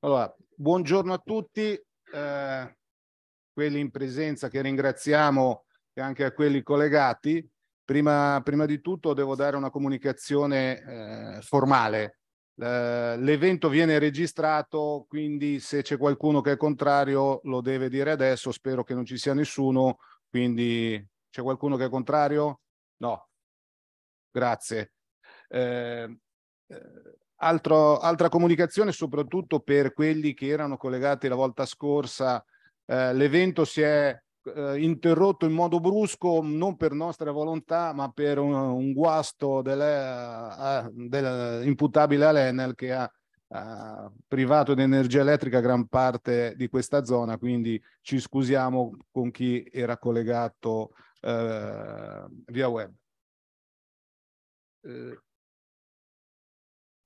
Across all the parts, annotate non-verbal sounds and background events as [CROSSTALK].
Allora, buongiorno a tutti, eh, quelli in presenza che ringraziamo e anche a quelli collegati. Prima, prima di tutto devo dare una comunicazione eh, formale. Eh, l'evento viene registrato, quindi se c'è qualcuno che è contrario lo deve dire adesso, spero che non ci sia nessuno, quindi c'è qualcuno che è contrario? No. Grazie. Eh, eh Altro, altra comunicazione, soprattutto per quelli che erano collegati la volta scorsa, eh, l'evento si è eh, interrotto in modo brusco, non per nostra volontà, ma per un, un guasto delle, uh, del, imputabile all'Enel che ha uh, privato di energia elettrica gran parte di questa zona, quindi ci scusiamo con chi era collegato uh, via web. Eh,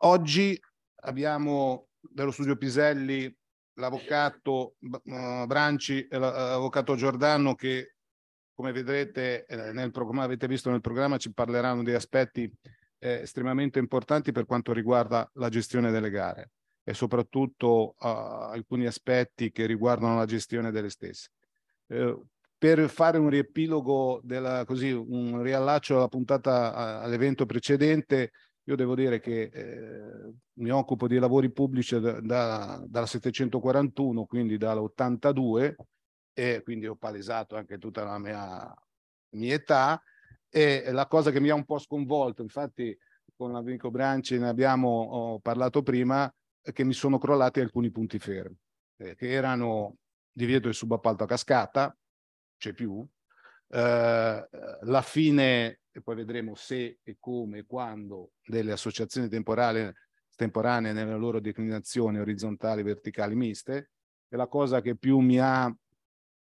Oggi abbiamo dello studio Piselli l'avvocato uh, Branci e l'avvocato eh, Giordano che come vedrete eh, nel programma, avete visto nel programma ci parleranno di aspetti eh, estremamente importanti per quanto riguarda la gestione delle gare e soprattutto uh, alcuni aspetti che riguardano la gestione delle stesse. Eh, per fare un riepilogo, della, così, un riallaccio alla puntata all'evento precedente, io devo dire che eh, mi occupo di lavori pubblici da, da, dal 741, quindi dall'82, e quindi ho palesato anche tutta la mia, mia età. E la cosa che mi ha un po' sconvolto, infatti con l'amico Branci ne abbiamo parlato prima, è che mi sono crollati alcuni punti fermi, eh, che erano divieto di subappalto a cascata, c'è più, eh, la fine e poi vedremo se e come e quando delle associazioni temporanee nella loro declinazione orizzontali, verticali, miste. E la cosa che più mi ha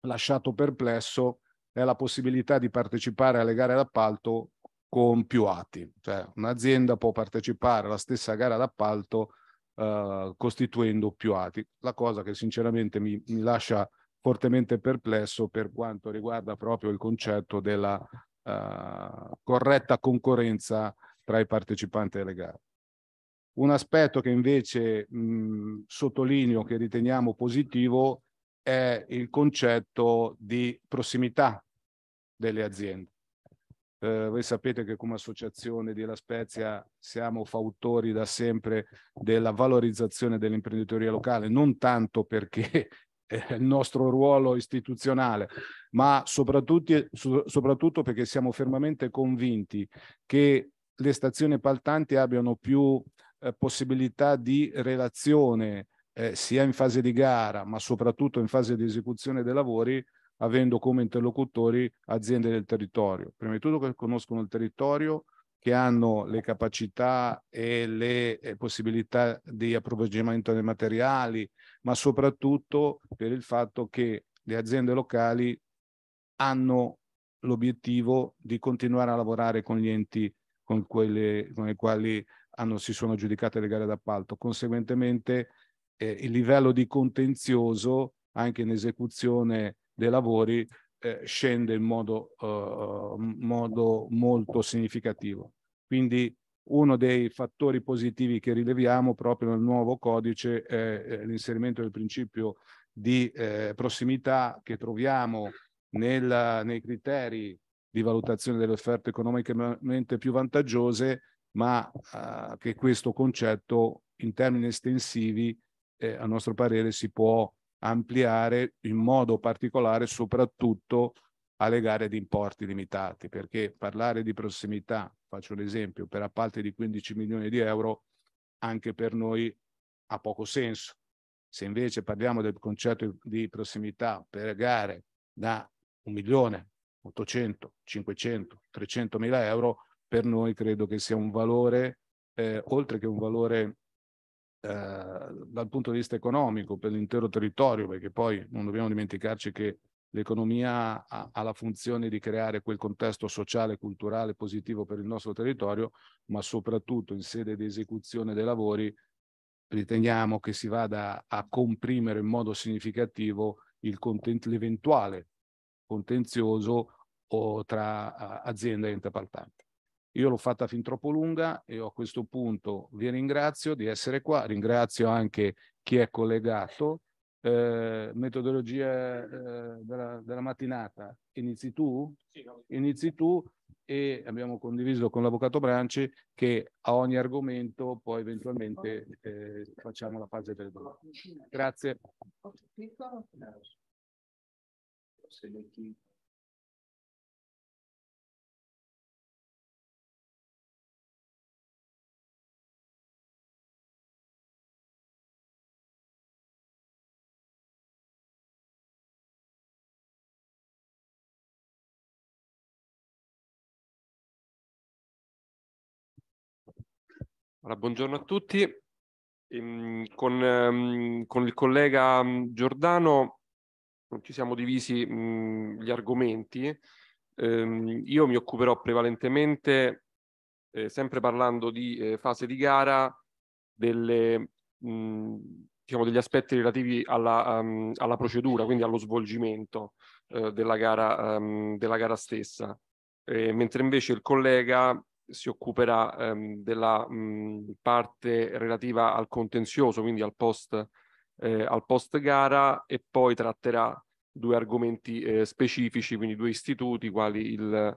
lasciato perplesso è la possibilità di partecipare alle gare d'appalto con più atti. Cioè un'azienda può partecipare alla stessa gara d'appalto eh, costituendo più atti. La cosa che sinceramente mi, mi lascia fortemente perplesso per quanto riguarda proprio il concetto della eh, corretta concorrenza tra i partecipanti alle gare. Un aspetto che invece mh, sottolineo, che riteniamo positivo, è il concetto di prossimità delle aziende. Eh, voi sapete che come associazione di La Spezia siamo fautori da sempre della valorizzazione dell'imprenditoria locale, non tanto perché eh, il nostro ruolo istituzionale, ma soprattutto, so, soprattutto perché siamo fermamente convinti che le stazioni appaltanti abbiano più eh, possibilità di relazione eh, sia in fase di gara ma soprattutto in fase di esecuzione dei lavori avendo come interlocutori aziende del territorio. Prima di tutto che conoscono il territorio, che hanno le capacità e le eh, possibilità di approvvigionamento dei materiali, ma soprattutto per il fatto che le aziende locali hanno l'obiettivo di continuare a lavorare con gli enti con, quelle, con i quali hanno, si sono giudicate le gare d'appalto. Conseguentemente eh, il livello di contenzioso anche in esecuzione dei lavori eh, scende in modo, eh, modo, molto significativo. Quindi uno dei fattori positivi che rileviamo proprio nel nuovo codice è eh, l'inserimento del principio di eh, prossimità che troviamo nel, nei criteri di valutazione delle offerte economicamente più vantaggiose, ma eh, che questo concetto in termini estensivi, eh, a nostro parere, si può ampliare in modo particolare soprattutto alle gare di importi limitati, perché parlare di prossimità, faccio l'esempio, per appalti di 15 milioni di euro, anche per noi ha poco senso. Se invece parliamo del concetto di prossimità per gare da 1 milione, 800, 500, 300 mila euro, per noi credo che sia un valore, eh, oltre che un valore eh, dal punto di vista economico per l'intero territorio, perché poi non dobbiamo dimenticarci che l'economia ha, ha, la funzione di creare quel contesto sociale e culturale positivo per il nostro territorio, ma soprattutto in sede di esecuzione dei lavori riteniamo che si vada a comprimere in modo significativo content, l'eventuale contenzioso o tra azienda e ente appaltante. Io l'ho fatta fin troppo lunga e a questo punto vi ringrazio di essere qua, ringrazio anche chi è collegato. Eh, metodologia eh, della, della, mattinata, inizi tu? Inizi tu e abbiamo condiviso con l'avvocato Branci che a ogni argomento poi eventualmente eh, facciamo la fase del domande. Grazie. Allora, buongiorno a tutti. Ehm, con, ehm, con, il collega mm, Giordano ci siamo divisi mm, gli argomenti. Ehm, io mi occuperò prevalentemente, eh, sempre parlando di eh, fase di gara, delle, mm, diciamo, degli aspetti relativi alla, alla, procedura, quindi allo svolgimento eh, della, gara, della gara stessa. mentre invece il collega si occuperà ehm, della mh, mhmm, parte relativa al contenzioso, quindi al post, eh, al post gara e poi tratterà due argomenti eh, specifici, quindi due istituti quali il,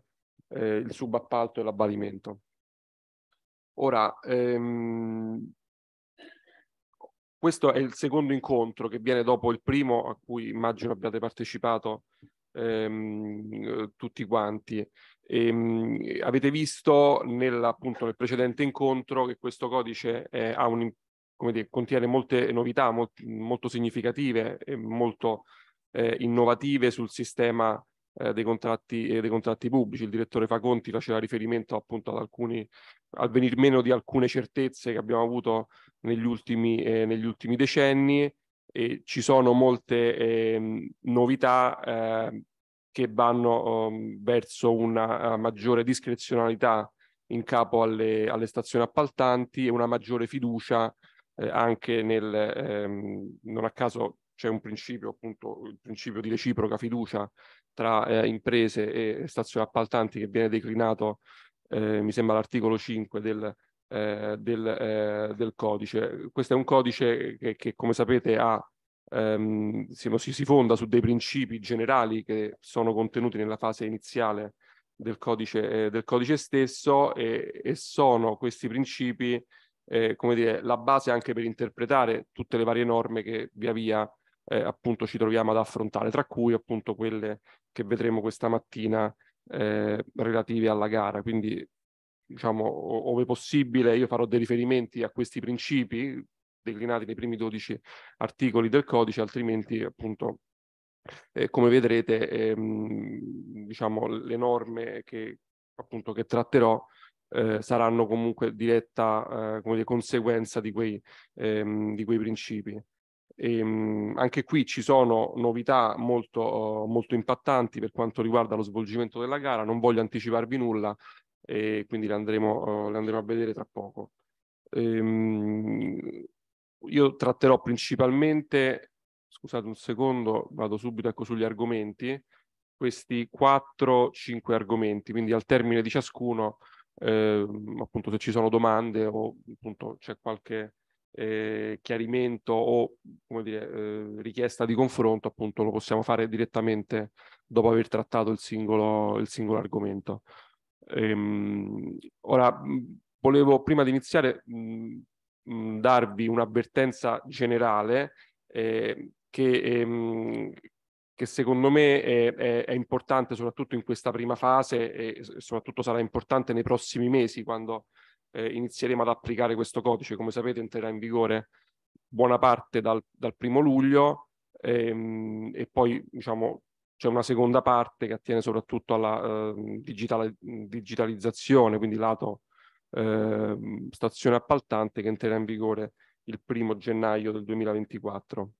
eh, il subappalto e l'abbalimento. Ora, ehm, questo è il secondo incontro che viene dopo il primo a cui immagino abbiate partecipato ehm, tutti quanti. E, ehm, avete visto nel, appunto, nel precedente incontro che questo codice eh, un, dire, contiene molte novità molti, molto significative e molto eh, innovative sul sistema eh, dei, contratti, eh, dei, contratti, pubblici. Il direttore Faconti faceva riferimento appunto ad alcuni, al venir meno di alcune certezze che abbiamo avuto negli ultimi, eh, negli ultimi decenni e ci sono molte ehm, novità ehm, che vanno um, verso una uh, maggiore discrezionalità in capo alle, alle, stazioni appaltanti e una maggiore fiducia eh, anche nel, ehm, non a caso c'è un principio, appunto il principio di reciproca fiducia tra eh, imprese e stazioni appaltanti che viene declinato, eh, mi sembra, l'articolo 5 del, eh, del, eh, del, codice. Questo è un codice che, che come sapete ha ehm, si, si, fonda su dei principi generali che sono contenuti nella fase iniziale del codice, eh, del codice stesso e, e, sono questi principi eh, come dire, la base anche per interpretare tutte le varie norme che via via eh, appunto ci troviamo ad affrontare, tra cui appunto quelle che vedremo questa mattina eh, relative alla gara. Quindi, diciamo, ove possibile, io farò dei riferimenti a questi principi declinati nei primi 12 articoli del codice, altrimenti appunto eh, come vedrete ehm, diciamo, le norme che, appunto, che tratterò eh, saranno comunque diretta eh, come dire, conseguenza di quei, ehm, di quei principi. E, ehm, mh, anche qui ci sono novità molto, oh, molto impattanti per quanto riguarda lo svolgimento della gara, non voglio anticiparvi nulla e quindi le andremo, oh, le andremo a vedere tra poco. Ehm, io tratterò principalmente, scusate un secondo, vado subito ecco sugli argomenti, questi 4-5 argomenti, quindi al termine di ciascuno, eh, appunto se ci sono domande o appunto c'è qualche eh, chiarimento o come dire, eh, richiesta di confronto, appunto lo possiamo fare direttamente dopo aver trattato il singolo, il singolo argomento. Ehm, ora, volevo prima di iniziare mh, mh, darvi un'avvertenza generale eh, che, ehm, che secondo me è, è, è, importante soprattutto in questa prima fase e soprattutto sarà importante nei prossimi mesi quando eh, inizieremo ad applicare questo codice. Come sapete entrerà in vigore buona parte dal, dal primo luglio ehm, e poi diciamo c'è una seconda parte che attiene soprattutto alla eh, digitale, digitalizzazione, quindi lato eh, stazione appaltante che entrerà in vigore il primo gennaio del 2024.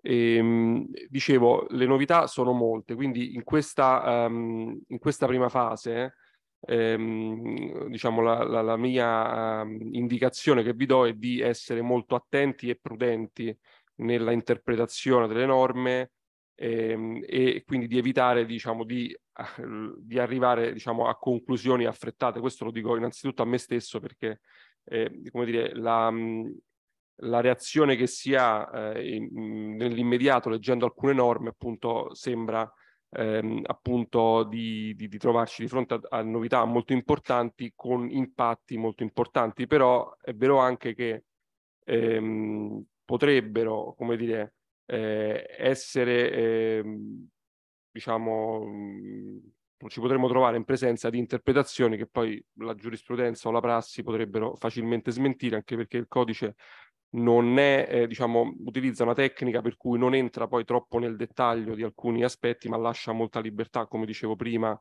E, ehm, dicevo, le novità sono molte, quindi in questa, um, in questa prima fase, ehm, diciamo la, la, la mia um, indicazione che vi do è di essere molto attenti e prudenti nella interpretazione delle norme ehm, e quindi di evitare diciamo, di [LAUGHS] di arrivare diciamo, a conclusioni affrettate. Questo lo dico innanzitutto a me stesso perché eh, come dire, la, mm, la reazione che si ha eh, nell'immediato leggendo alcune norme appunto sembra ehm, appunto di, di, di, trovarci di fronte a, a, novità molto importanti con impatti molto importanti, però è vero anche che ehm, potrebbero, come dire, eh, essere ehm, diciamo, mm, ci potremmo trovare in presenza di interpretazioni che poi la giurisprudenza o la prassi potrebbero facilmente smentire, anche perché il codice non è, eh, diciamo, utilizza una tecnica per cui non entra poi troppo nel dettaglio di alcuni aspetti, ma lascia molta libertà, come dicevo prima,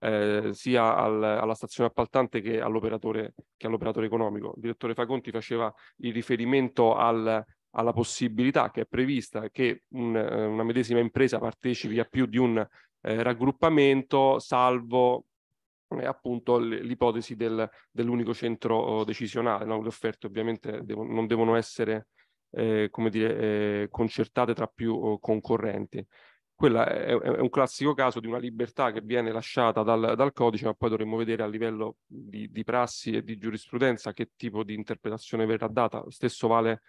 eh, sia al, alla stazione appaltante che all'operatore, che all'operatore economico. Il direttore Faconti faceva il riferimento al alla possibilità che è prevista che un, eh, una medesima impresa partecipi a più di un eh, raggruppamento, salvo eh, appunto l'ipotesi del, dell'unico centro oh, decisionale. No? Le offerte ovviamente devo, non devono essere eh, come dire, eh, concertate tra più oh, concorrenti. Quella è, è, un classico caso di una libertà che viene lasciata dal, dal codice, ma poi dovremmo vedere a livello di, di, prassi e di giurisprudenza che tipo di interpretazione verrà data. Stesso vale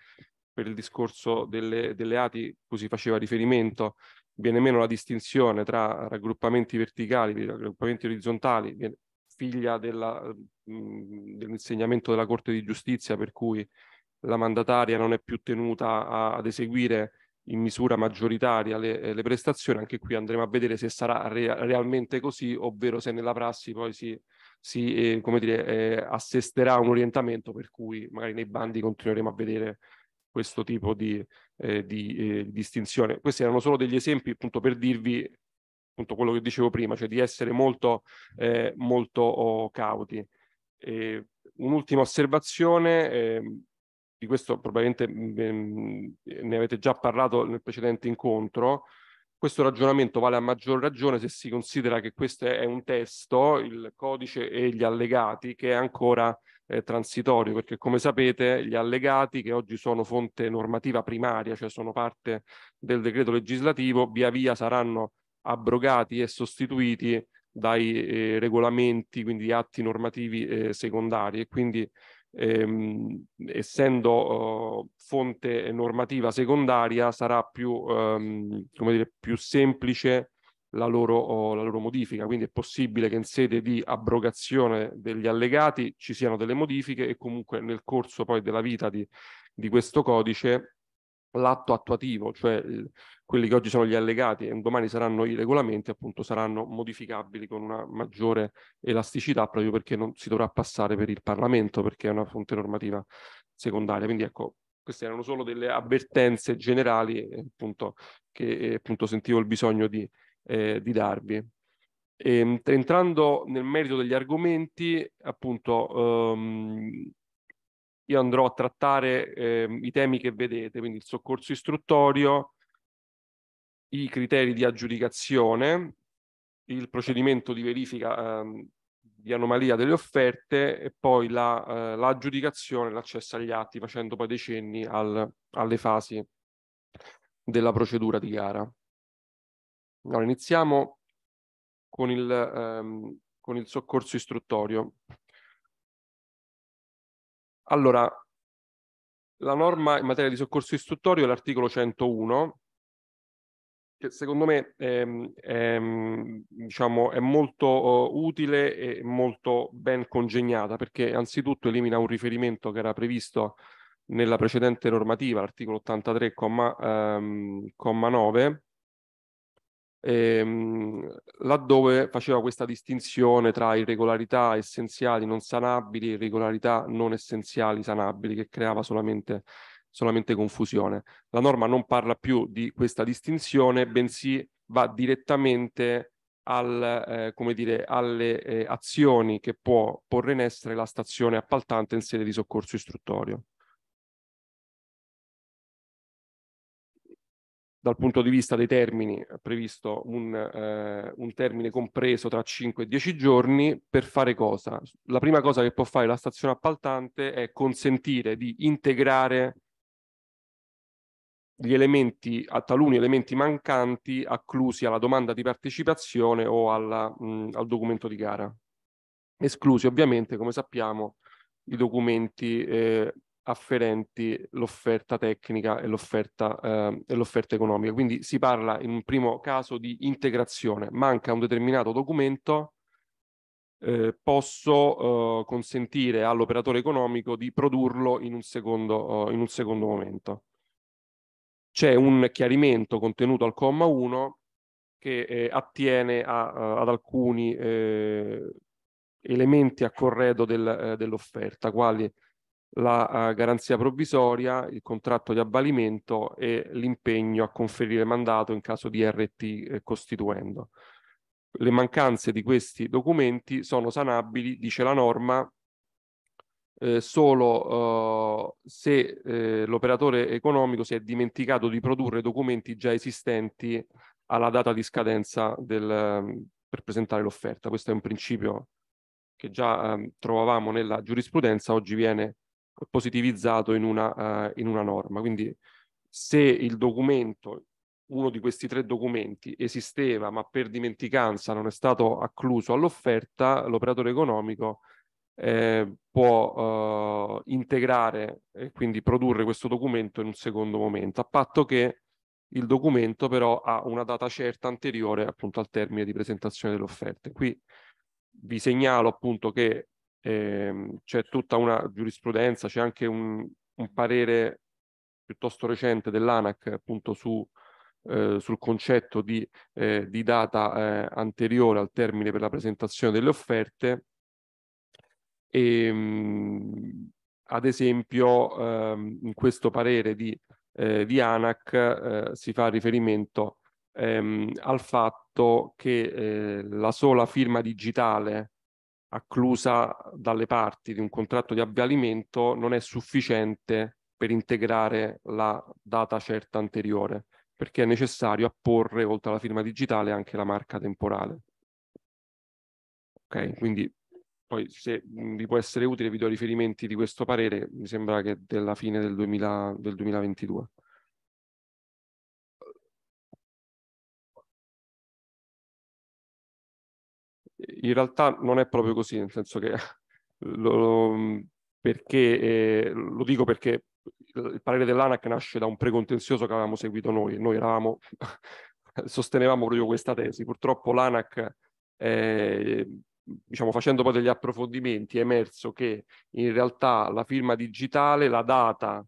per il discorso delle, delle ATI cui si faceva riferimento, viene meno la distinzione tra raggruppamenti verticali e raggruppamenti orizzontali, viene, figlia dell'insegnamento della Corte di Giustizia per cui la mandataria non è più tenuta a, ad eseguire in misura maggioritaria le, eh, le, prestazioni, anche qui andremo a vedere se sarà re, realmente così, ovvero se nella prassi poi si, si eh, come dire, eh, assesterà un orientamento per cui magari nei bandi continueremo a vedere questo tipo di, eh, di eh, distinzione. Questi erano solo degli esempi appunto per dirvi appunto quello che dicevo prima, cioè di essere molto, eh, molto oh, cauti. E un'ultima osservazione, ehm, di questo probabilmente mh, mm, ehm, ne avete già parlato nel precedente incontro, questo ragionamento vale a maggior ragione se si considera che questo è un testo, il codice e gli allegati, che è ancora eh, transitorio, perché come sapete gli allegati che oggi sono fonte normativa primaria, cioè sono parte del decreto legislativo, via via saranno abrogati e sostituiti dai eh, regolamenti, quindi atti normativi eh, secondari e quindi ehm, essendo eh, fonte normativa secondaria sarà più, ehm, come dire, più semplice la loro, oh, la loro, modifica, quindi è possibile che in sede di abrogazione degli allegati ci siano delle modifiche e comunque nel corso poi della vita di, di questo codice l'atto attuativo, cioè quelli che oggi sono gli allegati e domani saranno i regolamenti, appunto saranno modificabili con una maggiore elasticità proprio perché non si dovrà passare per il Parlamento perché è una fonte normativa secondaria. Quindi ecco, queste erano solo delle avvertenze generali appunto, che appunto sentivo il bisogno di, eh, di darvi. E, ehm, entrando nel merito degli argomenti, appunto, ehm, io andrò a trattare ehm, i temi che vedete, quindi il soccorso istruttorio, i criteri di aggiudicazione, il procedimento di verifica ehm, di anomalia delle offerte e poi l'aggiudicazione, la, eh, l'accesso agli atti, facendo poi decenni al, alle fasi della procedura di gara. Allora, iniziamo con il, ehm, con il soccorso istruttorio. Allora, la norma in materia di soccorso istruttorio è l'articolo 101, che secondo me è, ehm, è, ehm, diciamo, è molto uh, utile e molto ben congegnata, perché anzitutto elimina un riferimento che era previsto nella precedente normativa, l'articolo 83,9, ehm, laddove faceva questa distinzione tra irregolarità essenziali non sanabili e irregolarità non essenziali sanabili che creava solamente, solamente confusione. La norma non parla più di questa distinzione, bensì va direttamente al, eh, dire, alle eh, azioni che può porre in essere la stazione appaltante in sede di soccorso istruttorio. dal punto di vista dei termini è previsto un, eh, un, termine compreso tra 5 e 10 giorni per fare cosa? La prima cosa che può fare la stazione appaltante è consentire di integrare gli elementi, a taluni elementi mancanti acclusi alla domanda di partecipazione o alla, mh, mm, al documento di gara. Esclusi ovviamente, come sappiamo, i documenti eh, afferenti l'offerta tecnica e l'offerta, eh, e l'offerta economica. Quindi si parla in un primo caso di integrazione, manca un determinato documento, eh, posso eh, consentire all'operatore economico di produrlo in un, secondo, eh, in un secondo momento. C'è un chiarimento contenuto al comma 1 che eh, attiene a, eh, ad alcuni elementi a corredo del, dell'offerta, quali la uh, garanzia provvisoria, il contratto di avvalimento e l'impegno a conferire mandato in caso di RT eh, costituendo. Le mancanze di questi documenti sono sanabili, dice la norma, eh, solo eh, se eh, l'operatore economico si è dimenticato di produrre documenti già esistenti alla data di scadenza del, eh, per presentare l'offerta. Questo è un principio che già ehm, trovavamo nella giurisprudenza, oggi viene positivizzato in una, uh, in una norma. Quindi se il documento, uno di questi tre documenti esisteva ma per dimenticanza non è stato accluso all'offerta, l'operatore economico eh, può eh, integrare e quindi produrre questo documento in un secondo momento, a patto che il documento però ha una data certa anteriore appunto al termine di presentazione dell'offerta. Qui vi segnalo appunto che eh, c'è tutta una giurisprudenza, c'è anche un, un, parere piuttosto recente dell'ANAC appunto su, eh, sul concetto di, eh, di data eh, anteriore al termine per la presentazione delle offerte e ehm, mh, ad esempio ehm, in questo parere di, eh, di ANAC eh, si fa riferimento ehm, al fatto che la sola firma digitale acclusa dalle parti di un contratto di avvialimento non è sufficiente per integrare la data certa anteriore, perché è necessario apporre oltre alla firma digitale anche la marca temporale. Ok, quindi poi se vi può essere utile vi do riferimenti di questo parere, mi sembra che della fine del, 2000, del 2022. in realtà non è proprio così, nel senso che [LAUGHS] lo, mm, perché, eh, lo dico perché il parere dell'ANAC nasce da un precontenzioso che avevamo seguito noi, noi eravamo, [LAUGHS] sostenevamo proprio questa tesi. Purtroppo l'ANAC, eh, diciamo, facendo poi degli approfondimenti, è emerso che in realtà la firma digitale, la data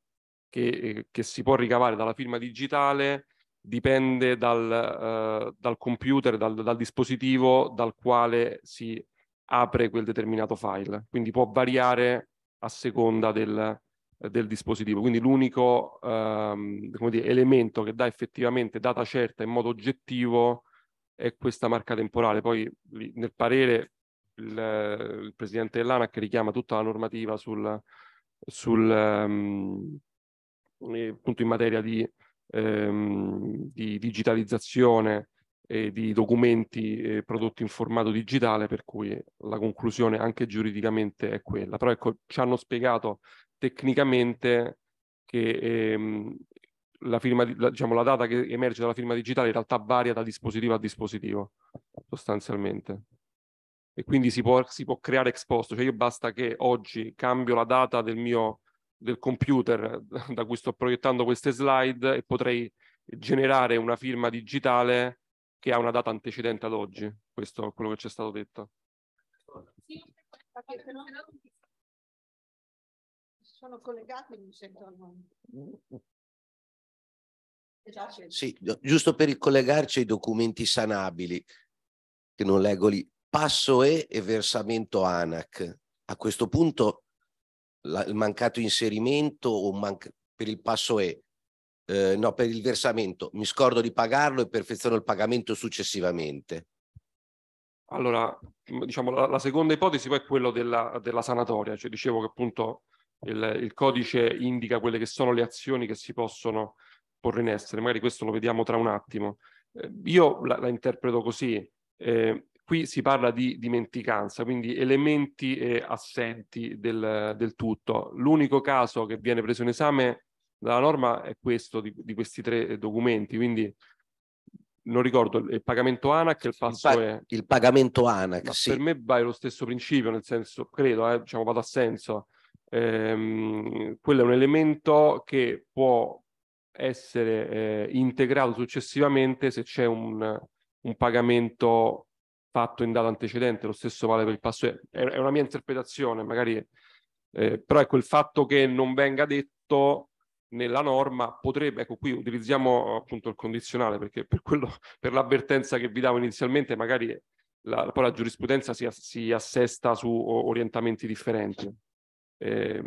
che, eh, che si può ricavare dalla firma digitale, dipende dal, uh, dal computer, dal, dal, dispositivo dal quale si apre quel determinato file, quindi può variare a seconda del, del dispositivo. Quindi l'unico um, elemento che dà effettivamente data certa in modo oggettivo è questa marca temporale. Poi nel parere il, il presidente dell'ANAC richiama tutta la normativa sul, sul um, appunto in materia di ehm, di digitalizzazione e di documenti eh, prodotti in formato digitale, per cui la conclusione anche giuridicamente è quella. Però ecco, ci hanno spiegato tecnicamente che ehm, la, firma, la, diciamo, la data che emerge dalla firma digitale in realtà varia da dispositivo a dispositivo, sostanzialmente e quindi si può, si può creare ex post, cioè io basta che oggi cambio la data del mio del computer [LAUGHS] da cui sto proiettando queste slide e potrei generare una firma digitale che ha una data antecedente ad oggi. Questo è quello che ci è stato detto. Sono collegati, mi sentono. Sì, giusto per collegarci ai documenti sanabili, che non leggo lì, passo E e versamento ANAC. A questo punto la, il mancato inserimento o manca, per il passo E, eh, no, per il versamento, mi scordo di pagarlo e perfeziono il pagamento successivamente? Allora, diciamo, la, la seconda ipotesi poi è quella della, della sanatoria, cioè dicevo che appunto il, il, codice indica quelle che sono le azioni che si possono porre in essere, magari questo lo vediamo tra un attimo. Eh, io la, la, interpreto così, eh, qui si parla di dimenticanza, quindi elementi eh, assenti del, del tutto. L'unico caso che viene preso in esame dalla norma è questo di, di questi tre documenti, quindi non ricordo il pagamento ANAC il passo il è il pagamento ANAC sì. per me va lo stesso principio nel senso credo eh, diciamo vado a senso ehm, quello è un elemento che può essere eh, integrato successivamente se c'è un, un, pagamento fatto in data antecedente, lo stesso vale per il passo E, è una mia interpretazione magari, eh, però ecco il fatto che non venga detto nella norma potrebbe, ecco qui utilizziamo appunto il condizionale perché per, quello, per l'avvertenza che vi davo inizialmente magari la, poi la giurisprudenza si, si assesta su orientamenti differenti. Eh,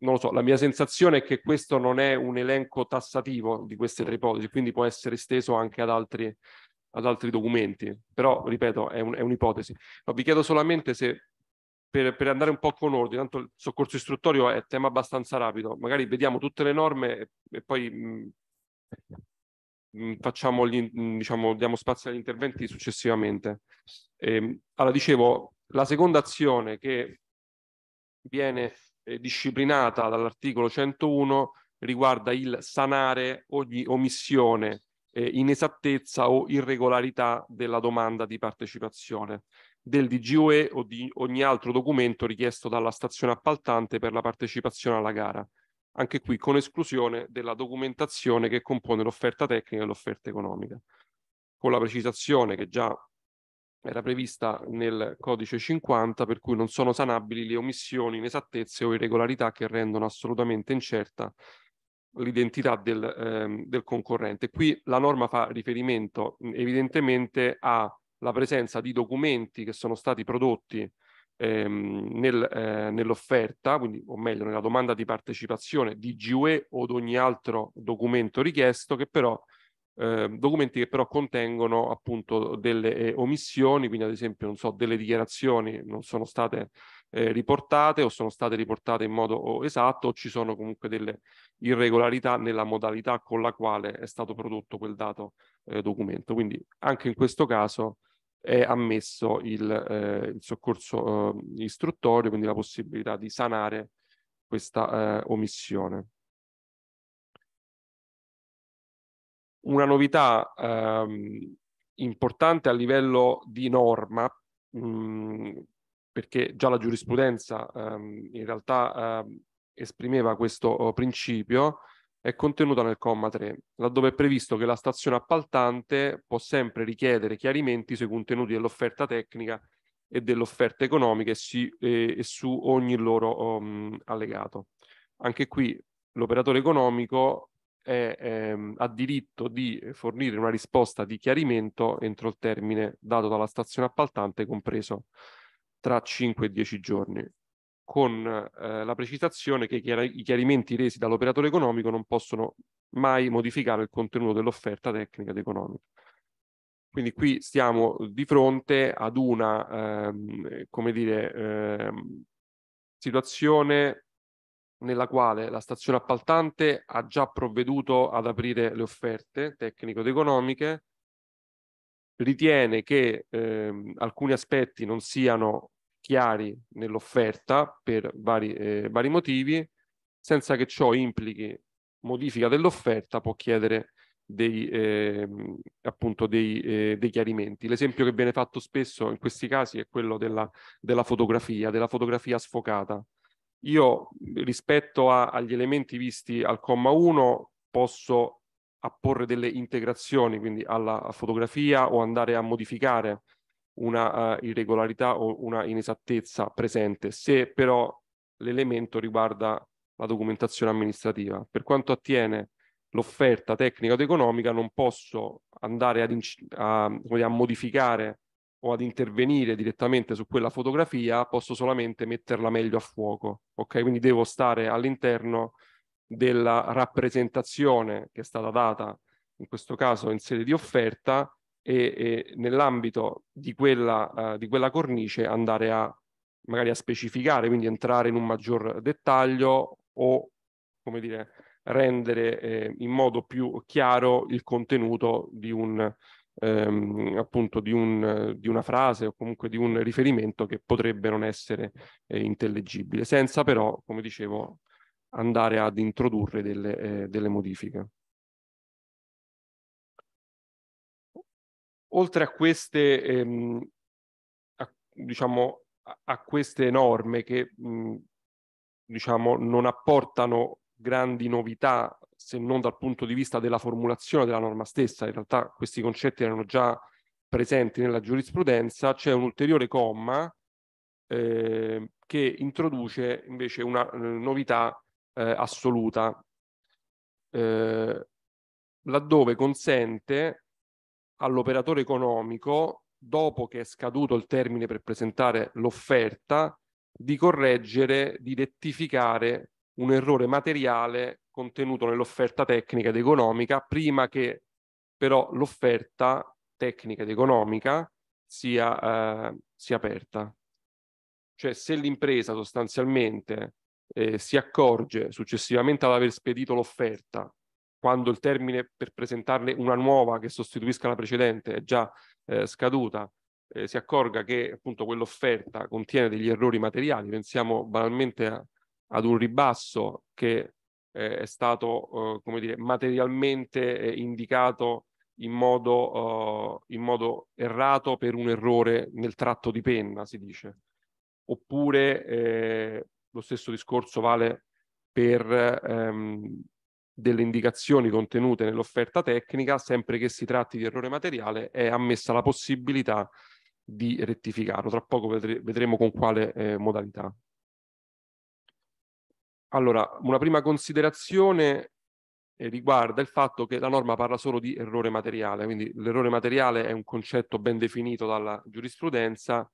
non lo so, la mia sensazione è che questo non è un elenco tassativo di queste tre ipotesi, quindi può essere esteso anche ad altri, ad altri documenti, però ripeto è, un'ipotesi. Un vi chiedo solamente se per, per, andare un po' con ordine, tanto il soccorso istruttorio è tema abbastanza rapido, magari vediamo tutte le norme e, e poi mh, mm, mm, facciamo gli, mm, diciamo, diamo spazio agli interventi successivamente. E, ehm, allora dicevo, la seconda azione che viene eh, disciplinata dall'articolo 101 riguarda il sanare ogni omissione eh, inesattezza o irregolarità della domanda di partecipazione del DGUE o di ogni altro documento richiesto dalla stazione appaltante per la partecipazione alla gara, anche qui con esclusione della documentazione che compone l'offerta tecnica e l'offerta economica. Con la precisazione che già era prevista nel codice 50 per cui non sono sanabili le omissioni, inesattezze o irregolarità che rendono assolutamente incerta l'identità del, ehm, del, concorrente. Qui la norma fa riferimento evidentemente alla presenza di documenti che sono stati prodotti ehm, nel, eh, nell'offerta, quindi, o meglio nella domanda di partecipazione di GUE o di ogni altro documento richiesto, che però, eh, documenti che però contengono appunto delle eh, omissioni, quindi ad esempio non so, delle dichiarazioni non sono state eh, riportate o sono state riportate in modo oh, esatto o ci sono comunque delle irregolarità nella modalità con la quale è stato prodotto quel dato eh, documento. Quindi anche in questo caso è ammesso il, eh, il soccorso eh, istruttorio, quindi la possibilità di sanare questa eh, omissione. Una novità ehm, importante a livello di norma, mh, mm, perché già la giurisprudenza ehm, in realtà ehm, esprimeva questo oh, principio, è contenuta nel comma 3, laddove è previsto che la stazione appaltante può sempre richiedere chiarimenti sui contenuti dell'offerta tecnica e dell'offerta economica e, si, e, e su ogni loro um, allegato. Anche qui l'operatore economico è, è, ehm, ha diritto di fornire una risposta di chiarimento entro il termine dato dalla stazione appaltante, compreso tra 5 e 10 giorni, con eh, la precisazione che i chiarimenti resi dall'operatore economico non possono mai modificare il contenuto dell'offerta tecnica ed economica. Quindi qui stiamo di fronte ad una, ehm, come dire, ehm, situazione nella quale la stazione appaltante ha già provveduto ad aprire le offerte tecnico-economiche, ritiene che ehm, alcuni aspetti non siano chiari nell'offerta per vari, eh, vari, motivi, senza che ciò implichi modifica dell'offerta, può chiedere dei, eh, appunto dei, eh, dei chiarimenti. L'esempio che viene fatto spesso in questi casi è quello della, della fotografia, della fotografia sfocata. Io rispetto a, agli elementi visti al comma 1 posso apporre delle integrazioni, quindi alla fotografia o andare a modificare una uh, irregolarità o una inesattezza presente, se però l'elemento riguarda la documentazione amministrativa. Per quanto attiene l'offerta tecnica ed economica, non posso andare a, a modificare o ad intervenire direttamente su quella fotografia, posso solamente metterla meglio a fuoco. Ok, quindi devo stare all'interno della rappresentazione che è stata data in questo caso in sede di offerta e, e nell'ambito di, quella, eh, di quella cornice andare a magari a specificare, quindi entrare in un maggior dettaglio o come dire rendere eh, in modo più chiaro il contenuto di un ehm, appunto di, un, di una frase o comunque di un riferimento che potrebbe non essere eh, intellegibile, senza però, come dicevo, andare ad introdurre delle, eh, delle modifiche. Oltre a queste, ehm, a, diciamo, a, queste norme che mh, diciamo, non apportano grandi novità se non dal punto di vista della formulazione della norma stessa, in realtà questi concetti erano già presenti nella giurisprudenza, c'è un ulteriore comma eh, che introduce invece una eh, novità eh, assoluta, eh, laddove consente all'operatore economico, dopo che è scaduto il termine per presentare l'offerta, di correggere, di rettificare un errore materiale contenuto nell'offerta tecnica ed economica prima che però l'offerta tecnica ed economica sia, eh, sia aperta. Cioè se l'impresa sostanzialmente eh, si accorge successivamente ad aver spedito l'offerta, quando il termine per presentarne una nuova che sostituisca la precedente è già eh, scaduta, eh, si accorga che appunto quell'offerta contiene degli errori materiali, pensiamo banalmente a, ad un ribasso che eh, è stato eh, come dire, materialmente eh, indicato in modo, in modo errato per un errore nel tratto di penna, si dice oppure eh, lo stesso discorso vale per ehm, delle indicazioni contenute nell'offerta tecnica, sempre che si tratti di errore materiale, è ammessa la possibilità di rettificarlo. Tra poco vedre vedremo con quale eh, modalità. Allora, una prima considerazione eh, riguarda il fatto che la norma parla solo di errore materiale, quindi l'errore materiale è un concetto ben definito dalla giurisprudenza,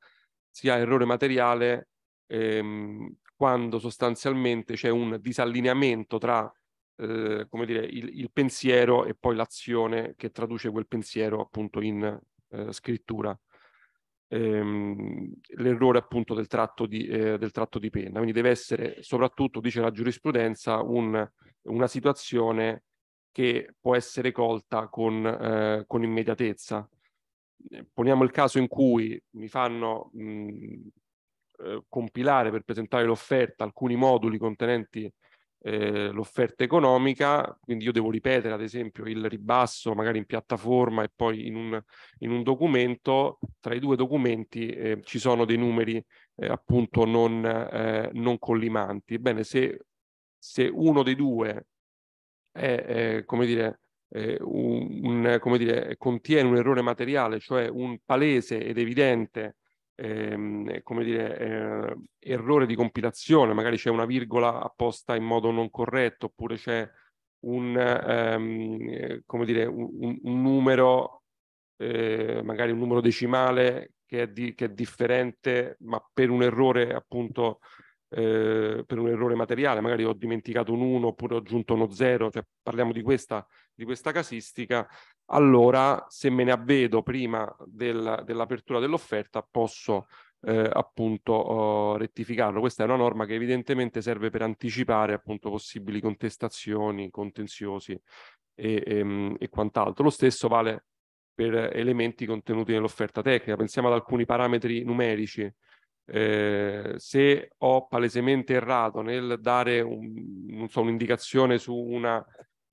si ha errore materiale ehm, quando sostanzialmente c'è un disallineamento tra eh, come dire, il, il, pensiero e poi l'azione che traduce quel pensiero appunto in eh, scrittura. Ehm, l'errore appunto del tratto, di, eh, del tratto, di, penna. Quindi deve essere soprattutto, dice la giurisprudenza, un, una situazione che può essere colta con, eh, con immediatezza. Poniamo il caso in cui mi fanno mh, eh, compilare per presentare l'offerta alcuni moduli contenenti eh, l'offerta economica, quindi io devo ripetere ad esempio il ribasso magari in piattaforma e poi in un, in un documento, tra i due documenti eh, ci sono dei numeri eh, appunto non, eh, non collimanti. Ebbene, se, se, uno dei due è, come dire, un, un, come dire, contiene un errore materiale, cioè un palese ed evidente ehm, come dire, eh, errore di compilazione, magari c'è una virgola apposta in modo non corretto, oppure c'è un, ehm, eh, come dire, un, un numero, eh, magari un numero decimale che è, di, che è, differente, ma per un errore appunto, eh, per un errore materiale, magari ho dimenticato un 1 oppure ho aggiunto uno 0, cioè parliamo di questa di questa casistica, allora se me ne avvedo prima del, dell'apertura dell'offerta posso eh, appunto eh, rettificarlo. Questa è una norma che evidentemente serve per anticipare appunto possibili contestazioni, contenziosi e, e, ehm, e quant'altro. Lo stesso vale per elementi contenuti nell'offerta tecnica. Pensiamo ad alcuni parametri numerici. Eh, se ho palesemente errato nel dare un'indicazione so, un su una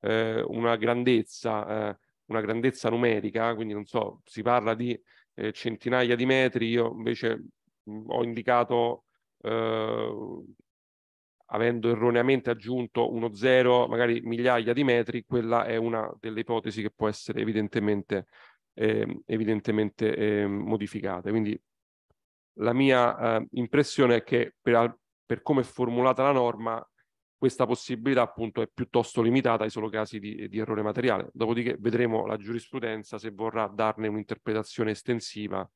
eh, una, grandezza, eh, una grandezza numerica, quindi non so, si parla di eh, centinaia di metri, io invece mh, mm, ho indicato, eh, avendo erroneamente aggiunto uno zero, magari migliaia di metri, quella è una delle ipotesi che può essere evidentemente, eh, evidentemente eh, modificata. Quindi la mia eh, impressione è che per, per come è formulata la norma questa possibilità appunto è piuttosto limitata ai solo casi di, di errore materiale. Dopodiché vedremo la giurisprudenza se vorrà darne un'interpretazione estensiva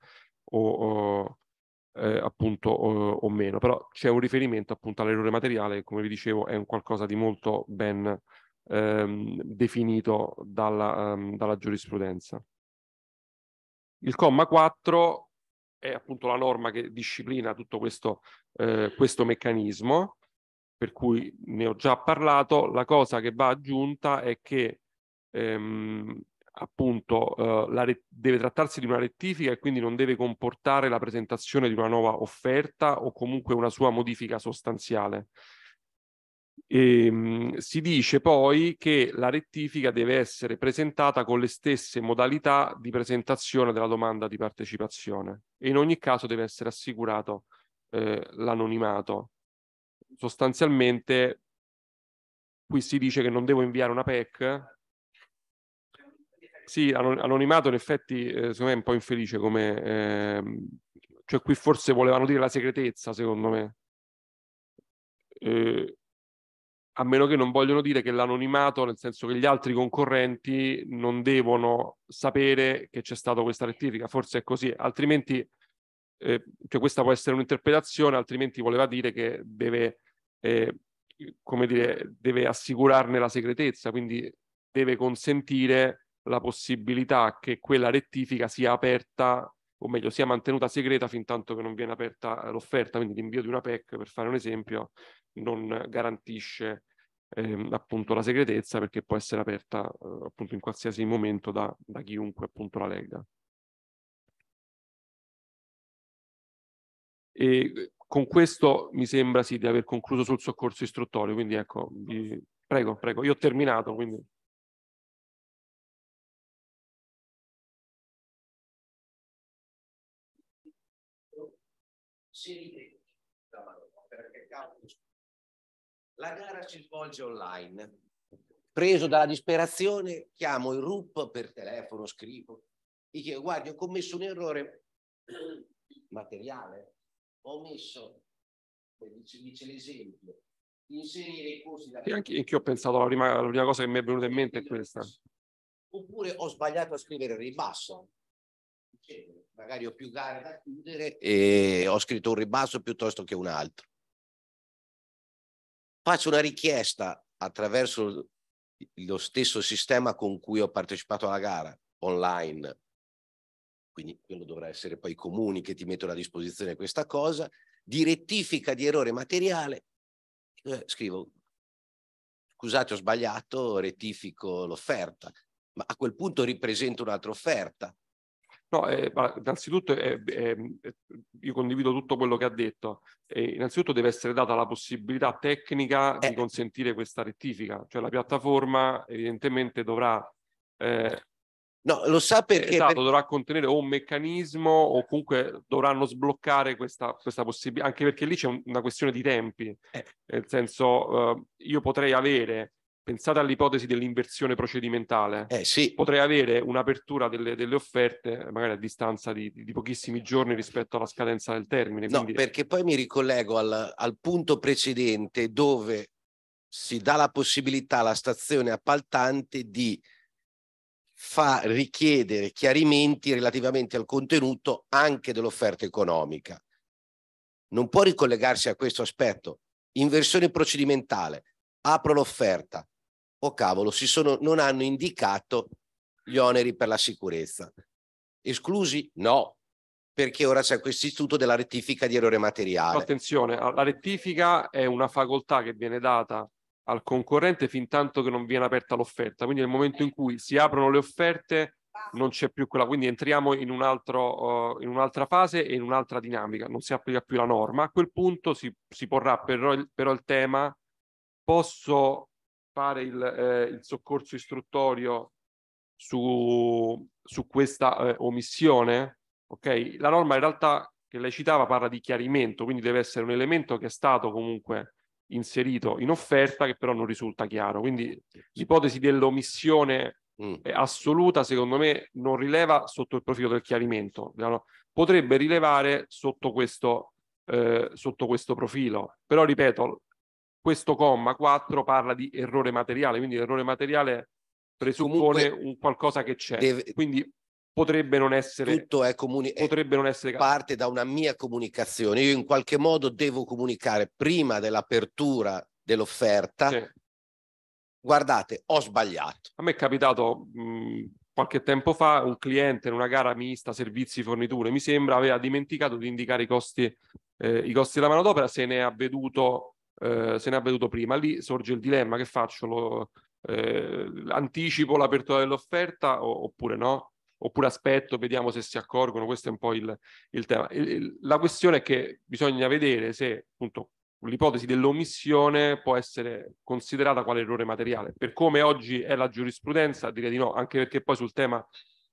o, o eh, appunto o, o, meno, però c'è un riferimento appunto all'errore materiale, come vi dicevo è un qualcosa di molto ben ehm, definito dalla, ehm, dalla giurisprudenza. Il comma 4 è appunto la norma che disciplina tutto questo, eh, questo meccanismo per cui ne ho già parlato, la cosa che va aggiunta è che ehm, appunto eh, la deve trattarsi di una rettifica e quindi non deve comportare la presentazione di una nuova offerta o comunque una sua modifica sostanziale. E, ehm, si dice poi che la rettifica deve essere presentata con le stesse modalità di presentazione della domanda di partecipazione e in ogni caso deve essere assicurato eh, l'anonimato sostanzialmente qui si dice che non devo inviare una PEC. Sì, anonimato in effetti eh, secondo me è un po' infelice come... Eh, cioè qui forse volevano dire la segretezza secondo me. Eh, a meno che non vogliono dire che l'anonimato, nel senso che gli altri concorrenti non devono sapere che c'è stata questa rettifica, forse è così, altrimenti, eh, cioè questa può essere un'interpretazione, altrimenti voleva dire che deve eh, come dire, deve assicurarne la segretezza, quindi deve consentire la possibilità che quella rettifica sia aperta, o meglio, sia mantenuta segreta fin tanto che non viene aperta l'offerta, quindi l'invio di una PEC, per fare un esempio, non garantisce ehm, appunto la segretezza perché può essere aperta eh, appunto in qualsiasi momento da, da chiunque appunto la legga. E con questo mi sembra sì, di aver concluso sul soccorso istruttorio, quindi ecco, vi... prego, prego, io ho terminato. Quindi... La gara si svolge online. Preso dalla disperazione, chiamo il RUP per telefono, scrivo, e chiedo, guardi, ho commesso un errore [CLEARS THROAT] materiale, ho messo, dice l'esempio, inserire i corsi da... E anche io ho pensato, la prima, la prima cosa che mi è venuta in mente è questa. Oppure ho sbagliato a scrivere ribasso. Cioè, magari ho più gare da chiudere e ho scritto un ribasso piuttosto che un altro. Faccio una richiesta attraverso lo stesso sistema con cui ho partecipato alla gara online quindi quello dovrà essere poi i comuni che ti mettono a disposizione questa cosa, di rettifica di errore materiale, eh, scrivo, scusate ho sbagliato, rettifico l'offerta, ma a quel punto ripresento un'altra offerta. No, eh, innanzitutto eh, io condivido tutto quello che ha detto. Eh, innanzitutto deve essere data la possibilità tecnica di eh. consentire questa rettifica, cioè la piattaforma evidentemente dovrà eh, No, lo sa perché... Esatto, perché... dovrà contenere o un meccanismo o comunque dovranno sbloccare questa, questa possibilità, anche perché lì c'è una questione di tempi, eh. nel senso eh, io potrei avere, pensate all'ipotesi dell'inversione procedimentale, eh, sì. potrei avere un'apertura delle, delle, offerte magari a distanza di, di, pochissimi giorni rispetto alla scadenza del termine. No, quindi... perché poi mi ricollego al, al punto precedente dove si dà la possibilità alla stazione appaltante di fa richiedere chiarimenti relativamente al contenuto anche dell'offerta economica. Non può ricollegarsi a questo aspetto. Inversione procedimentale, apro l'offerta. Oh cavolo, sono, non hanno indicato gli oneri per la sicurezza. Esclusi? No, perché ora c'è questo istituto della rettifica di errore materiale. Attenzione, la rettifica è una facoltà che viene data al concorrente fin tanto che non viene aperta l'offerta. Quindi nel momento in cui si aprono le offerte non c'è più quella, quindi entriamo in, oh, un'altra uh, un fase e in un'altra dinamica, non si applica più la norma. A quel punto si, si porrà però il, però il, tema, posso fare il, eh, il soccorso istruttorio su, su questa eh, omissione? Okay? La norma in realtà che lei citava parla di chiarimento, quindi deve essere un elemento che è stato comunque inserito in offerta che però non risulta chiaro. Quindi l'ipotesi dell'omissione mm. assoluta, secondo me, non rileva sotto il profilo del chiarimento, diciamo, potrebbe rilevare sotto questo, eh, sotto questo profilo. Però, ripeto, questo comma 4 parla di errore materiale, quindi l'errore materiale presuppone Comunque, un qualcosa che c'è. Deve... Quindi potrebbe non essere tutto è comuni- eh, potrebbe non essere parte da una mia comunicazione io in qualche modo devo comunicare prima dell'apertura dell'offerta sì. guardate ho sbagliato a me è capitato mh, mhmm, qualche tempo fa un cliente in una gara mista servizi forniture mi sembra aveva dimenticato di indicare i costi eh, i costi della manodopera se ne ha veduto eh, se ne è avveduto prima lì sorge il dilemma che faccio lo eh, anticipo l'apertura dell'offerta o, oppure no oppure aspetto, vediamo se si accorgono, questo è un po' il, il tema. Il, il, la questione è che bisogna vedere se appunto l'ipotesi dell'omissione può essere considerata quale errore materiale. Per come oggi è la giurisprudenza, direi di no, anche perché poi sul tema,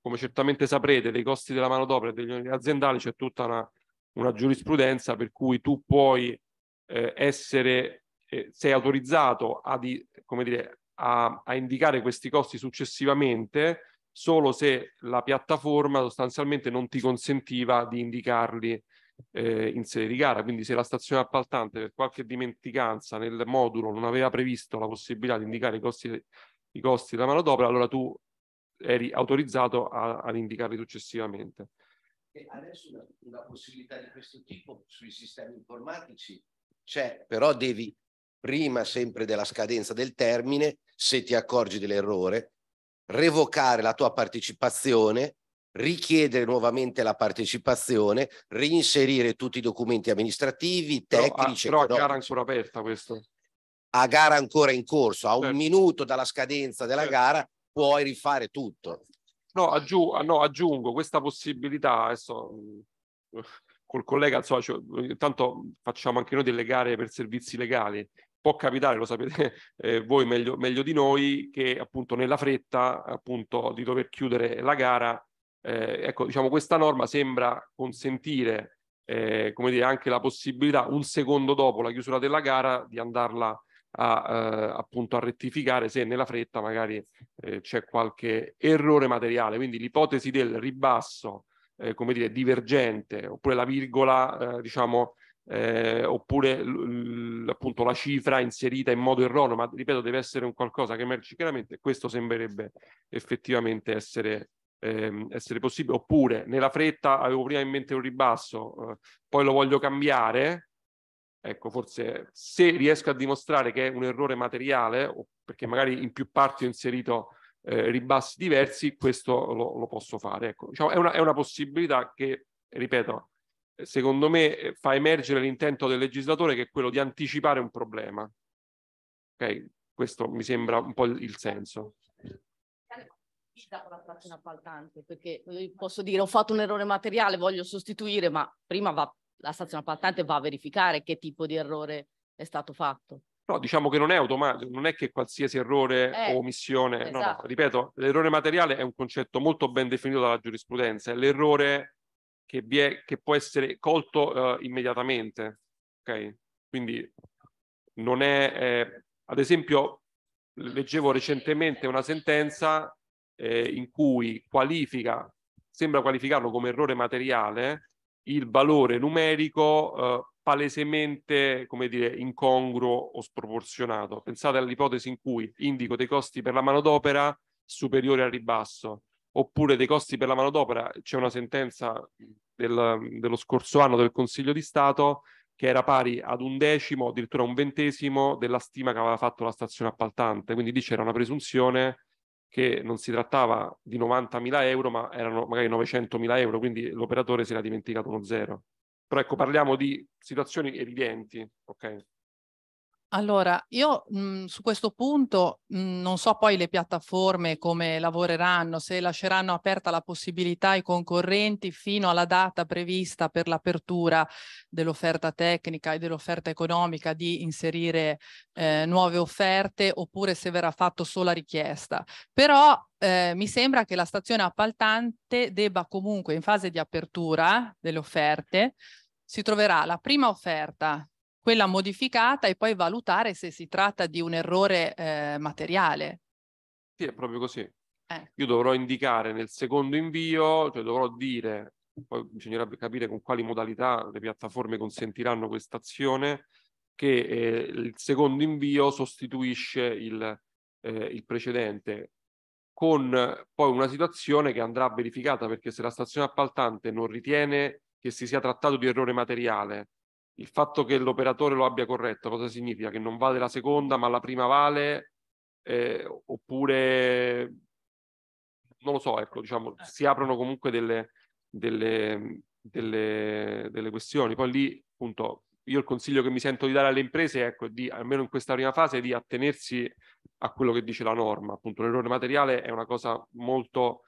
come certamente saprete, dei costi della manodopera e degli aziendali c'è tutta una, una, giurisprudenza per cui tu puoi eh, essere, eh, sei autorizzato a, di, dire, a, a indicare questi costi successivamente, solo se la piattaforma sostanzialmente non ti consentiva di indicarli eh, in sede di gara. Quindi se la stazione appaltante per qualche dimenticanza nel modulo non aveva previsto la possibilità di indicare i costi, i costi della manodopera, allora tu eri autorizzato a, ad indicarli successivamente. E adesso una, una possibilità di questo tipo sui sistemi informatici c'è, però devi prima sempre della scadenza del termine, se ti accorgi dell'errore, revocare la tua partecipazione, richiedere nuovamente la partecipazione, reinserire tutti i documenti amministrativi, tecnici. Però, a, però a gara ancora aperta questo. A gara ancora in corso, a certo. un minuto dalla scadenza della certo. gara puoi rifare tutto. No, aggiu ah, no, aggiungo questa possibilità, adesso mm, col collega, insomma, cioè, intanto facciamo anche noi delle gare per servizi legali, può capitare, lo sapete [LAUGHS] eh, voi meglio, meglio, di noi, che appunto nella fretta appunto di dover chiudere la gara, eh, ecco diciamo questa norma sembra consentire eh, come dire, anche la possibilità un secondo dopo la chiusura della gara di andarla a, eh, appunto a rettificare se nella fretta magari eh, c'è qualche errore materiale, quindi l'ipotesi del ribasso eh, come dire divergente oppure la virgola diciamo eh, oppure l, l, appunto la cifra inserita in modo erroneo, ma ripeto deve essere un qualcosa che emerge chiaramente, questo sembrerebbe effettivamente essere, ehm, essere possibile, oppure nella fretta avevo prima in mente un ribasso, eh, poi lo voglio cambiare, ecco forse se riesco a dimostrare che è un errore materiale, perché magari in più parti ho inserito eh, ribassi diversi, questo lo, lo posso fare. Ecco, diciamo, è, una, è una possibilità che, ripeto, secondo me, eh, fa emergere l'intento del legislatore che è quello di anticipare un problema. Ok, Questo mi sembra un po' il senso la faccina appaltante perché posso dire ho fatto un errore materiale voglio sostituire ma prima va, la stazione appaltante va a verificare che tipo di errore è stato fatto no diciamo che non è automatico non è che qualsiasi errore eh, o omissione esatto. no, no, esatto. ripeto l'errore materiale è un concetto molto ben definito dalla giurisprudenza è l'errore che, è, che può essere colto eh, immediatamente. Okay? Quindi non è, eh, ad esempio, leggevo recentemente una sentenza eh, in cui qualifica, sembra qualificarlo come errore materiale, il valore numerico eh, palesemente, come dire, incongruo o sproporzionato. Pensate all'ipotesi in cui indico dei costi per la manodopera superiori al ribasso oppure dei costi per la manodopera. C'è una sentenza del, dello scorso anno del Consiglio di Stato che era pari ad un decimo, addirittura un ventesimo della stima che aveva fatto la stazione appaltante. Quindi lì c'era una presunzione che non si trattava di 90.000 euro, ma erano magari 900.000 euro, quindi l'operatore si era dimenticato uno zero. Però ecco, parliamo di situazioni evidenti, ok? Allora, io mh, mhmm, su questo punto mh, mhmm, non so poi le piattaforme come lavoreranno, se lasceranno aperta la possibilità ai concorrenti fino alla data prevista per l'apertura dell'offerta tecnica e dell'offerta economica di inserire eh, nuove offerte oppure se verrà fatto sola richiesta. Però eh, mi sembra che la stazione appaltante debba comunque in fase di apertura delle offerte si troverà la prima offerta quella modificata e poi valutare se si tratta di un errore eh, materiale. Sì, è proprio così. Eh. Io dovrò indicare nel secondo invio, cioè dovrò dire, poi bisognerà capire con quali modalità le piattaforme consentiranno questa azione, che eh, il secondo invio sostituisce il, eh, il precedente con poi una situazione che andrà verificata perché se la stazione appaltante non ritiene che si sia trattato di errore materiale il fatto che l'operatore lo abbia corretto, cosa significa? Che non vale la seconda ma la prima vale eh, oppure non lo so, ecco, diciamo, eh. si aprono comunque delle, delle, delle, delle questioni. Poi lì, appunto, io il consiglio che mi sento di dare alle imprese ecco, di, almeno in questa prima fase, di attenersi a quello che dice la norma. Appunto, l'errore materiale è una cosa molto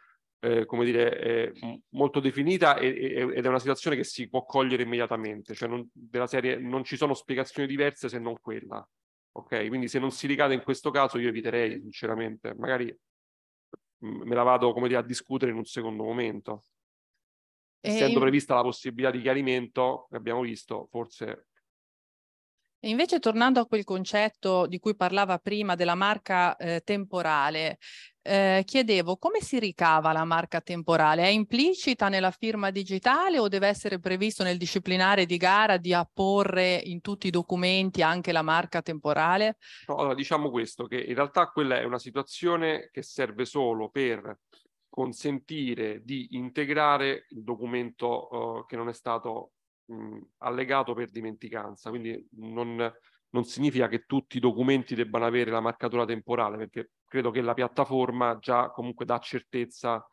eh, come dire, eh, molto definita e, e, ed è una situazione che si può cogliere immediatamente, cioè non, della serie non ci sono spiegazioni diverse se non quella. Ok, quindi se non si ricade in questo caso io eviterei sinceramente, magari mm, me la vado come dire, a discutere in un secondo momento. Ehm, Essendo e... prevista la possibilità di chiarimento che abbiamo visto, forse e invece tornando a quel concetto di cui parlava prima della marca eh, temporale, eh, chiedevo come si ricava la marca temporale? È implicita nella firma digitale o deve essere previsto nel disciplinare di gara di apporre in tutti i documenti anche la marca temporale? No, allora, diciamo questo, che in realtà quella è una situazione che serve solo per consentire di integrare il documento eh, che non è stato mh, allegato per dimenticanza, quindi non, non significa che tutti i documenti debbano avere la marcatura temporale, perché credo che la piattaforma già comunque dà certezza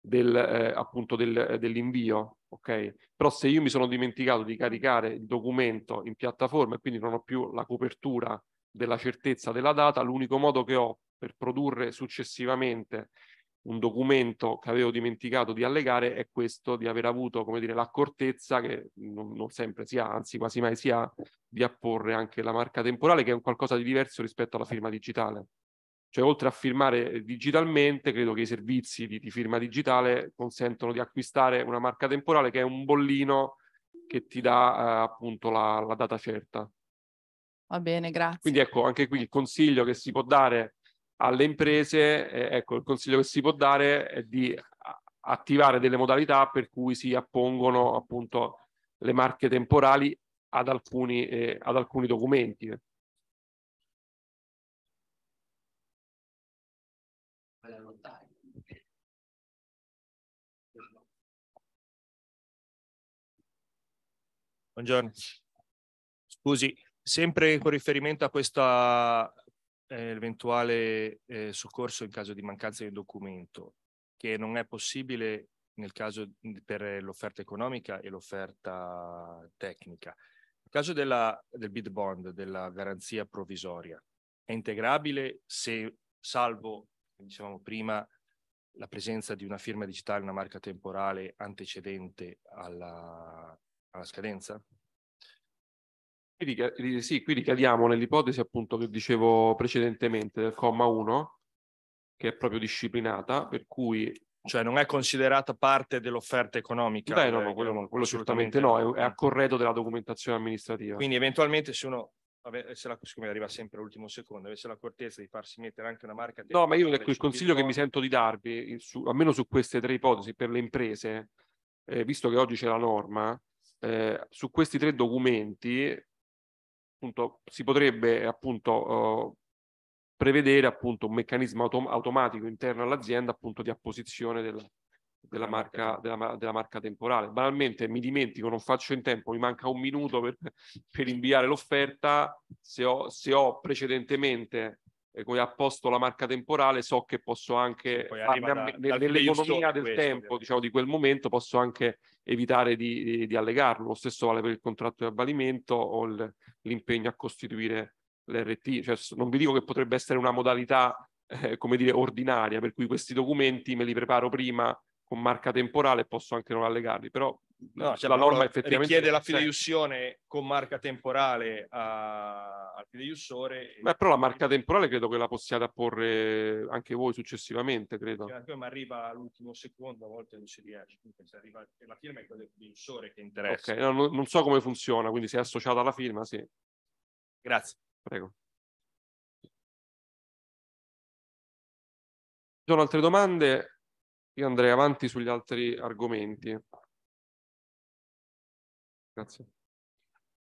del, eh, appunto del, eh, dell'invio, ok? Però se io mi sono dimenticato di caricare il documento in piattaforma e quindi non ho più la copertura della certezza della data, l'unico modo che ho per produrre successivamente un documento che avevo dimenticato di allegare è questo di aver avuto come dire, l'accortezza che non, non, sempre si ha, anzi quasi mai si ha, di apporre anche la marca temporale che è un qualcosa di diverso rispetto alla firma digitale. Cioè oltre a firmare digitalmente, credo che i servizi di, di firma digitale consentono di acquistare una marca temporale che è un bollino che ti dà eh, appunto la, la data certa. Va bene, grazie. Quindi ecco, anche qui il consiglio che si può dare alle imprese, eh, ecco, il consiglio che si può dare è di attivare delle modalità per cui si appongono appunto le marche temporali ad alcuni, eh, ad alcuni documenti. Buongiorno. Scusi, sempre con riferimento a questa eh, l'eventuale eh, soccorso in caso di mancanza di documento, che non è possibile nel caso per eh, l'offerta economica e l'offerta tecnica. Nel caso della, del bid bond, della garanzia provvisoria, è integrabile se, salvo, come dicevamo prima, la presenza di una firma digitale, una marca temporale antecedente alla, alla scadenza? Qui, eh, sì, qui ricadiamo nell'ipotesi appunto che dicevo precedentemente del comma 1, che è proprio disciplinata, per cui... Cioè non è considerata parte dell'offerta economica? Beh, no, no, eh, quello, no, quello certamente no, è, è a corredo della documentazione amministrativa. Quindi eventualmente se uno se la, siccome arriva sempre all'ultimo secondo, avesse la cortesia di farsi mettere anche una marca. No, ma io ecco, il consiglio che mi sento di darvi, su, almeno su queste tre ipotesi per le imprese, eh, visto che oggi c'è la norma, eh, su questi tre documenti appunto, si potrebbe appunto, eh, prevedere appunto, un meccanismo autom automatico interno all'azienda appunto, di apposizione della, della, marca, della, della, marca, temporale. Banalmente mi dimentico, non faccio in tempo, mi manca un minuto per, [LAUGHS] per inviare l'offerta, se, ho, se ho precedentemente eh, cui ha posto la marca temporale, so che posso anche, da, nell'economia del questo, tempo, ovviamente. diciamo di quel momento, posso anche evitare di, di, di, allegarlo. Lo stesso vale per il contratto di avvalimento o il, l'impegno a costituire l'RT. Cioè, non vi dico che potrebbe essere una modalità, eh, come dire, ordinaria, per cui questi documenti me li preparo prima con marca temporale posso anche non allegarli, però no, cioè, la norma effettivamente... Richiede la fideiussione con marca temporale a... al fideiussore. Ma però la marca temporale credo che la possiate apporre anche voi successivamente, credo. Anche ma arriva all'ultimo secondo, a volte non si riesce, quindi se arriva la firma è quella del fideiussore che interessa. Ok, no, non, non so come funziona, quindi se è associata alla firma, sì. Grazie. Prego. Ci sono altre domande? Io andrei avanti sugli altri argomenti. Grazie.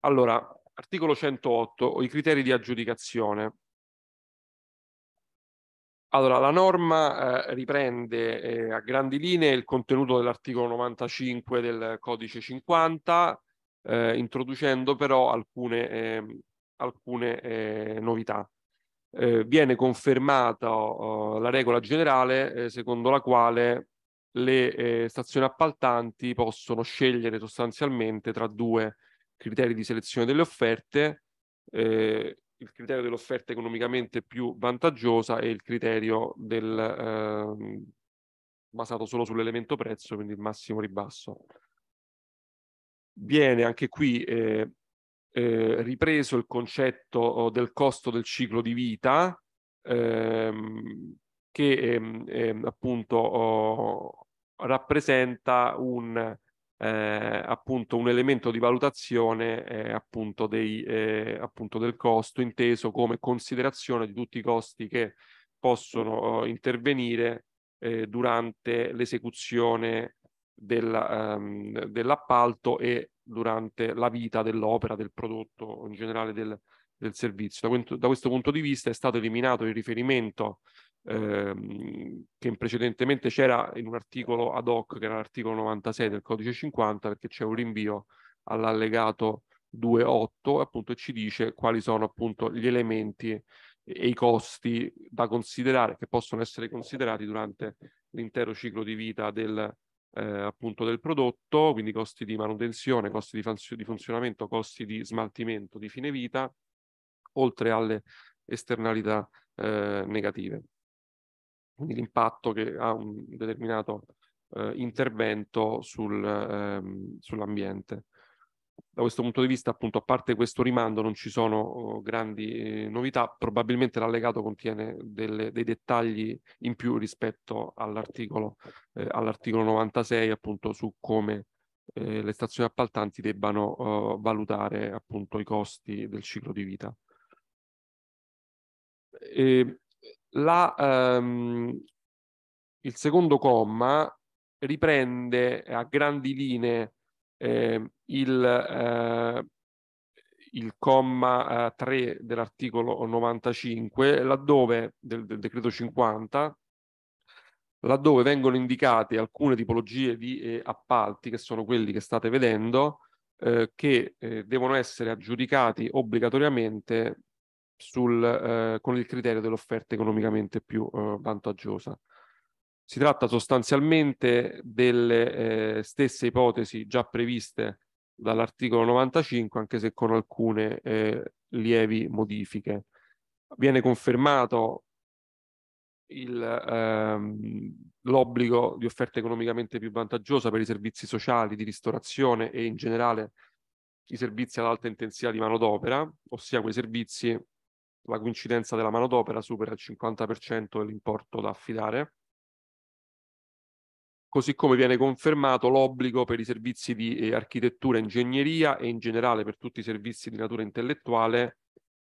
Allora, articolo 108, i criteri di aggiudicazione. Allora, la norma eh, riprende eh, a grandi linee il contenuto dell'articolo 95 del codice 50, eh, introducendo però alcune, ehm, alcune eh, novità eh, viene confermata uh, la regola generale eh, secondo la quale le eh, stazioni appaltanti possono scegliere sostanzialmente tra due criteri di selezione delle offerte, eh, il criterio dell'offerta economicamente più vantaggiosa e il criterio del, ehm, basato solo sull'elemento prezzo, quindi il massimo ribasso. Viene anche qui eh, eh, ripreso il concetto oh, del costo del ciclo di vita, ehm, che ehm, ehm, appunto oh, rappresenta un, eh, appunto un elemento di valutazione eh, appunto, dei, eh, appunto del costo inteso come considerazione di tutti i costi che possono oh, intervenire eh, durante l'esecuzione della, um, dell'appalto e durante la vita dell'opera, del prodotto o in generale del, del servizio. Da questo, da questo, punto di vista è stato eliminato il riferimento ehm, che precedentemente c'era in un articolo ad hoc, che era l'articolo 96 del codice 50, perché c'è un rinvio all'allegato 2.8, appunto, e ci dice quali sono appunto gli elementi e i costi da considerare, che possono essere considerati durante l'intero ciclo di vita del, eh, appunto del prodotto, quindi costi di manutenzione, costi di, funzio di, funzionamento, costi di smaltimento, di fine vita, oltre alle esternalità eh, negative. Quindi l'impatto che ha un determinato eh, intervento sul, ehm, sull'ambiente da questo punto di vista, appunto, a parte questo rimando, non ci sono oh, grandi eh, novità. Probabilmente l'allegato contiene delle, dei dettagli in più rispetto all'articolo, eh, all'articolo 96, appunto, su come eh, le stazioni appaltanti debbano oh, valutare appunto i costi del ciclo di vita. E la, ehm, il secondo comma riprende a grandi linee eh, il, eh, il, comma 3 eh, dell'articolo 95, laddove, del, del decreto 50, laddove vengono indicate alcune tipologie di eh, appalti, che sono quelli che state vedendo, eh, che eh, devono essere aggiudicati obbligatoriamente sul, eh, con il criterio dell'offerta economicamente più eh, vantaggiosa. Si tratta sostanzialmente delle eh, stesse ipotesi già previste dall'articolo 95, anche se con alcune eh, lievi modifiche. Viene confermato ehm, l'obbligo di offerta economicamente più vantaggiosa per i servizi sociali di ristorazione e in generale i servizi ad alta intensità di manodopera, ossia quei servizi la coincidenza della manodopera supera il 50% dell'importo da affidare così come viene confermato l'obbligo per i servizi di eh, architettura e ingegneria e in generale per tutti i servizi di natura intellettuale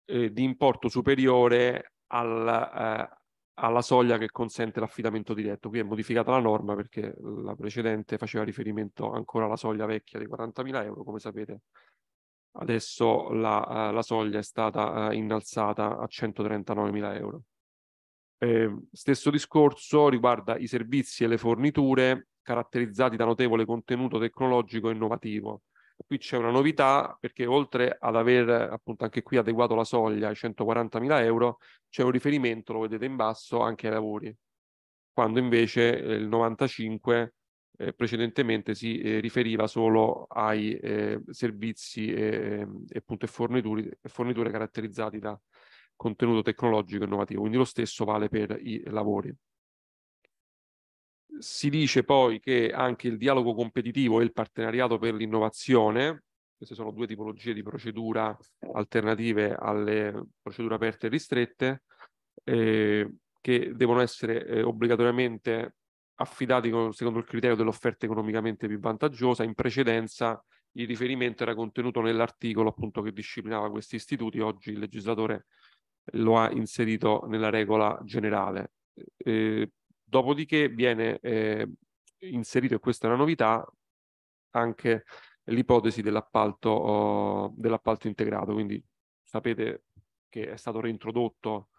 eh, di importo superiore al, eh, alla soglia che consente l'affidamento diretto. Qui è modificata la norma perché la precedente faceva riferimento ancora alla soglia vecchia di 40.000 euro, come sapete. Adesso la, eh, la soglia è stata eh, innalzata a 139.000 euro. Eh, stesso discorso riguarda i servizi e le forniture caratterizzati da notevole contenuto tecnologico innovativo. Qui c'è una novità perché oltre ad aver appunto anche qui adeguato la soglia ai 140.000 euro, c'è un riferimento, lo vedete in basso, anche ai lavori, quando invece eh, il 95 eh, precedentemente si eh, riferiva solo ai eh, servizi e, ehm, e, appunto, e forniture, forniture caratterizzati da contenuto tecnologico innovativo, quindi lo stesso vale per i lavori. Si dice poi che anche il dialogo competitivo e il partenariato per l'innovazione, queste sono due tipologie di procedura alternative alle procedure aperte e ristrette, eh, che devono essere eh, obbligatoriamente affidati con, secondo il criterio dell'offerta economicamente più vantaggiosa. In precedenza il riferimento era contenuto nell'articolo appunto che disciplinava questi istituti, oggi il legislatore lo ha inserito nella regola generale. Eh, dopodiché viene eh, inserito, e questa è una novità, anche l'ipotesi dell'appalto, oh, dell'appalto integrato, quindi sapete che è stato reintrodotto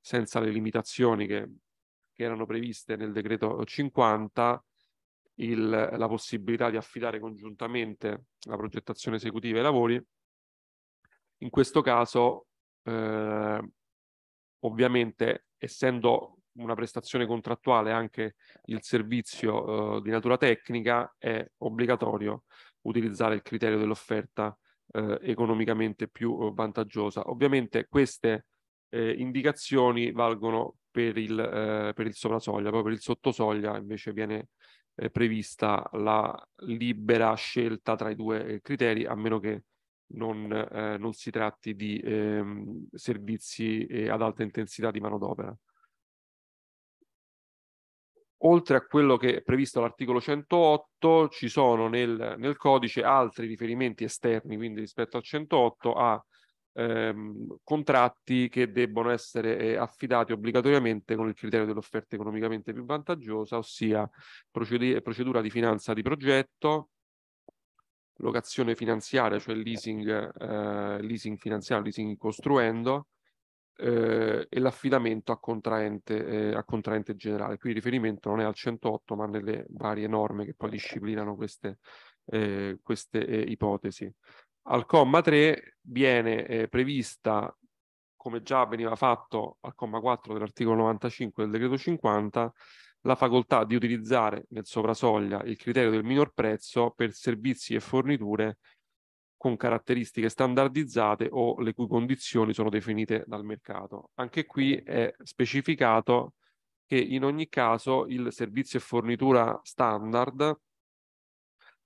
senza le limitazioni che, che erano previste nel decreto 50, il, la possibilità di affidare congiuntamente la progettazione esecutiva ai lavori. In questo caso eh, ovviamente essendo una prestazione contrattuale anche il servizio eh, di natura tecnica è obbligatorio utilizzare il criterio dell'offerta eh, economicamente più eh, vantaggiosa. Ovviamente queste eh, indicazioni valgono per il, eh, per il sovrasoglia, poi per il sottosoglia invece viene eh, prevista la libera scelta tra i due eh, criteri, a meno che non, eh, non si tratti di ehm, servizi eh, ad alta intensità di manodopera. Oltre a quello che è previsto all'articolo 108, ci sono nel, nel, codice altri riferimenti esterni, quindi rispetto al 108, a ehm, contratti che debbono essere eh, affidati obbligatoriamente con il criterio dell'offerta economicamente più vantaggiosa, ossia procedura di finanza di progetto, locazione finanziaria, cioè leasing, eh, leasing finanziario, leasing costruendo, eh, e l'affidamento a contraente, eh, a contraente generale. Qui il riferimento non è al 108, ma nelle varie norme che poi disciplinano queste, eh, queste eh, ipotesi. Al comma 3 viene eh, prevista, come già veniva fatto al comma 4 dell'articolo 95 del decreto 50, la facoltà di utilizzare nel sovrasoglia il criterio del minor prezzo per servizi e forniture con caratteristiche standardizzate o le cui condizioni sono definite dal mercato. Anche qui è specificato che in ogni caso il servizio e fornitura standard,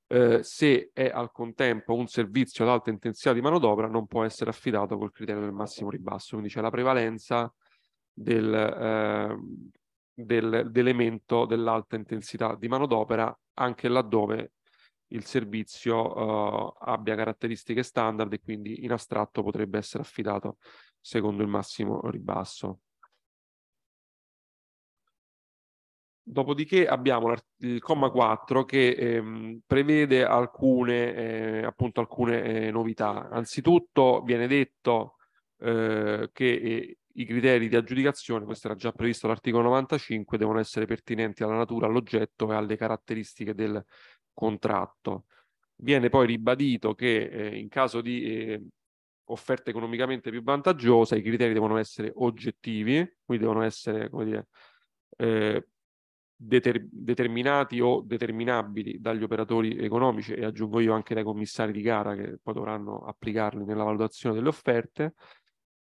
eh, se è al contempo un servizio ad alta intensità di manodopera, non può essere affidato col criterio del massimo ribasso, quindi c'è la prevalenza del... Eh, del, dell'elemento dell'alta intensità di manodopera anche laddove il servizio eh, abbia caratteristiche standard e quindi in astratto potrebbe essere affidato secondo il massimo ribasso. Dopodiché abbiamo il comma 4 che ehm, prevede alcune, eh, appunto alcune eh, novità. Anzitutto viene detto eh, che eh, i criteri di aggiudicazione, questo era già previsto all'articolo 95, devono essere pertinenti alla natura, all'oggetto e alle caratteristiche del contratto. Viene poi ribadito che eh, in caso di eh, offerta economicamente più vantaggiosa i criteri devono essere oggettivi, quindi devono essere come dire, eh, deter determinati o determinabili dagli operatori economici e aggiungo io anche dai commissari di gara che poi dovranno applicarli nella valutazione delle offerte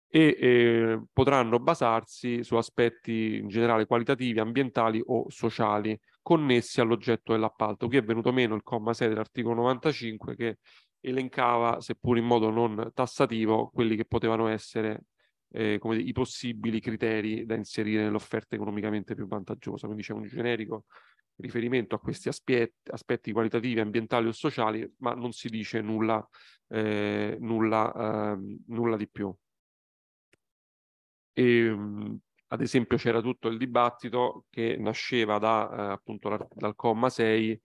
e eh, potranno basarsi su aspetti in generale qualitativi, ambientali o sociali connessi all'oggetto dell'appalto. Qui è venuto meno il comma 6 dell'articolo 95 che elencava, seppur in modo non tassativo, quelli che potevano essere eh, come i possibili criteri da inserire nell'offerta economicamente più vantaggiosa. Quindi c'è un generico riferimento a questi aspetti, aspetti qualitativi, ambientali o sociali, ma non si dice nulla, eh, nulla, eh, nulla di più. E, ehm, mh, ad esempio c'era tutto il dibattito che nasceva da, eh, appunto dal comma 6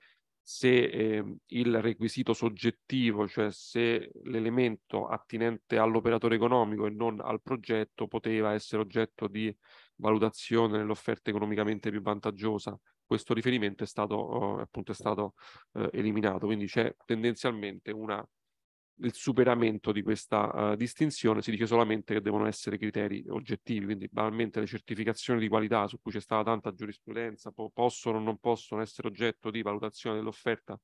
se eh, il requisito soggettivo, cioè se l'elemento attinente all'operatore economico e non al progetto poteva essere oggetto di valutazione nell'offerta economicamente più vantaggiosa. Questo riferimento è stato, eh, appunto, è stato eh, eliminato, quindi c'è tendenzialmente una il superamento di questa uh, distinzione si dice solamente che devono essere criteri oggettivi, quindi banalmente le certificazioni di qualità su cui c'è stata tanta giurisprudenza po- possono o non possono essere oggetto di valutazione dell'offerta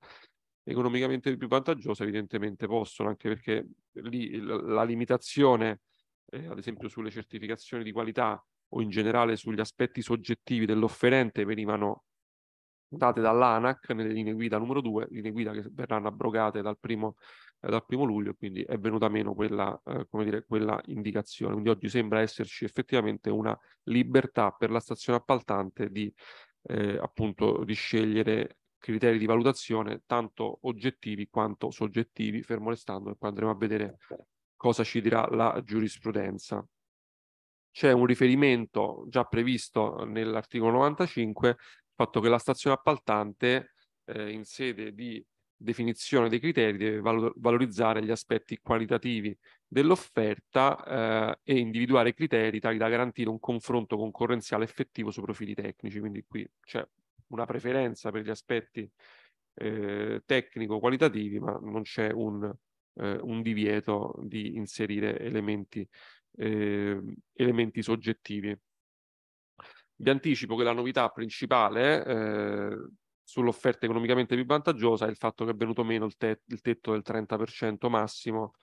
economicamente più vantaggiosa, evidentemente possono, anche perché lì la limitazione, eh, ad esempio sulle certificazioni di qualità o in generale sugli aspetti soggettivi dell'offerente venivano date dall'ANAC nelle linee guida numero 2, linee guida che verranno abrogate dal primo, eh, dal primo luglio, quindi è venuta meno quella, eh, dire, quella, indicazione. Quindi oggi sembra esserci effettivamente una libertà per la stazione appaltante di, eh, appunto, di scegliere criteri di valutazione tanto oggettivi quanto soggettivi, fermo restando che poi andremo a vedere cosa ci dirà la giurisprudenza c'è un riferimento già previsto nell'articolo 95 fatto che la stazione appaltante eh, in sede di definizione dei criteri deve valorizzare gli aspetti qualitativi dell'offerta eh, e individuare criteri tali da garantire un confronto concorrenziale effettivo su profili tecnici. Quindi qui c'è una preferenza per gli aspetti eh, tecnico-qualitativi, ma non c'è un, eh, un, divieto di inserire elementi, ehm, elementi soggettivi. Vi anticipo che la novità principale eh, sull'offerta economicamente più vantaggiosa è il fatto che è venuto meno il, te il tetto del 30% massimo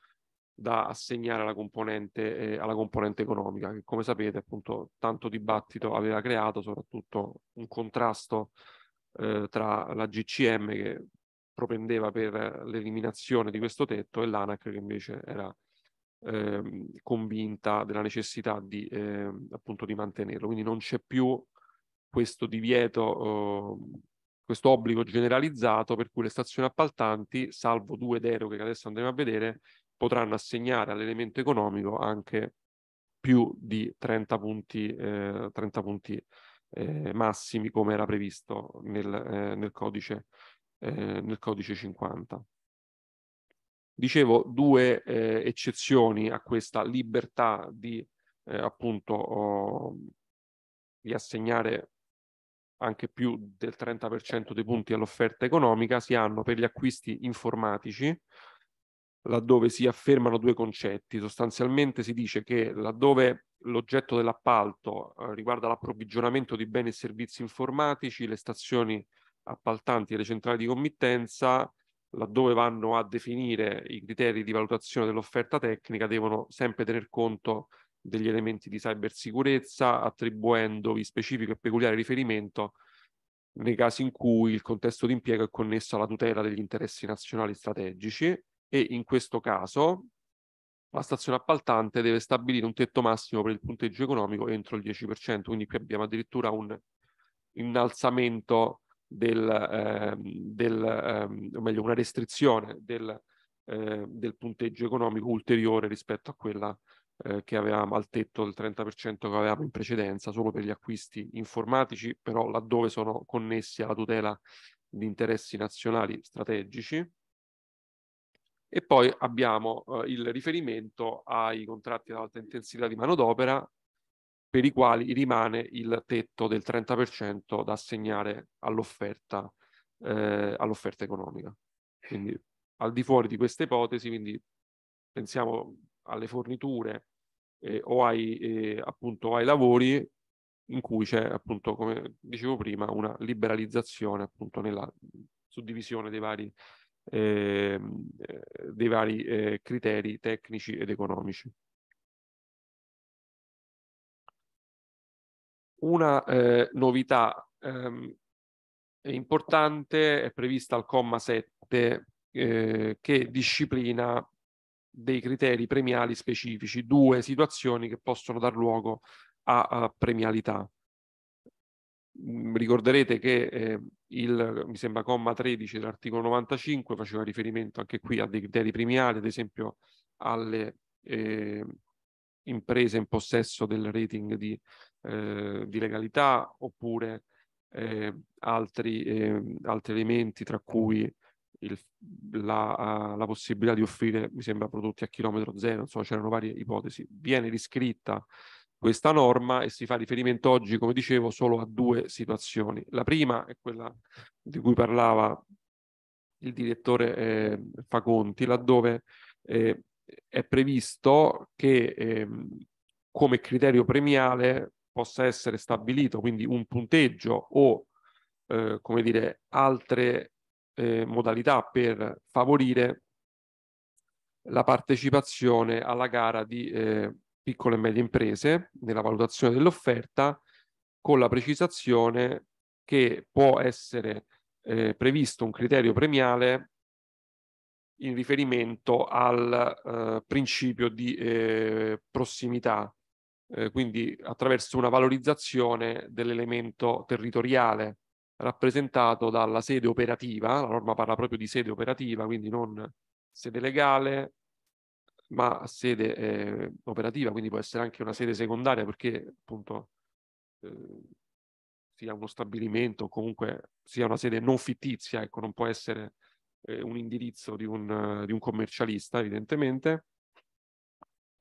da assegnare alla componente, eh, alla componente, economica, che come sapete appunto tanto dibattito aveva creato, soprattutto un contrasto eh, tra la GCM che propendeva per l'eliminazione di questo tetto e l'ANAC che invece era eh, convinta della necessità di, eh, appunto, di mantenerlo. Quindi non c'è più questo divieto, eh, questo obbligo generalizzato per cui le stazioni appaltanti, salvo due deroghe che adesso andremo a vedere, potranno assegnare all'elemento economico anche più di 30 punti, 30 eh, punti eh, massimi come era previsto nel, eh, nel, codice, nel codice 50. Dicevo due eh, eccezioni a questa libertà di eh, appunto oh, di assegnare anche più del 30% dei punti all'offerta economica si hanno per gli acquisti informatici laddove si affermano due concetti. Sostanzialmente si dice che laddove l'oggetto dell'appalto eh, riguarda l'approvvigionamento di beni e servizi informatici, le stazioni appaltanti e le centrali di committenza laddove vanno a definire i criteri di valutazione dell'offerta tecnica, devono sempre tener conto degli elementi di cybersicurezza, attribuendovi specifico e peculiare riferimento nei casi in cui il contesto di impiego è connesso alla tutela degli interessi nazionali strategici e in questo caso la stazione appaltante deve stabilire un tetto massimo per il punteggio economico entro il 10%, quindi qui abbiamo addirittura un innalzamento del, eh, del eh, o meglio, una restrizione del, eh, del, punteggio economico ulteriore rispetto a quella eh, che avevamo al tetto del 30% che avevamo in precedenza solo per gli acquisti informatici, però laddove sono connessi alla tutela di interessi nazionali strategici. E poi abbiamo eh, il riferimento ai contratti ad alta intensità di manodopera per i quali rimane il tetto del 30% da assegnare all'offerta eh, all economica. Quindi al di fuori di questa ipotesi, quindi pensiamo alle forniture eh, o, ai, eh, appunto, ai lavori in cui c'è appunto, come dicevo prima, una liberalizzazione appunto nella suddivisione dei vari, ehm, eh, dei vari eh, criteri tecnici ed economici. Una eh, novità ehm, importante è prevista al comma 7 eh, che disciplina dei criteri premiali specifici, due situazioni che possono dar luogo a, a premialità. Mm, ricorderete che eh, il, mi sembra, comma 13 dell'articolo 95 faceva riferimento anche qui a dei criteri premiali, ad esempio alle eh, imprese in possesso del rating di eh, di legalità oppure eh, altri, eh, altri, elementi tra cui il, la, la, possibilità di offrire, mi sembra, prodotti a chilometro zero, insomma c'erano varie ipotesi. Viene riscritta questa norma e si fa riferimento oggi, come dicevo, solo a due situazioni. La prima è quella di cui parlava il direttore eh, Faconti, laddove eh, è previsto che eh, come criterio premiale possa essere stabilito, quindi un punteggio o eh, come dire, altre eh, modalità per favorire la partecipazione alla gara di eh, piccole e medie imprese nella valutazione dell'offerta con la precisazione che può essere eh, previsto un criterio premiale in riferimento al eh, principio di eh, prossimità eh, quindi attraverso una valorizzazione dell'elemento territoriale rappresentato dalla sede operativa, la norma parla proprio di sede operativa, quindi non sede legale, ma sede eh, operativa, quindi può essere anche una sede secondaria perché appunto eh, sia uno stabilimento, comunque sia una sede non fittizia, ecco, non può essere eh, un indirizzo di un, di un commercialista evidentemente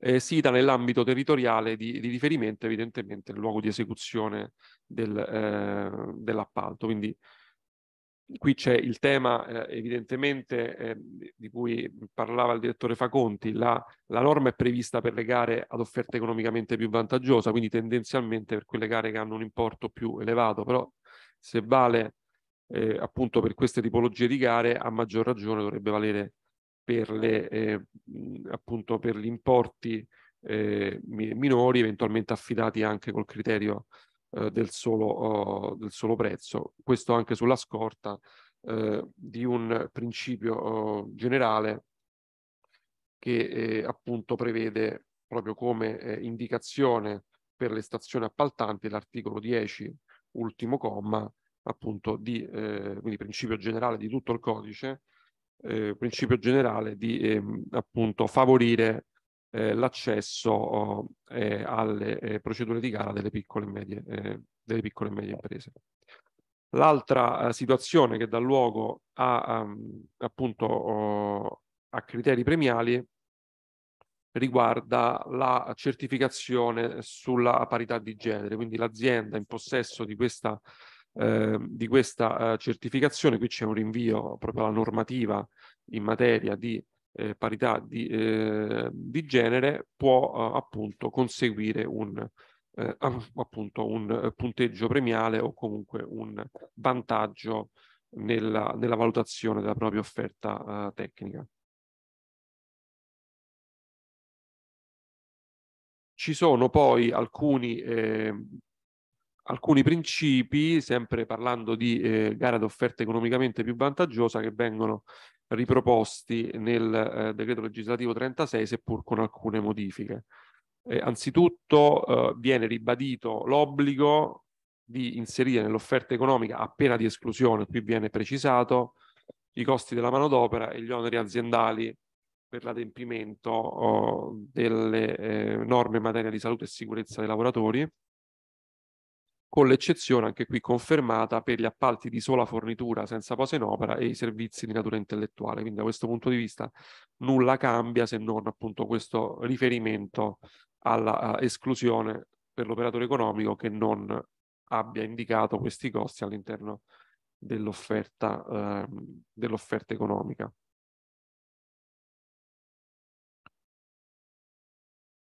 eh, sita nell'ambito territoriale di, di, riferimento, evidentemente il luogo di esecuzione del, eh, dell'appalto. Quindi qui c'è il tema eh, evidentemente eh, di cui parlava il direttore Faconti, la, la, norma è prevista per le gare ad offerta economicamente più vantaggiosa, quindi tendenzialmente per quelle gare che hanno un importo più elevato, però se vale eh, appunto per queste tipologie di gare a maggior ragione dovrebbe valere per, le, eh, appunto per gli importi eh, minori, eventualmente affidati anche col criterio eh, del, solo, oh, del solo prezzo. Questo anche sulla scorta eh, di un principio oh, generale che eh, appunto prevede proprio come eh, indicazione per le stazioni appaltanti l'articolo 10 ultimo comma appunto di eh, quindi principio generale di tutto il codice eh, principio generale di eh, appunto favorire eh, l'accesso eh, alle eh, procedure di gara delle piccole e medie, eh, delle piccole e medie imprese. L'altra situazione che dà luogo a, um, appunto, oh, a criteri premiali riguarda la certificazione sulla parità di genere, quindi l'azienda in possesso di questa eh, di questa eh, certificazione. Qui c'è un rinvio proprio alla normativa in materia di eh, parità di, ehm, di, genere, può eh, appunto conseguire un, eh, appunto un eh, punteggio premiale o comunque un vantaggio nella, nella valutazione della propria offerta tecnica. Ci sono poi alcuni eh, alcuni principi, sempre parlando di eh, gara d'offerta economicamente più vantaggiosa, che vengono riproposti nel eh, decreto legislativo 36, seppur con alcune modifiche. Eh, anzitutto eh, viene ribadito l'obbligo di inserire nell'offerta economica appena di esclusione, qui viene precisato, i costi della manodopera e gli oneri aziendali per l'adempimento oh, delle eh, norme in materia di salute e sicurezza dei lavoratori con l'eccezione anche qui confermata per gli appalti di sola fornitura senza posa in opera e i servizi di natura intellettuale. Quindi da questo punto di vista nulla cambia se non appunto questo riferimento alla esclusione per l'operatore economico che non abbia indicato questi costi all'interno dell'offerta, eh, dell economica.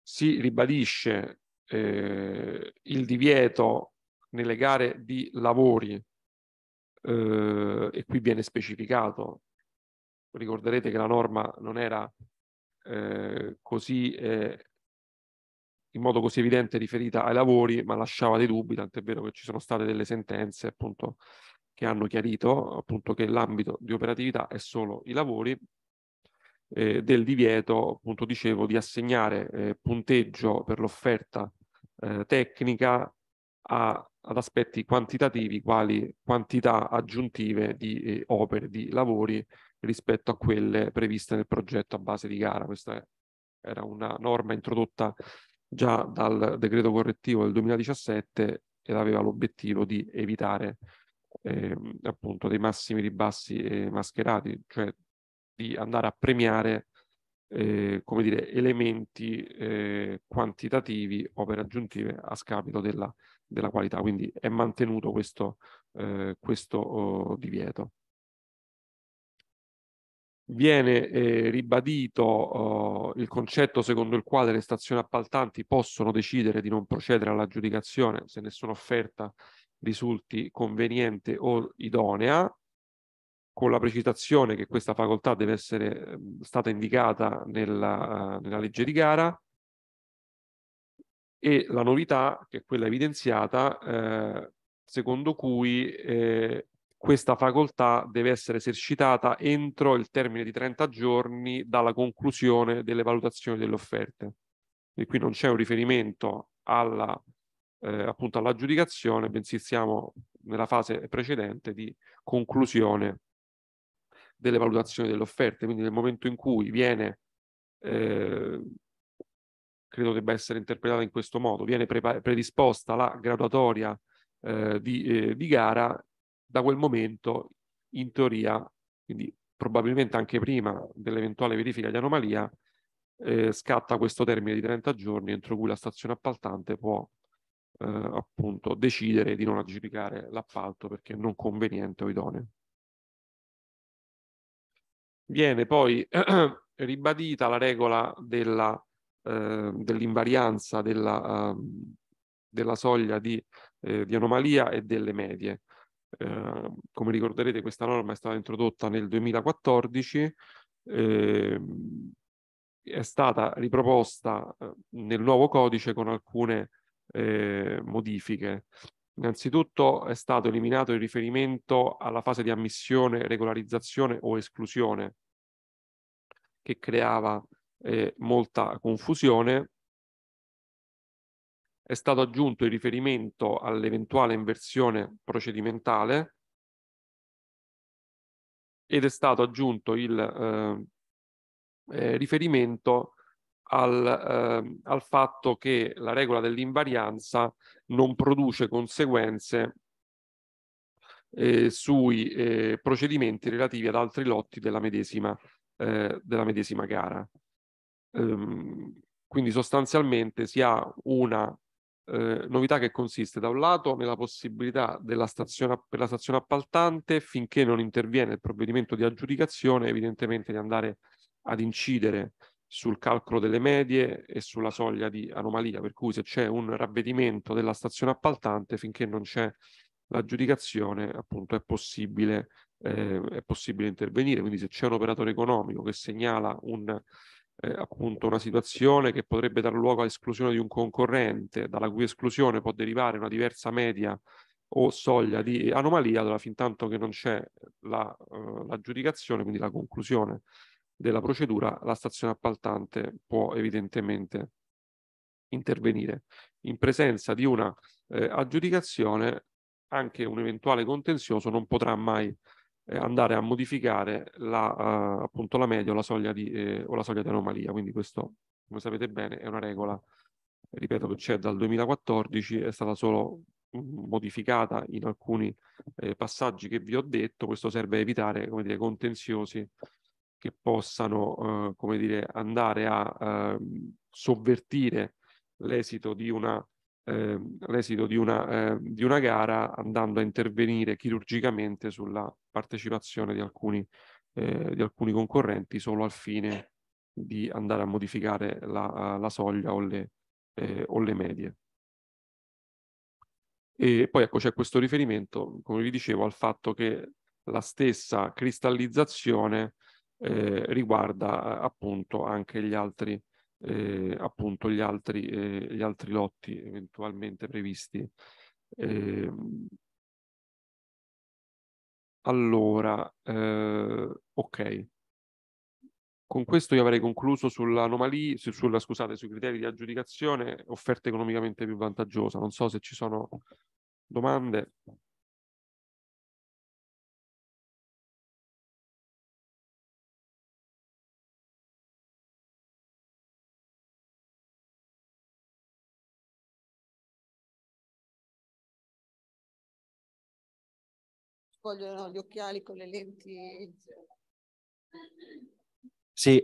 Si ribadisce eh, il divieto nelle gare di lavori, eh, e qui viene specificato, ricorderete che la norma non era eh, così eh, in modo così evidente riferita ai lavori, ma lasciava dei dubbi, tant'è vero che ci sono state delle sentenze appunto che hanno chiarito appunto che l'ambito di operatività è solo i lavori eh, del divieto, appunto dicevo, di assegnare eh, punteggio per l'offerta eh, tecnica a, ad aspetti quantitativi quali quantità aggiuntive di eh, opere, di lavori rispetto a quelle previste nel progetto a base di gara. Questa era una norma introdotta già dal decreto correttivo del 2017 ed aveva l'obiettivo di evitare eh, appunto dei massimi ribassi eh, mascherati, cioè di andare a premiare eh, come dire, elementi eh, quantitativi, opere aggiuntive a scapito della della qualità, quindi è mantenuto questo, eh, questo oh, divieto. Viene eh, ribadito oh, il concetto secondo il quale le stazioni appaltanti possono decidere di non procedere all'aggiudicazione se nessuna offerta risulti conveniente o idonea, con la precisazione che questa facoltà deve essere eh, stata indicata nella, eh, nella legge di gara, e la novità, che è quella evidenziata, eh, secondo cui eh, questa facoltà deve essere esercitata entro il termine di 30 giorni dalla conclusione delle valutazioni delle offerte. E qui non c'è un riferimento alla, eh, appunto all'aggiudicazione, bensì siamo nella fase precedente di conclusione delle valutazioni delle offerte. Quindi nel momento in cui viene eh, credo debba essere interpretata in questo modo. Viene predisposta la graduatoria eh, di, eh, di, gara, da quel momento in teoria, quindi probabilmente anche prima dell'eventuale verifica di anomalia, eh, scatta questo termine di 30 giorni entro cui la stazione appaltante può eh, appunto decidere di non aggiudicare l'appalto perché non conveniente o idoneo. Viene poi [CLEARS THROAT] ribadita la regola della Ehm, dell'invarianza della, uh, della, soglia di, eh, di, anomalia e delle medie. Eh, come ricorderete questa norma è stata introdotta nel 2014, ehm, è stata riproposta nel nuovo codice con alcune modifiche. Innanzitutto è stato eliminato il riferimento alla fase di ammissione, regolarizzazione o esclusione che creava eh, molta confusione. È stato aggiunto il riferimento all'eventuale inversione procedimentale ed è stato aggiunto il eh, eh, riferimento al, eh, al, fatto che la regola dell'invarianza non produce conseguenze eh, sui eh, procedimenti relativi ad altri lotti della medesima, eh, della medesima gara. Ehm, quindi sostanzialmente si ha una eh, novità che consiste da un lato nella possibilità stazione, per la stazione appaltante, finché non interviene il provvedimento di aggiudicazione, evidentemente di andare ad incidere sul calcolo delle medie e sulla soglia di anomalia, per cui se c'è un ravvedimento della stazione appaltante, finché non c'è l'aggiudicazione, appunto è possibile, eh, è possibile intervenire. Quindi se c'è un operatore economico che segnala un eh, appunto una situazione che potrebbe dar luogo all'esclusione di un concorrente, dalla cui esclusione può derivare una diversa media o soglia di anomalia, allora fin tanto che non c'è la, uh, l'aggiudicazione, quindi la conclusione della procedura, la stazione appaltante può evidentemente intervenire. In presenza di una eh, aggiudicazione, anche un eventuale contenzioso non potrà mai eh, andare a modificare la, uh, appunto la media o la soglia di, eh, o la soglia di anomalia. Quindi questo, come sapete bene, è una regola, ripeto, che c'è dal 2014, è stata solo mm, modificata in alcuni eh, passaggi che vi ho detto. Questo serve a evitare come dire, contenziosi che possano eh, come dire, andare a eh, sovvertire l'esito di una eh, l'esito di, eh, di, una gara andando a intervenire chirurgicamente sulla partecipazione di alcuni, eh, di alcuni concorrenti solo al fine di andare a modificare la, la soglia o le, eh, o le, medie. E poi ecco c'è questo riferimento, come vi dicevo, al fatto che la stessa cristallizzazione eh, riguarda eh, appunto anche gli altri eh, appunto gli altri, eh, gli altri lotti eventualmente previsti. Ehm, eh, allora, ok. Con questo io avrei concluso sull'anomalia, sulla, scusate, sui criteri di aggiudicazione, offerta economicamente più vantaggiosa. Non so se ci sono domande. vogliono gli occhiali con le lenti. Sì.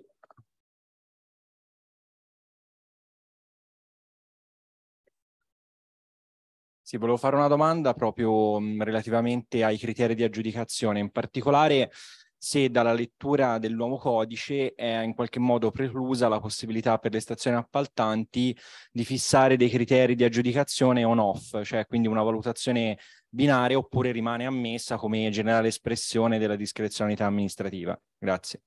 Sì, volevo fare una domanda proprio mm, relativamente ai criteri di aggiudicazione, in particolare se dalla lettura dell'uomo codice è in qualche modo preclusa la possibilità per le stazioni appaltanti di fissare dei criteri di aggiudicazione on-off, cioè quindi una valutazione binaria oppure rimane ammessa come generale espressione della discrezionalità amministrativa. Grazie.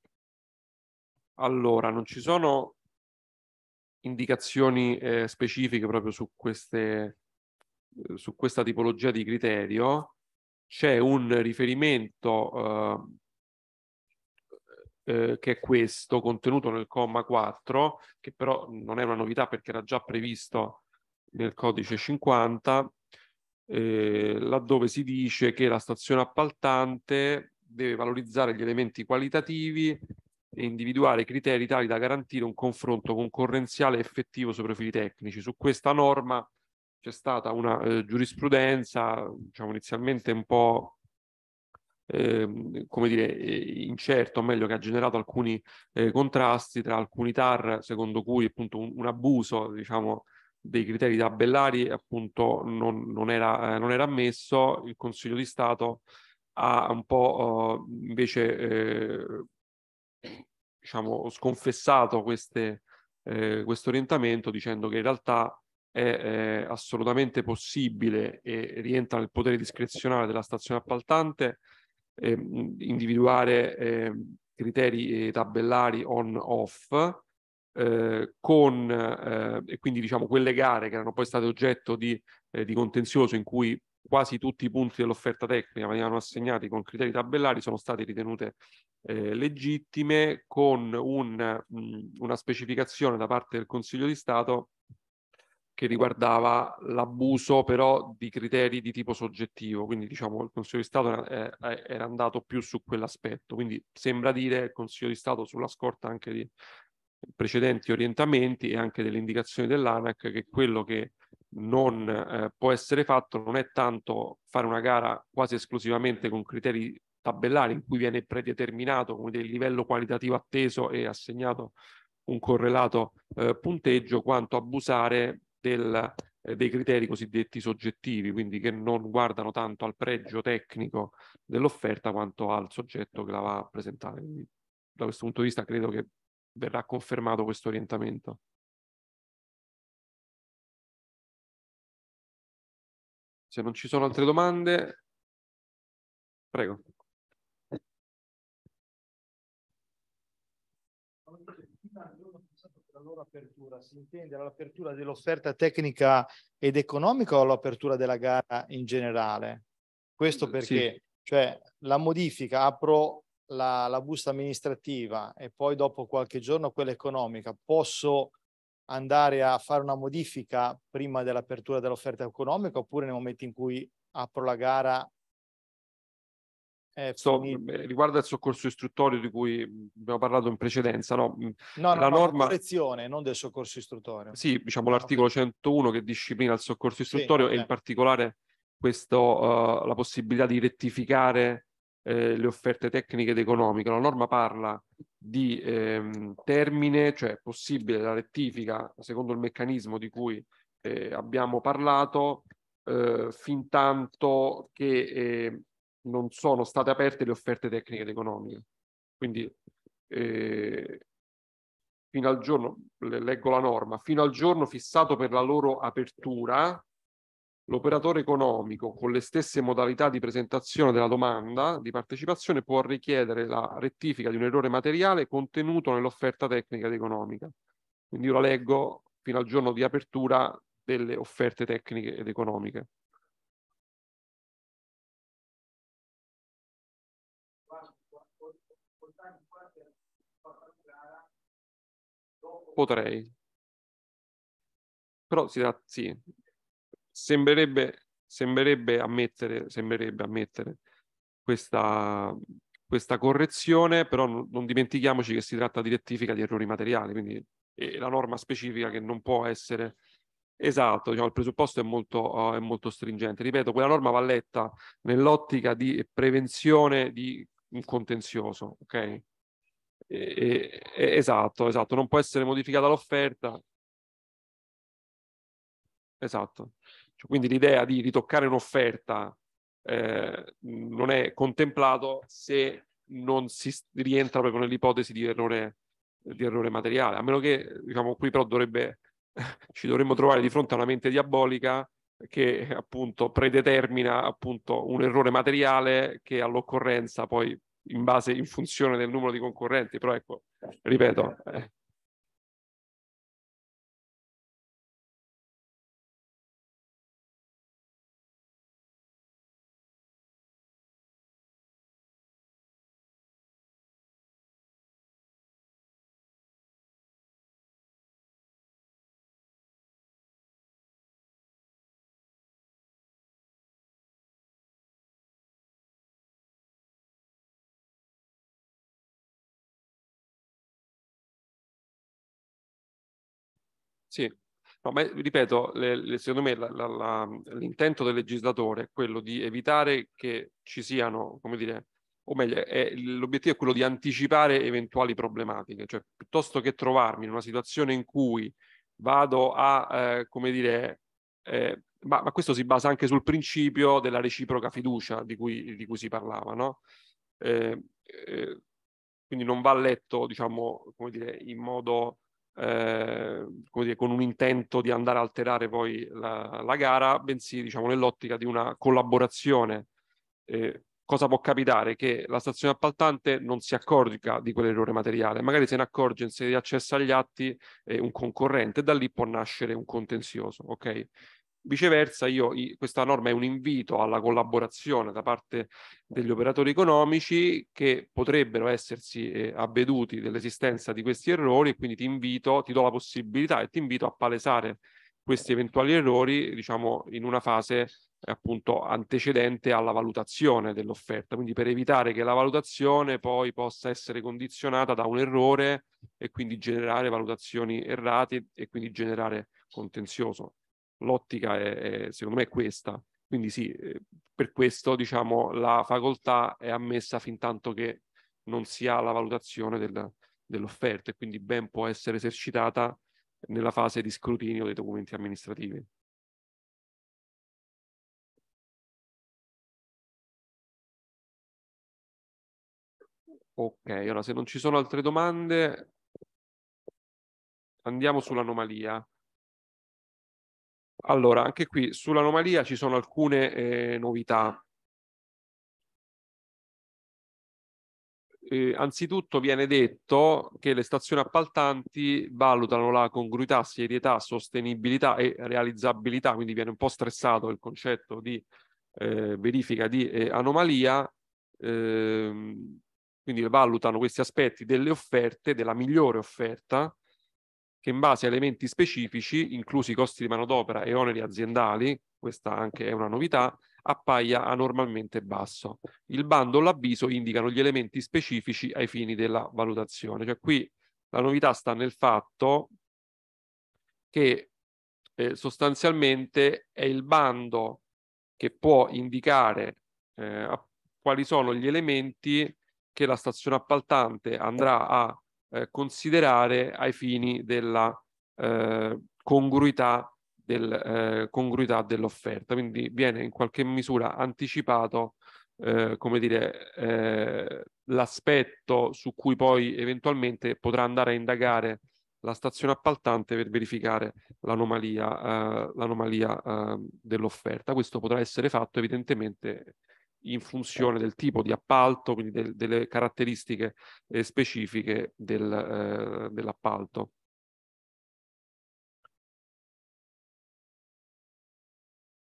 Allora, non ci sono indicazioni eh, specifiche proprio su, queste, eh, su questa tipologia di criterio. C'è un riferimento ehm, eh, eh, che è questo, contenuto nel comma 4, che però non è una novità perché era già previsto nel codice 50, eh, laddove si dice che la stazione appaltante deve valorizzare gli elementi qualitativi e individuare criteri tali da garantire un confronto concorrenziale effettivo sui profili tecnici. Su questa norma c'è stata una eh, giurisprudenza, diciamo inizialmente un po' Eh, come dire, eh, incerto, o meglio che ha generato alcuni eh, contrasti tra alcuni TAR, secondo cui appunto un, un abuso, diciamo, dei criteri tabellari appunto non, non, era, eh, non era ammesso, il Consiglio di Stato ha un po' eh, invece eh, diciamo, sconfessato queste, eh, questo orientamento dicendo che in realtà è, è assolutamente possibile e rientra nel potere discrezionale della stazione appaltante ehm, ehm, eh, individuare eh, criteri tabellari on-off eh, con eh, e quindi diciamo quelle gare che erano poi state oggetto di, eh, di contenzioso in cui quasi tutti i punti dell'offerta tecnica venivano assegnati con criteri tabellari sono state ritenute eh, legittime con un, mh, una specificazione da parte del Consiglio di Stato che riguardava l'abuso però di criteri di tipo soggettivo, quindi diciamo il Consiglio di Stato era, eh, era andato più su quell'aspetto, quindi sembra dire il Consiglio di Stato sulla scorta anche di, precedenti orientamenti e anche delle indicazioni dell'ANAC che quello che non eh, può essere fatto non è tanto fare una gara quasi esclusivamente con criteri tabellari in cui viene predeterminato come del livello qualitativo atteso e assegnato un correlato eh, punteggio quanto abusare del, eh, dei criteri cosiddetti soggettivi, quindi che non guardano tanto al pregio tecnico dell'offerta quanto al soggetto che la va a presentare. Quindi, da questo punto di vista credo che verrà confermato questo orientamento. Se non ci sono altre domande, prego. La loro apertura si intende all'apertura dell'offerta tecnica ed economica o all'apertura della gara in generale? Questo perché sì. cioè, la modifica, apro la, la busta amministrativa e poi dopo qualche giorno quella economica, posso andare a fare una modifica prima dell'apertura dell'offerta economica oppure nel momento in cui apro la gara? So, eh, riguardo al soccorso istruttorio di cui abbiamo parlato in precedenza, no? No, la no, norma... correzione, non del soccorso istruttorio. Sì, diciamo ah, l'articolo 101 che disciplina il soccorso istruttorio sì, e okay. in particolare questo, uh, la possibilità di rettificare eh, le offerte tecniche ed economiche. La norma parla di ehm, termine, cioè possibile la rettifica secondo il meccanismo di cui eh, abbiamo parlato, eh, fin tanto che eh, non sono state aperte le offerte tecniche ed economiche. Quindi eh, fino al giorno, leggo la norma, fino al giorno fissato per la loro apertura, L'operatore economico, con le stesse modalità di presentazione della domanda di partecipazione, può richiedere la rettifica di un errore materiale contenuto nell'offerta tecnica ed economica. Quindi io la leggo fino al giorno di apertura delle offerte tecniche ed economiche. Potrei. Però si tratta, sì, sembrerebbe, sembrerebbe ammettere, sembrerebbe ammettere questa, questa correzione, però non dimentichiamoci che si tratta di rettifica di errori materiali, quindi è la norma specifica che non può essere esatto, diciamo, il presupposto è molto, uh, è molto stringente. Ripeto, quella norma va letta nell'ottica di prevenzione di un contenzioso, ok? E, e, esatto, esatto, non può essere modificata l'offerta. Esatto. Cioè, quindi l'idea di ritoccare un'offerta eh, non è contemplato se non si rientra proprio nell'ipotesi di errore, di errore materiale, a meno che, diciamo, qui però dovrebbe, [LAUGHS] ci dovremmo trovare di fronte a una mente diabolica che appunto predetermina appunto un errore materiale che all'occorrenza poi in base in funzione del numero di concorrenti però ecco ripeto eh, Sì, no, ma ripeto, le, le, secondo me l'intento del legislatore è quello di evitare che ci siano, come dire, o meglio, l'obiettivo è quello di anticipare eventuali problematiche, cioè piuttosto che trovarmi in una situazione in cui vado a, eh, come dire, eh, ma, ma, questo si basa anche sul principio della reciproca fiducia di cui, di cui si parlava, no? Eh, eh quindi non va letto, diciamo, come dire, in modo eh, dire, con un intento di andare a alterare poi la, la gara, bensì diciamo, nell'ottica di una collaborazione. Eh, cosa può capitare? Che la stazione appaltante non si accorga di quell'errore materiale, magari se ne accorge in sede di accesso agli atti eh, un concorrente, e da lì può nascere un contenzioso. Okay? Viceversa, io, questa norma è un invito alla collaborazione da parte degli operatori economici che potrebbero essersi eh, avveduti dell'esistenza di questi errori e quindi ti invito, ti do la possibilità e ti invito a palesare questi eventuali errori, diciamo, in una fase appunto antecedente alla valutazione dell'offerta, quindi per evitare che la valutazione poi possa essere condizionata da un errore e quindi generare valutazioni errate e quindi generare contenzioso l'ottica è, è, secondo me è questa. Quindi sì, eh, per questo diciamo, la facoltà è ammessa fin tanto che non si ha la valutazione del, dell'offerta e quindi ben può essere esercitata nella fase di scrutinio dei documenti amministrativi. Ok, allora se non ci sono altre domande andiamo sull'anomalia. Allora, anche qui sull'anomalia ci sono alcune eh, novità. Eh, anzitutto viene detto che le stazioni appaltanti valutano la congruità, serietà, sostenibilità e realizzabilità, quindi viene un po' stressato il concetto di eh, verifica di eh, anomalia, ehm, quindi valutano questi aspetti delle offerte, della migliore offerta, che in base a elementi specifici, inclusi i costi di manodopera e oneri aziendali, questa anche è una novità, appaia anormalmente basso. Il bando o l'avviso indicano gli elementi specifici ai fini della valutazione. Cioè qui la novità sta nel fatto che eh, sostanzialmente è il bando che può indicare eh, quali sono gli elementi che la stazione appaltante andrà a eh, considerare ai fini della eh, congruità, del, eh, congruità dell'offerta. Quindi viene in qualche misura anticipato eh, come dire, eh, l'aspetto su cui poi eventualmente potrà andare a indagare la stazione appaltante per verificare l'anomalia, eh, l'anomalia eh, dell'offerta. Questo potrà essere fatto evidentemente in funzione del tipo di appalto, quindi del, delle caratteristiche eh, specifiche del, eh, dell'appalto.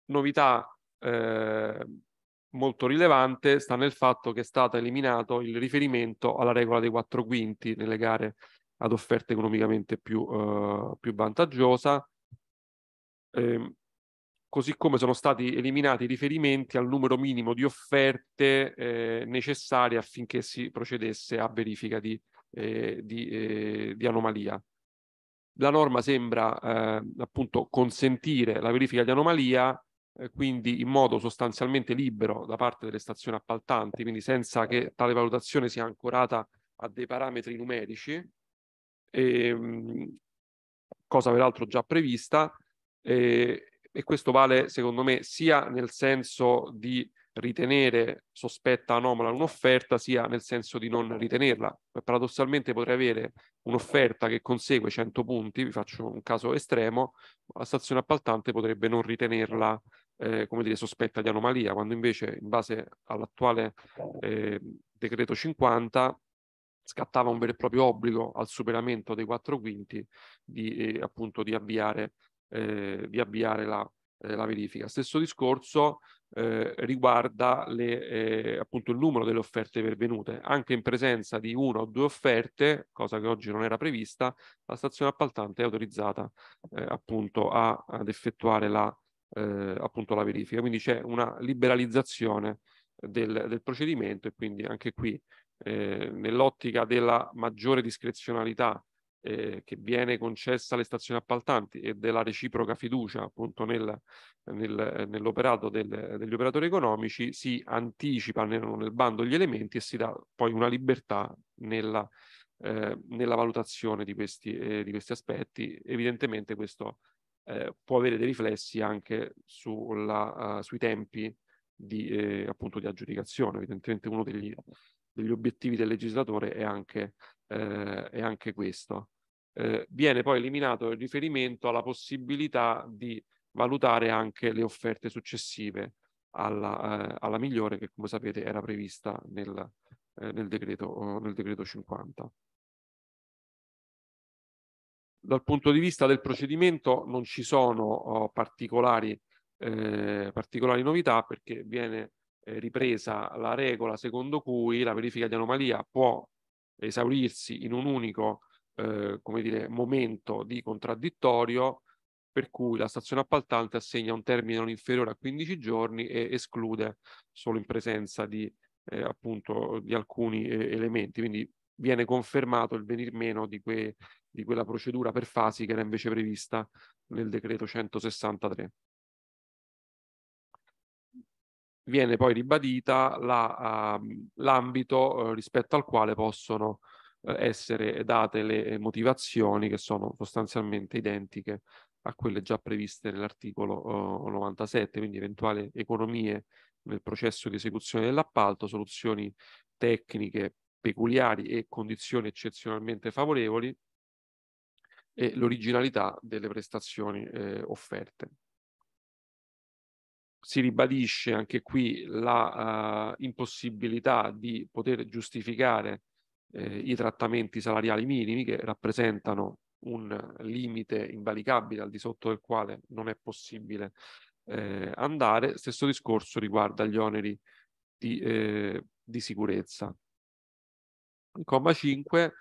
Novità eh, molto rilevante sta nel fatto che è stato eliminato il riferimento alla regola dei quattro quinti nelle gare ad offerta economicamente più, eh, più vantaggiosa. Eh, così come sono stati eliminati i riferimenti al numero minimo di offerte eh, necessarie affinché si procedesse a verifica di, eh, di, eh, di anomalia. La norma sembra eh, appunto consentire la verifica di anomalia eh, quindi in modo sostanzialmente libero da parte delle stazioni appaltanti, quindi senza che tale valutazione sia ancorata a dei parametri numerici, e, ehm, cosa peraltro già prevista, e, eh, e questo vale secondo me sia nel senso di ritenere sospetta anomala un'offerta sia nel senso di non ritenerla. Paradossalmente potrei avere un'offerta che consegue 100 punti, vi faccio un caso estremo, la stazione appaltante potrebbe non ritenerla eh, come dire, sospetta di anomalia, quando invece in base all'attuale eh, decreto 50 scattava un vero e proprio obbligo al superamento dei quattro quinti di, eh, appunto, di avviare eh, di avviare la, eh, la, verifica. Stesso discorso eh, riguarda le, eh, appunto il numero delle offerte pervenute. Anche in presenza di una o due offerte, cosa che oggi non era prevista, la stazione appaltante è autorizzata eh, appunto a, ad effettuare la, appunto la verifica. Quindi c'è una liberalizzazione del, del procedimento e quindi anche qui eh, nell'ottica della maggiore discrezionalità eh, che viene concessa alle stazioni appaltanti e della reciproca fiducia appunto nel, nel, nell'operato del, degli operatori economici si anticipano nel bando gli elementi e si dà poi una libertà nella, eh, nella valutazione di questi, eh, di questi aspetti. Evidentemente questo eh, può avere dei riflessi anche sulla, uh, sui tempi di, eh, appunto di aggiudicazione. Evidentemente uno degli, degli obiettivi del legislatore è anche eh, è anche questo. Eh, viene poi eliminato il riferimento alla possibilità di valutare anche le offerte successive alla, eh, alla migliore che come sapete era prevista nel, eh, nel, decreto, nel decreto 50 dal punto di vista del procedimento non ci sono oh, particolari, eh, particolari, novità perché viene eh, ripresa la regola secondo cui la verifica di anomalia può esaurirsi in un unico eh, dire, momento di contraddittorio per cui la stazione appaltante assegna un termine non inferiore a 15 giorni e esclude solo in presenza di, eh, appunto, di alcuni eh, elementi. Quindi viene confermato il venir meno di, que di quella procedura per fasi che era invece prevista nel decreto 163 viene poi ribadita la, uh, l'ambito uh, rispetto al quale possono uh, essere date le eh, motivazioni che sono sostanzialmente identiche a quelle già previste nell'articolo 97, quindi eventuali economie nel processo di esecuzione dell'appalto, soluzioni tecniche peculiari e condizioni eccezionalmente favorevoli e l'originalità delle prestazioni eh, offerte si ribadisce anche qui la uh, impossibilità di poter giustificare eh, i trattamenti salariali minimi che rappresentano un limite invalicabile al di sotto del quale non è possibile eh, andare. Stesso discorso riguarda gli oneri di, eh, di sicurezza. Il comma 5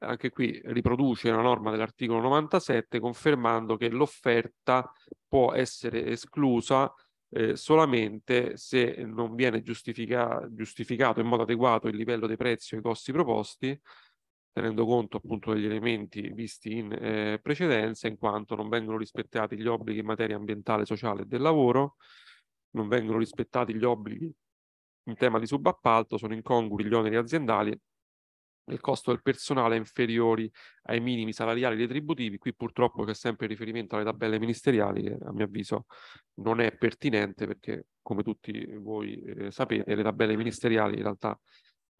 anche qui riproduce una norma dell'articolo 97 confermando che l'offerta può essere esclusa eh, solamente se non viene giustifica, giustificato in modo adeguato il livello dei prezzi o i costi proposti, tenendo conto appunto degli elementi visti in eh, precedenza, in quanto non vengono rispettati gli obblighi in materia ambientale, sociale e del lavoro, non vengono rispettati gli obblighi in tema di subappalto, sono incongrui gli oneri aziendali il costo del personale inferiori ai minimi salariali retributivi. Qui purtroppo c'è sempre riferimento alle tabelle ministeriali che eh, a mio avviso non è pertinente perché come tutti voi eh, sapete le tabelle ministeriali in realtà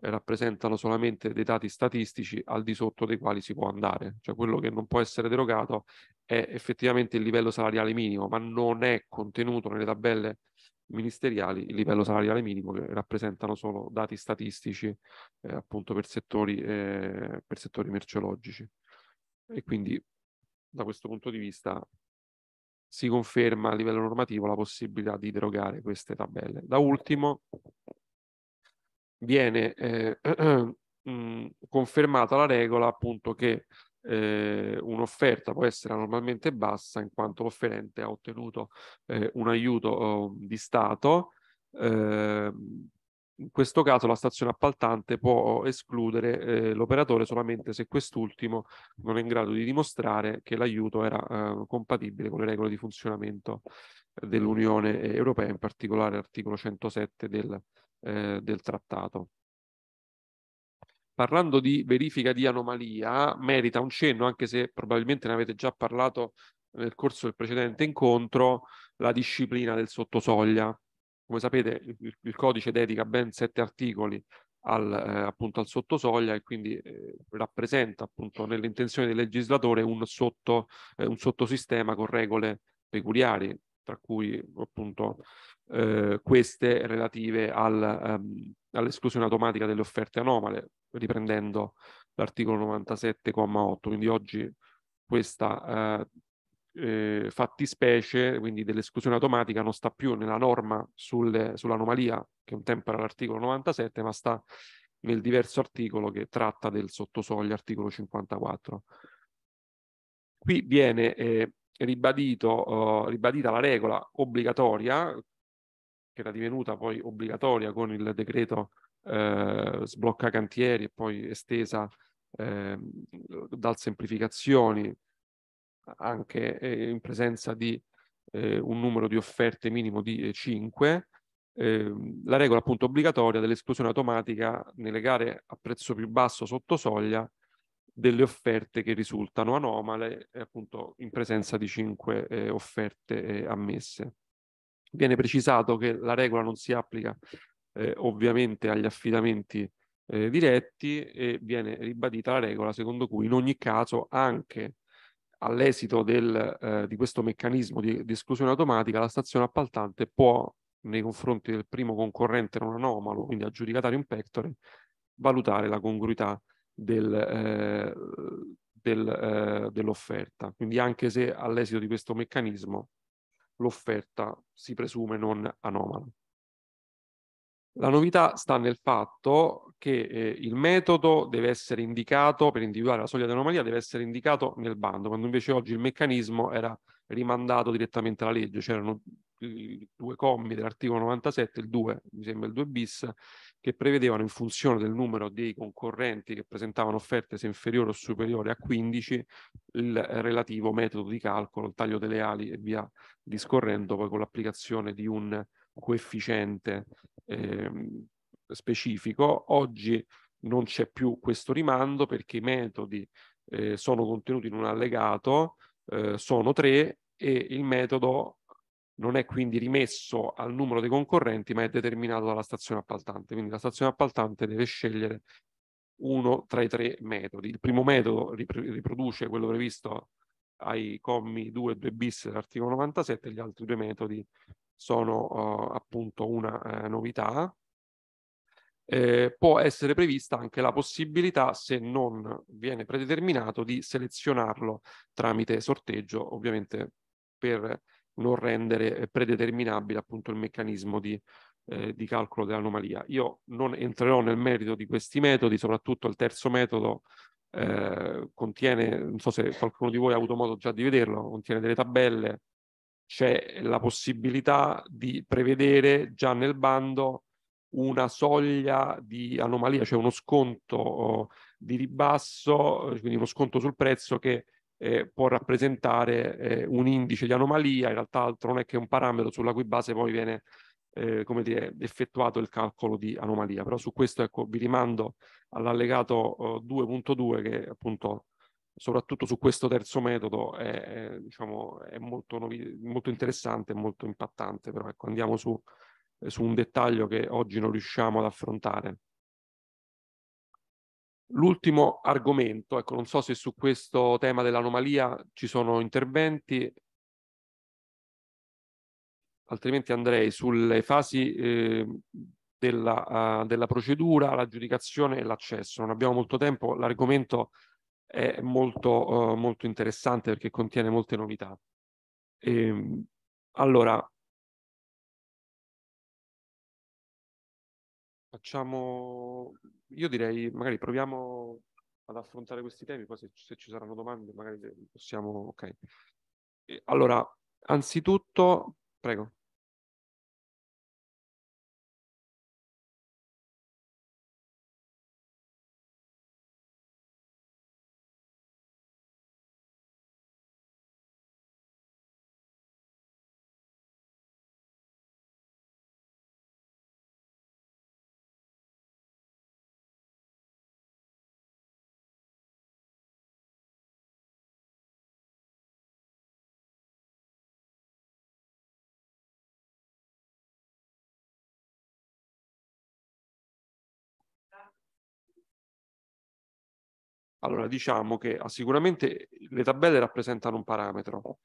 eh, rappresentano solamente dei dati statistici al di sotto dei quali si può andare. Cioè quello che non può essere derogato è effettivamente il livello salariale minimo ma non è contenuto nelle tabelle ministeriali ministeriali, il livello salariale minimo, che rappresentano solo dati statistici eh, appunto per settori, eh, per settori merceologici. E quindi da questo punto di vista si conferma a livello normativo la possibilità di derogare queste tabelle. Da ultimo viene eh, [CLEARS THROAT] confermata la regola appunto che eh, un'offerta può essere normalmente bassa in quanto l'offerente ha ottenuto eh, un aiuto oh, di Stato, eh, in questo caso la stazione appaltante può oh, escludere eh, l'operatore solamente se quest'ultimo non è in grado di dimostrare che l'aiuto era eh, compatibile con le regole di funzionamento dell'Unione Europea, in particolare l'articolo 107 del, eh, del trattato parlando di verifica di anomalia, merita un cenno, anche se probabilmente ne avete già parlato nel corso del precedente incontro, la disciplina del sottosoglia. Come sapete, il, il codice dedica ben sette articoli al, eh, appunto al sottosoglia e quindi eh, rappresenta appunto nelle del legislatore un, sotto, eh, un sottosistema con regole peculiari, tra cui appunto eh, queste relative al, um, all'esclusione automatica delle offerte anomale, riprendendo l'articolo 97,8. Quindi oggi questa eh, eh, fattispecie, quindi dell'esclusione automatica, non sta più nella norma sulle, sull'anomalia, che un tempo era l'articolo 97, ma sta nel diverso articolo che tratta del sottosoglia, articolo 54. Qui viene eh, ribadito, eh, ribadita la regola obbligatoria che era divenuta poi obbligatoria con il decreto eh, sblocca cantieri e poi estesa eh, dal semplificazioni anche eh, in presenza di eh, un numero di offerte minimo di 5, eh, ehm, la regola appunto obbligatoria dell'esclusione automatica nelle gare a prezzo più basso sotto soglia delle offerte che risultano anomale eh, appunto in presenza di 5 eh, offerte ammesse. Viene precisato che la regola non si applica eh, ovviamente agli affidamenti eh, diretti e viene ribadita la regola secondo cui in ogni caso anche all'esito eh, di questo meccanismo di, di, esclusione automatica la stazione appaltante può nei confronti del primo concorrente non anomalo, quindi aggiudicatario in pectore, valutare la congruità del, eh, del, eh, dell'offerta. Quindi anche se all'esito di questo meccanismo l'offerta si presume non anomala. La novità sta nel fatto che eh, il metodo deve essere indicato, per individuare la soglia di anomalia, deve essere indicato nel bando, quando invece oggi il meccanismo era rimandato direttamente alla legge, c'erano eh, i due commi dell'articolo 97, il 2, mi sembra il 2 bis, che prevedevano in funzione del numero dei concorrenti che presentavano offerte se inferiore o superiore a 15 il relativo metodo di calcolo, il taglio delle ali e via discorrendo poi con l'applicazione di un coefficiente eh, specifico. Oggi non c'è più questo rimando perché i metodi eh, sono contenuti in un allegato, eh, sono tre e il metodo non è quindi rimesso al numero dei concorrenti, ma è determinato dalla stazione appaltante. Quindi la stazione appaltante deve scegliere uno tra i tre metodi. Il primo metodo riproduce quello previsto ai commi 2 e 2 bis dell'articolo 97, gli altri due metodi sono uh, appunto una uh, novità. Eh, può essere prevista anche la possibilità, se non viene predeterminato, di selezionarlo tramite sorteggio, ovviamente per non rendere eh, predeterminabile appunto il meccanismo di, eh, di calcolo dell'anomalia. Io non entrerò nel merito di questi metodi, soprattutto il terzo metodo eh, contiene, non so se qualcuno di voi ha avuto modo già di vederlo, contiene delle tabelle, c'è la possibilità di prevedere già nel bando una soglia di anomalia, cioè uno sconto oh, di ribasso, eh, quindi uno sconto sul prezzo che eh, può rappresentare eh, un indice di anomalia, in realtà altro non è che un parametro sulla cui base poi viene eh, come dire, effettuato il calcolo di anomalia. Però su questo ecco, vi rimando all'allegato 2.2 che appunto soprattutto su questo terzo metodo è, è, diciamo, è molto, molto, interessante e molto impattante, però ecco, andiamo su, eh, su un dettaglio che oggi non riusciamo ad affrontare. L'ultimo argomento, ecco, non so se su questo tema dell'anomalia ci sono interventi, altrimenti andrei sulle fasi eh, della, uh, della, procedura, l'aggiudicazione e l'accesso. Non abbiamo molto tempo, l'argomento è molto, uh, molto, interessante perché contiene molte novità. E, ehm, allora, facciamo io direi, magari proviamo ad affrontare questi temi, poi se, se ci saranno domande magari possiamo... Ok. Allora, anzitutto, prego. Allora diciamo che ah, sicuramente le tabelle rappresentano un parametro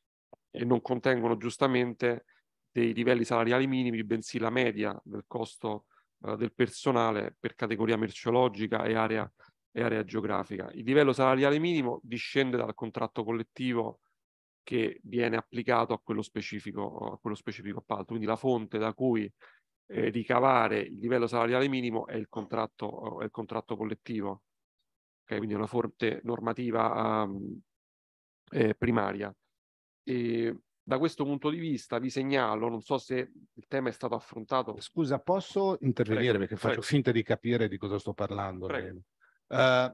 e non contengono giustamente dei livelli salariali minimi, bensì la media del costo eh, del personale per categoria merceologica e area, e area geografica. Il livello salariale minimo discende dal contratto collettivo che viene applicato a quello specifico, a quello specifico appalto, quindi la fonte da cui eh, ricavare il livello salariale minimo è il contratto, è il contratto collettivo okay? quindi una fonte normativa um, eh, primaria. E da questo punto di vista vi segnalo, non so se il tema è stato affrontato. Scusa, posso intervenire prego, perché faccio prego. finta di capire di cosa sto parlando. Uh,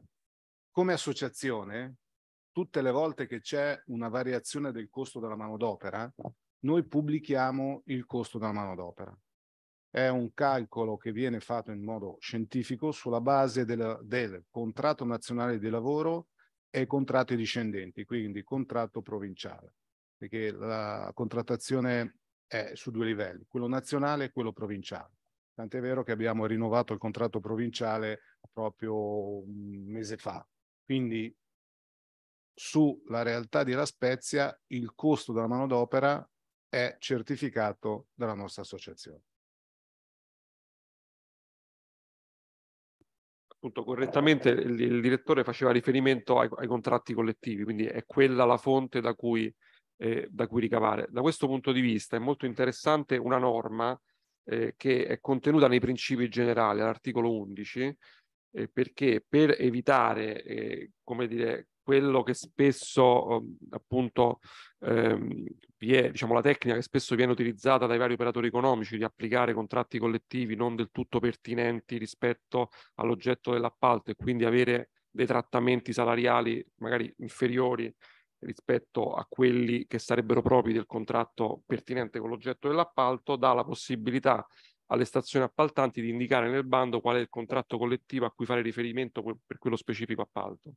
come associazione, tutte le volte che c'è una variazione del costo della manodopera, noi pubblichiamo il costo della manodopera è un calcolo che viene fatto in modo scientifico sulla base del, del contratto nazionale di lavoro e contratti discendenti, quindi contratto provinciale, perché la contrattazione è su due livelli, quello nazionale e quello provinciale. Tant'è vero che abbiamo rinnovato il contratto provinciale proprio un mese fa. Quindi sulla realtà di La Spezia il costo della manodopera è certificato dalla nostra associazione. appunto correttamente il, il direttore faceva riferimento ai, ai, contratti collettivi, quindi è quella la fonte da cui, eh, da cui, ricavare. Da questo punto di vista è molto interessante una norma eh, che è contenuta nei principi generali all'articolo 11 eh, perché per evitare, eh, come dire, quello che spesso ehm, appunto ehm, è, diciamo, la tecnica che spesso viene utilizzata dai vari operatori economici di applicare contratti collettivi non del tutto pertinenti rispetto all'oggetto dell'appalto e quindi avere dei trattamenti salariali magari inferiori rispetto a quelli che sarebbero propri del contratto pertinente con l'oggetto dell'appalto, dà la possibilità alle stazioni appaltanti di indicare nel bando qual è il contratto collettivo a cui fare riferimento per quello specifico appalto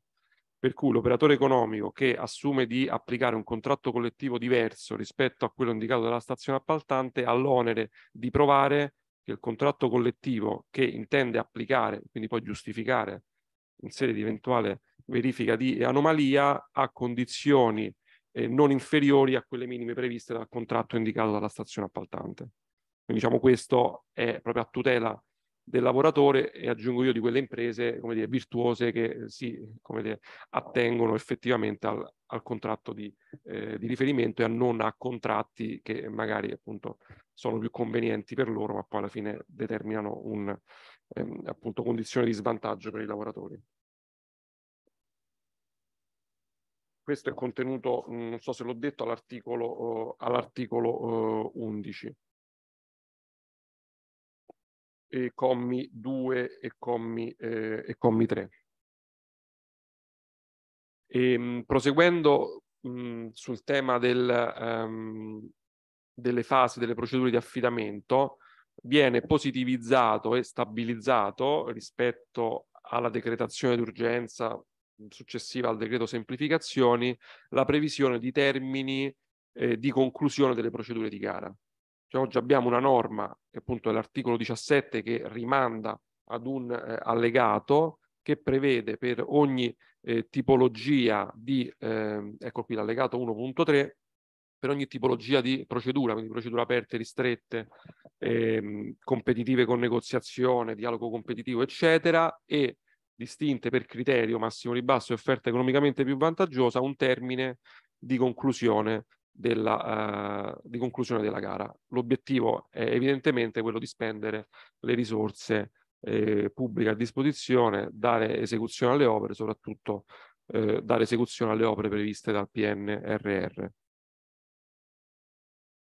per cui l'operatore economico che assume di applicare un contratto collettivo diverso rispetto a quello indicato dalla stazione appaltante ha l'onere di provare che il contratto collettivo che intende applicare, quindi poi giustificare in sede di eventuale verifica di anomalia, ha condizioni eh, non inferiori a quelle minime previste dal contratto indicato dalla stazione appaltante. Quindi diciamo questo è proprio a tutela del lavoratore e aggiungo io di quelle imprese come dire, virtuose che eh, si come dire, attengono effettivamente al, al contratto di, eh, di, riferimento e a non a contratti che magari appunto sono più convenienti per loro ma poi alla fine determinano un, ehm, appunto condizione di svantaggio per i lavoratori. Questo è contenuto, mm, non so se l'ho detto, all'articolo, eh, 11 e commi 2 e commi, eh, e commi 3. E, mh, proseguendo mh, sul tema del, um, delle fasi, delle procedure di affidamento, viene positivizzato e stabilizzato rispetto alla decretazione d'urgenza successiva al decreto semplificazioni la previsione di termini eh, di conclusione delle procedure di gara. Cioè oggi abbiamo una norma, che appunto è l'articolo 17, che rimanda ad un eh, allegato che prevede per ogni eh, tipologia di, eh, ecco qui l'allegato 1.3, per ogni tipologia di procedura, quindi procedure aperte, ristrette, ehm, competitive con negoziazione, dialogo competitivo, eccetera, e distinte per criterio massimo ribasso e offerta economicamente più vantaggiosa, un termine di conclusione della, uh, di conclusione della gara. L'obiettivo è evidentemente quello di spendere le risorse eh, pubbliche a disposizione, dare esecuzione alle opere, soprattutto eh, dare esecuzione alle opere previste dal PNRR.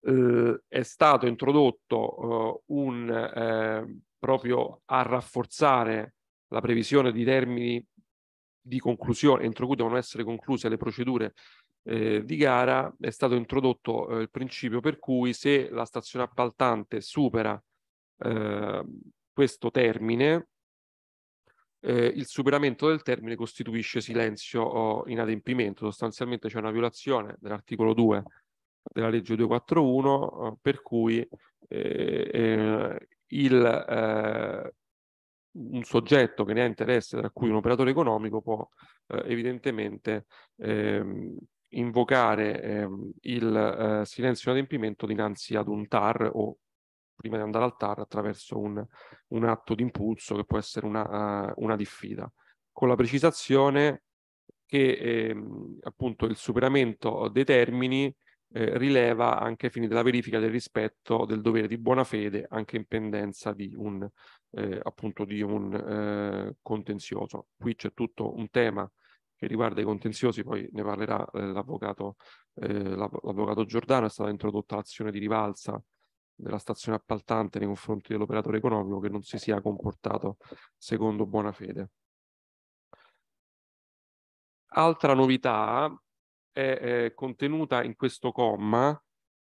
Eh, è stato introdotto eh, un eh, proprio a rafforzare la previsione di termini di conclusione entro cui devono essere concluse le procedure eh, di gara è stato introdotto eh, il principio per cui se la stazione appaltante supera eh, questo termine, eh, il superamento del termine costituisce silenzio o inadempimento, sostanzialmente c'è una violazione dell'articolo 2 della legge 241 eh, per cui eh, il, un soggetto che ne ha interesse, tra cui un operatore economico, può eh, evidentemente ehm, invocare eh, il eh, silenzio in adempimento dinanzi ad un TAR o prima di andare al TAR attraverso un, un atto di impulso che può essere una, uh, una diffida, con la precisazione che eh, appunto il superamento dei termini eh, rileva anche ai fini della verifica del rispetto del dovere di buona fede anche in pendenza di un, eh, appunto di un eh, contenzioso. Qui c'è tutto un tema che riguarda i contenziosi, poi ne parlerà eh, l'avvocato, eh, Giordano, è stata introdotta l'azione di rivalsa della stazione appaltante nei confronti dell'operatore economico che non si sia comportato secondo buona fede. Altra novità è, è contenuta in questo comma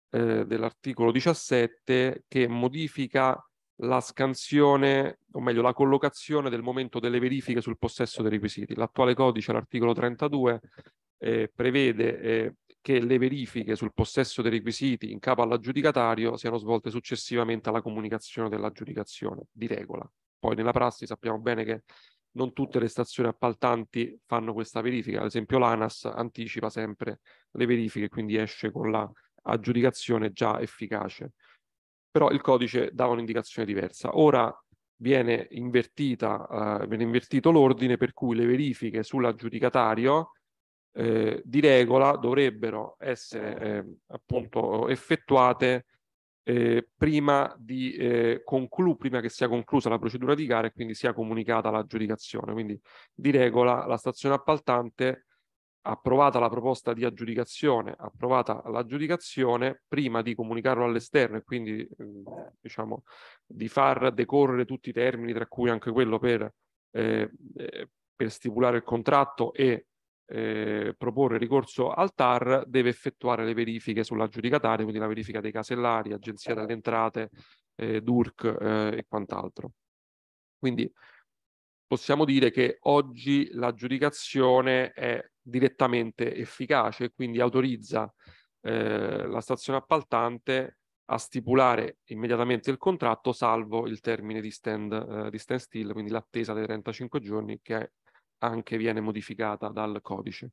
eh, dell'articolo 17 che modifica la scansione, o meglio la collocazione del momento delle verifiche sul possesso dei requisiti. L'attuale codice, l'articolo 32, eh, prevede eh, che le verifiche sul possesso dei requisiti in capo all'aggiudicatario siano svolte successivamente alla comunicazione dell'aggiudicazione, di regola. Poi nella prassi sappiamo bene che non tutte le stazioni appaltanti fanno questa verifica, ad esempio l'ANAS anticipa sempre le verifiche, quindi esce con la aggiudicazione già efficace però il codice dava un'indicazione diversa. Ora viene, invertita, eh, viene invertito l'ordine per cui le verifiche sull'aggiudicatario eh, di regola dovrebbero essere eh, appunto effettuate eh, prima, di, eh, prima che sia conclusa la procedura di gara e quindi sia comunicata l'aggiudicazione. Quindi di regola la stazione appaltante approvata la proposta di aggiudicazione, approvata l'aggiudicazione, prima di comunicarlo all'esterno e quindi ehm, diciamo di far decorrere tutti i termini, tra cui anche quello per, eh, eh, per stipulare il contratto e eh, proporre ricorso al TAR, deve effettuare le verifiche sull'aggiudicatario, quindi la verifica dei casellari, agenzia delle entrate, eh, DURC eh, e quant'altro. Quindi possiamo dire che oggi l'aggiudicazione è direttamente efficace e quindi autorizza eh, la stazione appaltante a stipulare immediatamente il contratto salvo il termine di stand, eh, di stand still, quindi l'attesa dei 35 giorni che anche viene modificata dal codice.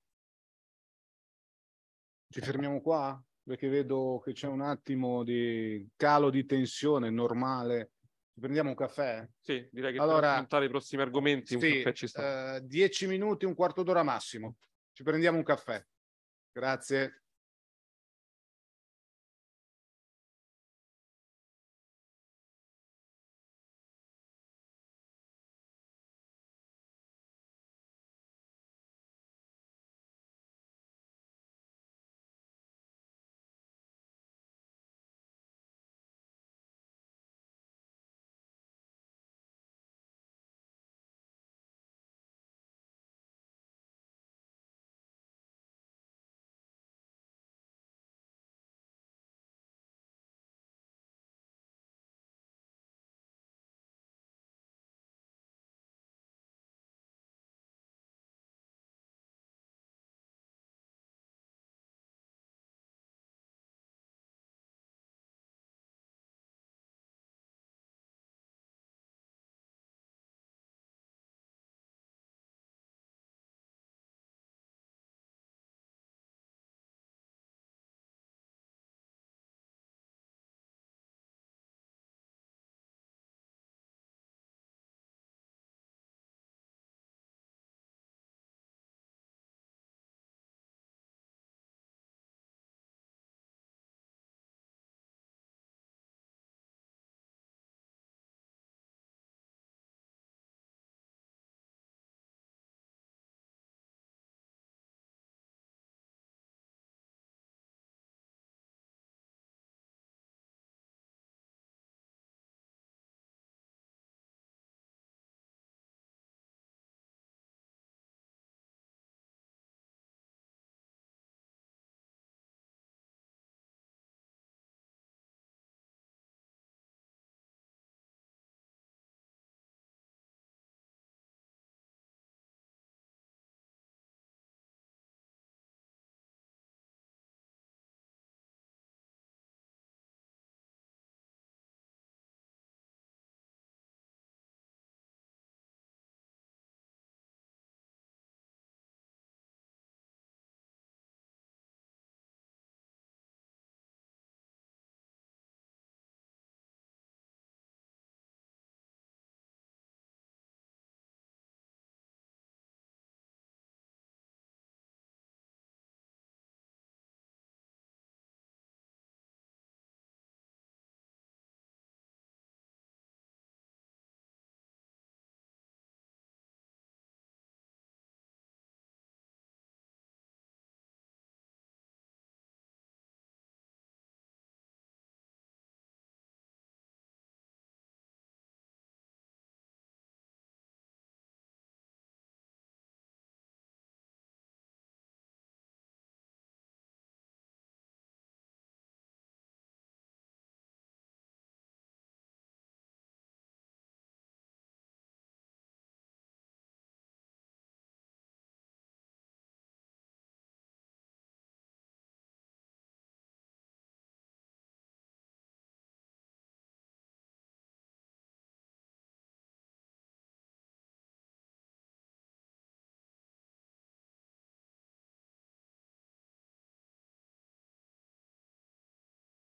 Ci fermiamo qua perché vedo che c'è un attimo di calo di tensione normale. Prendiamo un caffè? Sì, direi che allora, per affrontare i prossimi argomenti sì, un caffè ci sta. Eh, dieci minuti, un quarto d'ora massimo. Ci prendiamo un caffè. Grazie.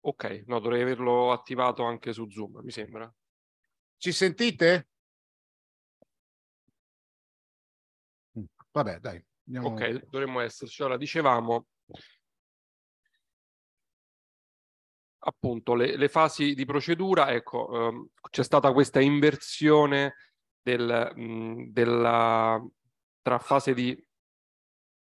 Ok, no, dovrei averlo attivato anche su Zoom, mi sembra. Ci sentite? Mm. Vabbè, dai. Andiamo... Ok, dovremmo esserci. Allora, dicevamo appunto le, le fasi di procedura, ecco, ehm, c'è stata questa inversione del, mh, mm, della, tra fase di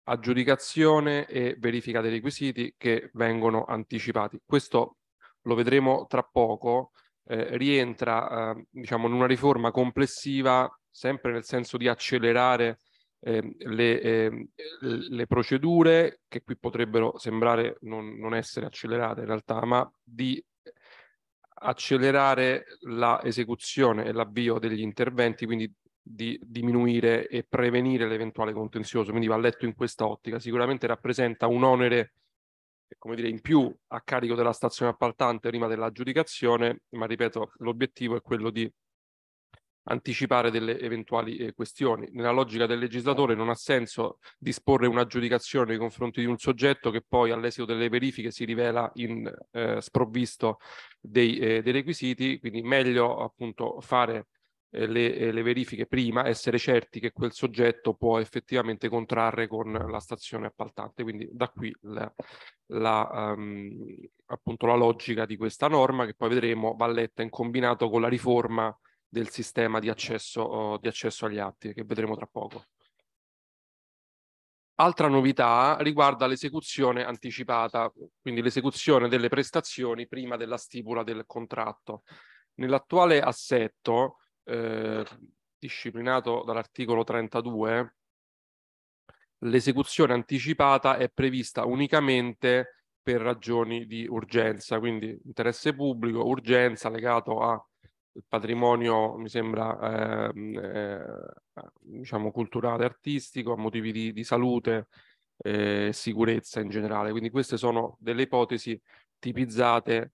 aggiudicazione e verifica dei requisiti che vengono anticipati. Questo lo vedremo tra poco, eh, rientra eh, diciamo, in una riforma complessiva, sempre nel senso di accelerare eh, le, eh, le procedure, che qui potrebbero sembrare non, non essere accelerate in realtà, ma di accelerare l'esecuzione e l'avvio degli interventi, quindi di diminuire e prevenire l'eventuale contenzioso, quindi va letto in questa ottica. Sicuramente rappresenta un onere come dire, in più a carico della stazione appaltante prima dell'aggiudicazione, ma ripeto, l'obiettivo è quello di anticipare delle eventuali eh, questioni. Nella logica del legislatore non ha senso disporre un'aggiudicazione nei confronti di un soggetto che poi all'esito delle verifiche si rivela in eh, sprovvisto dei, eh, dei requisiti, quindi meglio appunto fare le, le, verifiche prima, essere certi che quel soggetto può effettivamente contrarre con la stazione appaltante. Quindi da qui la, la, um, appunto la logica di questa norma che poi vedremo va letta in combinato con la riforma del sistema di accesso, uh, di accesso agli atti che vedremo tra poco. Altra novità riguarda l'esecuzione anticipata, quindi l'esecuzione delle prestazioni prima della stipula del contratto. Nell'attuale assetto eh, disciplinato dall'articolo 32, l'esecuzione anticipata è prevista unicamente per ragioni di urgenza, quindi interesse pubblico, urgenza legato a patrimonio, mi sembra, ehm, eh, diciamo culturale, artistico, a motivi di, di salute eh, e eh, sicurezza in generale. Quindi queste sono delle ipotesi tipizzate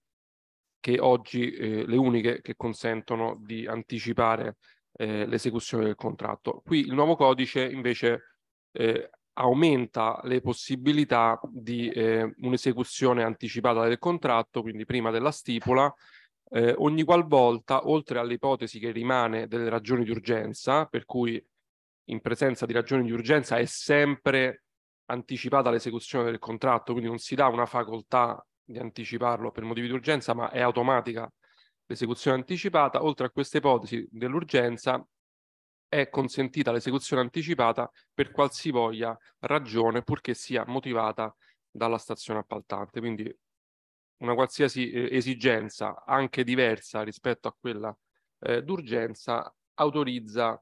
che oggi eh, le uniche che consentono di anticipare eh, l'esecuzione del contratto. Qui il nuovo codice invece eh, aumenta le possibilità di eh, un'esecuzione anticipata del contratto, quindi prima della stipula, eh, ogni qualvolta, oltre all'ipotesi che rimane delle ragioni di urgenza, per cui in presenza di ragioni di urgenza è sempre anticipata l'esecuzione del contratto, quindi non si dà una facoltà di anticiparlo per motivi di urgenza, ma è automatica l'esecuzione anticipata, oltre a questa ipotesi dell'urgenza è consentita l'esecuzione anticipata per qualsivoglia ragione, purché sia motivata dalla stazione appaltante. Quindi una qualsiasi eh, esigenza, anche diversa rispetto a quella eh, d'urgenza, autorizza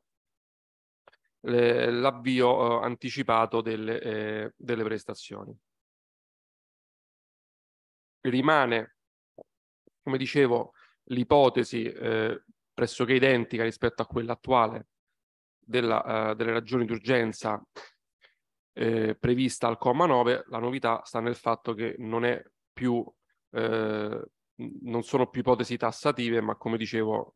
eh, l'avvio eh, anticipato delle, eh, delle prestazioni rimane, come dicevo, l'ipotesi eh, pressoché identica rispetto a quella attuale della, eh, delle ragioni d'urgenza eh, prevista al comma 9, la novità sta nel fatto che non è più eh, non sono più ipotesi tassative, ma come dicevo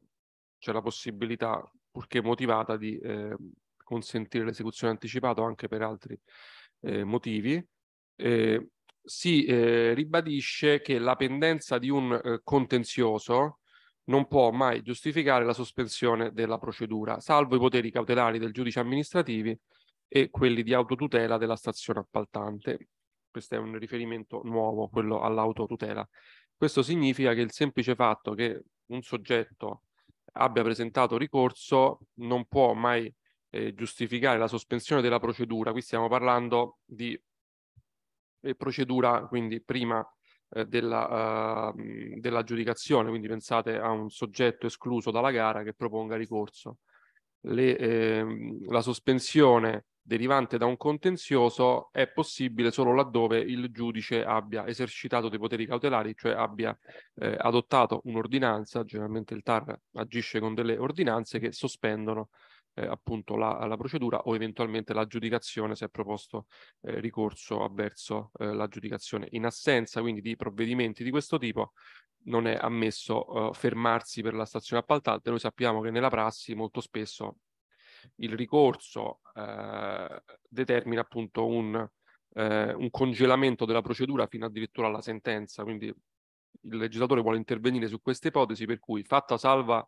c'è la possibilità, purché motivata, di eh, consentire l'esecuzione anticipata anche per altri eh, motivi. Eh, si eh, ribadisce che la pendenza di un eh, contenzioso non può mai giustificare la sospensione della procedura, salvo i poteri cautelari del giudice amministrativi e quelli di autotutela della stazione appaltante. Questo è un riferimento nuovo, quello all'autotutela. Questo significa che il semplice fatto che un soggetto abbia presentato ricorso non può mai eh, giustificare la sospensione della procedura. Qui stiamo parlando di procedura quindi prima eh, della, uh, dell'aggiudicazione, quindi pensate a un soggetto escluso dalla gara che proponga ricorso. Le, eh, la sospensione derivante da un contenzioso è possibile solo laddove il giudice abbia esercitato dei poteri cautelari, cioè abbia eh, adottato un'ordinanza, generalmente il TAR agisce con delle ordinanze che sospendono eh, appunto la, la, procedura o eventualmente l'aggiudicazione se è proposto eh, ricorso avverso eh, l'aggiudicazione. In assenza quindi di provvedimenti di questo tipo non è ammesso eh, fermarsi per la stazione appaltante. Noi sappiamo che nella prassi molto spesso il ricorso eh, determina appunto un, eh, un congelamento della procedura fino addirittura alla sentenza, quindi il legislatore vuole intervenire su questa ipotesi per cui fatta salva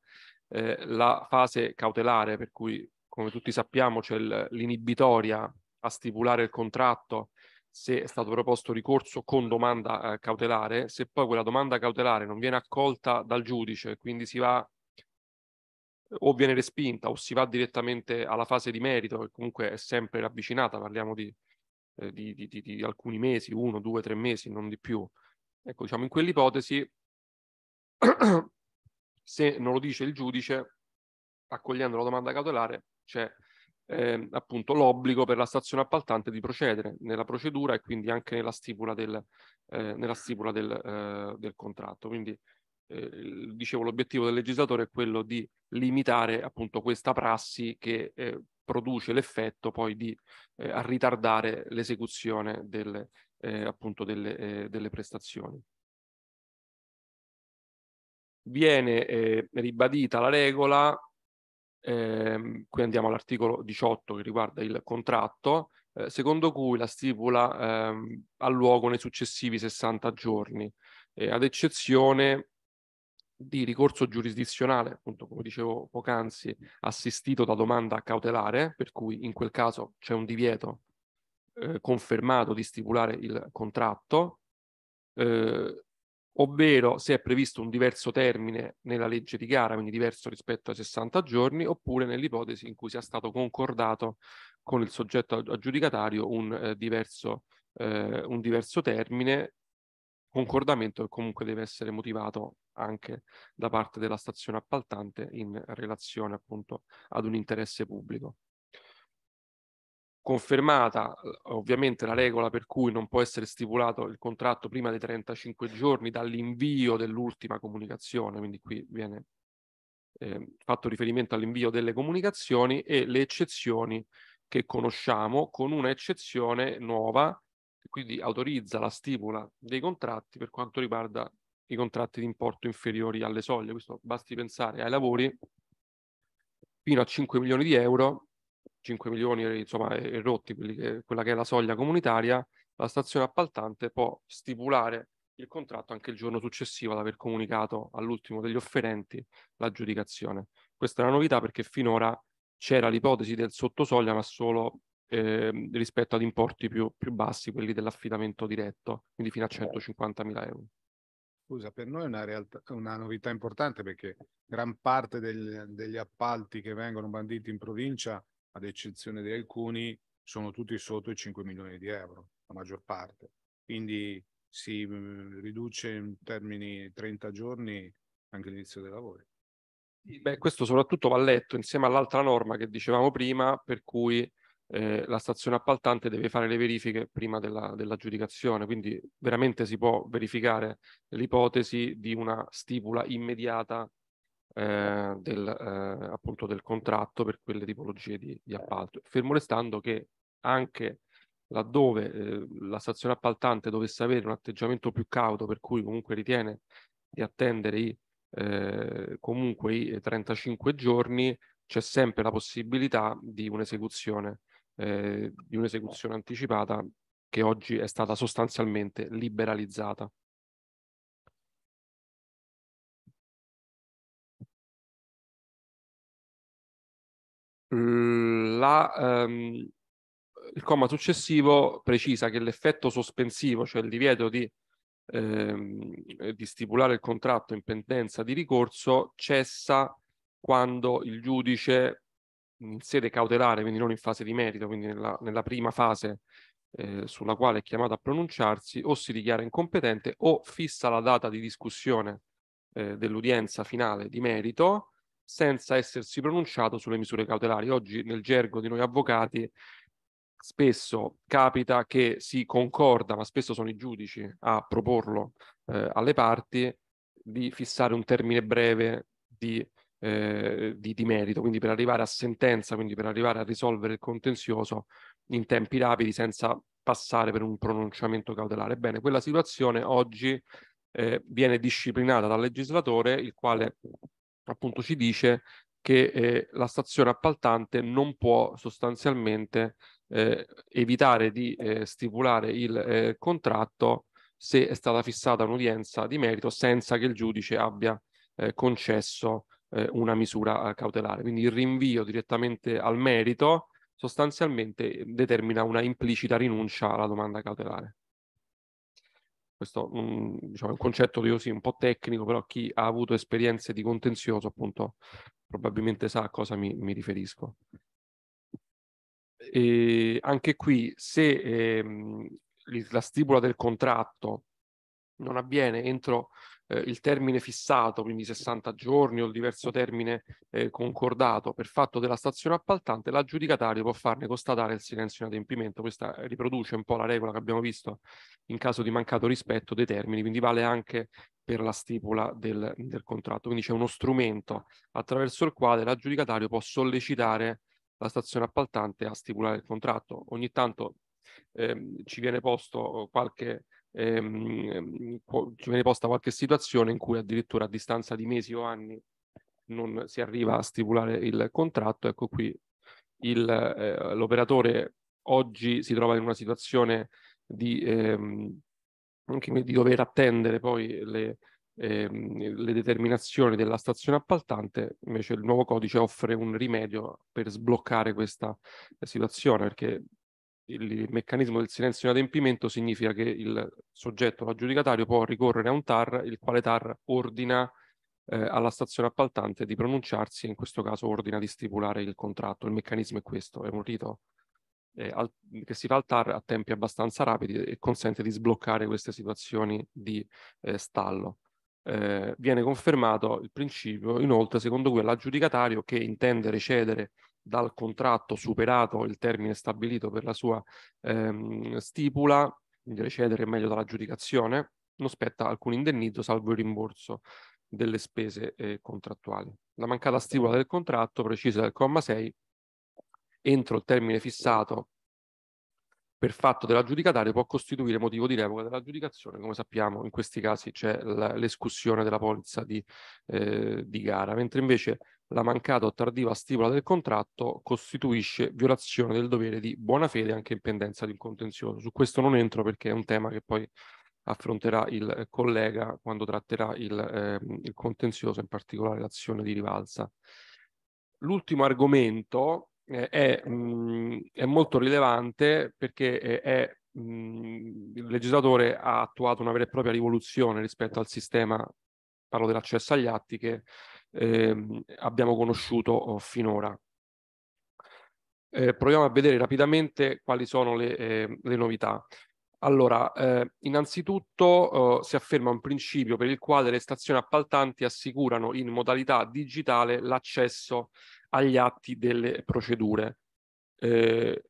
eh, la fase cautelare, per cui come tutti sappiamo c'è l'inibitoria a stipulare il contratto se è stato proposto ricorso con domanda eh, cautelare, se poi quella domanda cautelare non viene accolta dal giudice, quindi si va o viene respinta o si va direttamente alla fase di merito, che comunque è sempre ravvicinata, parliamo di, eh, di, di, di alcuni mesi, uno, due, tre mesi, non di più, Ecco, diciamo, in quell'ipotesi, [COUGHS] se non lo dice il giudice, accogliendo la domanda cautelare, c'è eh, appunto l'obbligo per la stazione appaltante di procedere nella procedura e quindi anche nella stipula del, eh, nella stipula del, eh, del contratto. Quindi, eh, dicevo, l'obiettivo del legislatore è quello di limitare appunto questa prassi che eh, produce l'effetto poi di eh, ritardare l'esecuzione delle, eh, appunto delle, eh, delle, prestazioni. Viene eh, ribadita la regola, ehm, qui andiamo all'articolo 18 che riguarda il contratto, eh, secondo cui la stipula ehm, ha luogo nei successivi 60 giorni, eh, ad eccezione di ricorso giurisdizionale, appunto come dicevo poc'anzi, assistito da domanda cautelare, per cui in quel caso c'è un divieto eh, confermato di stipulare il contratto, eh, ovvero se è previsto un diverso termine nella legge di gara, quindi diverso rispetto ai 60 giorni, oppure nell'ipotesi in cui sia stato concordato con il soggetto aggiudicatario un, eh, diverso, eh, un diverso termine, concordamento che comunque deve essere motivato anche da parte della stazione appaltante in relazione appunto ad un interesse pubblico confermata eh, ovviamente la regola per cui non può essere stipulato il contratto prima dei 35 giorni dall'invio dell'ultima comunicazione, quindi qui viene eh, fatto riferimento all'invio delle comunicazioni e le eccezioni che conosciamo con una eccezione nuova che quindi autorizza la stipula dei contratti per quanto riguarda i contratti di importo inferiori alle soglie. Questo basti pensare ai lavori fino a 5 milioni di euro 5 milioni insomma, e rotti, che, quella che è la soglia comunitaria, la stazione appaltante può stipulare il contratto anche il giorno successivo ad aver comunicato all'ultimo degli offerenti l'aggiudicazione. Questa è una novità perché finora c'era l'ipotesi del sottosoglia ma solo eh, rispetto ad importi più, più bassi, quelli dell'affidamento diretto, quindi fino a 150 certo. mila euro. Scusa, per noi è una, realtà, una novità importante perché gran parte del, degli appalti che vengono banditi in provincia ad eccezione di alcuni, sono tutti sotto i 5 milioni di euro, la maggior parte. Quindi si mm, riduce in termini 30 giorni anche l'inizio dei lavori. Beh, questo soprattutto va letto insieme all'altra norma che dicevamo prima, per cui eh, la stazione appaltante deve fare le verifiche prima della, dell'aggiudicazione, quindi veramente si può verificare l'ipotesi di una stipula immediata eh, del, eh, appunto del contratto per quelle tipologie di, di certo. appalto. Fermo restando che anche laddove eh, la stazione appaltante dovesse avere un atteggiamento più cauto, per cui comunque ritiene di attendere i, eh, comunque i 35 giorni, c'è sempre la possibilità di un'esecuzione, eh, di un'esecuzione certo. anticipata che oggi è stata sostanzialmente liberalizzata. Mhmm, la, ehm, il comma successivo precisa che l'effetto sospensivo, cioè il divieto di, ehm, di stipulare il contratto in pendenza di ricorso, cessa quando il giudice in sede cautelare, quindi non in fase di merito, quindi nella, nella prima fase eh, sulla quale è chiamato a pronunciarsi, o si dichiara incompetente o fissa la data di discussione eh, dell'udienza finale di merito senza essersi pronunciato sulle misure cautelari. Oggi nel gergo di noi avvocati spesso capita che si concorda, ma spesso sono i giudici a proporlo eh, alle parti, di fissare un termine breve di, eh, di, di, merito, quindi per arrivare a sentenza, quindi per arrivare a risolvere il contenzioso in tempi rapidi senza passare per un pronunciamento cautelare. Bene, quella situazione oggi eh, viene disciplinata dal legislatore, il quale appunto ci dice che eh, la stazione appaltante non può sostanzialmente eh, evitare di eh, stipulare il eh, contratto se è stata fissata un'udienza di merito senza che il giudice abbia eh, concesso eh, una misura cautelare. Quindi il rinvio direttamente al merito sostanzialmente determina una implicita rinuncia alla domanda cautelare questo um, diciamo, è un concetto io così un po' tecnico, però chi ha avuto esperienze di contenzioso appunto probabilmente sa a cosa mi, mi riferisco. E anche qui se eh, la stipula del contratto non avviene entro eh, il termine fissato, quindi 60 giorni o il diverso termine eh, concordato per fatto della stazione appaltante, l'aggiudicatario può farne constatare il silenzio in adempimento. Questa riproduce un po' la regola che abbiamo visto in caso di mancato rispetto dei termini, quindi vale anche per la stipula del, del contratto. Quindi c'è uno strumento attraverso il quale l'aggiudicatario può sollecitare la stazione appaltante a stipulare il contratto. Ogni tanto ehm, ci viene posto qualche ehm, può, ci viene posta qualche situazione in cui addirittura a distanza di mesi o anni non si arriva a stipulare il contratto, ecco qui il, eh, l'operatore oggi si trova in una situazione di, ehm, di dover attendere poi le, ehm, le, determinazioni della stazione appaltante, invece il nuovo codice offre un rimedio per sbloccare questa situazione, perché il meccanismo del silenzio in adempimento significa che il soggetto l'aggiudicatario può ricorrere a un TAR, il quale TAR ordina eh, alla stazione appaltante di pronunciarsi e in questo caso ordina di stipulare il contratto. Il meccanismo è questo, è un rito eh, al, che si fa al TAR a tempi abbastanza rapidi e consente di sbloccare queste situazioni di eh, stallo. Eh, viene confermato il principio, inoltre, secondo cui l'aggiudicatario che intende recedere dal contratto superato il termine stabilito per la sua ehm, stipula, quindi recedere è meglio dall'aggiudicazione, non spetta alcun indennizzo salvo il rimborso delle spese eh, contrattuali. La mancata stipula del contratto, precisa del comma 6, entro il termine fissato per fatto dell'aggiudicatario può costituire motivo di revoca dell'aggiudicazione, come sappiamo in questi casi c'è l'escussione della polizza di, eh, di gara, mentre invece la mancata o tardiva stipula del contratto costituisce violazione del dovere di buona fede anche in pendenza di un contenzioso. Su questo non entro perché è un tema che poi affronterà il eh, collega quando tratterà il, eh, il contenzioso, in particolare l'azione di rivalsa. L'ultimo argomento eh, è, mh, mm, è, molto rilevante perché eh, è, mh, mm, il legislatore ha attuato una vera e propria rivoluzione rispetto al sistema, parlo dell'accesso agli atti, che eh, abbiamo conosciuto oh, finora. Eh, proviamo a vedere rapidamente quali sono le, eh, le novità. Allora, eh, innanzitutto eh, si afferma un principio per il quale le stazioni appaltanti assicurano in modalità digitale l'accesso agli atti delle procedure. Eh,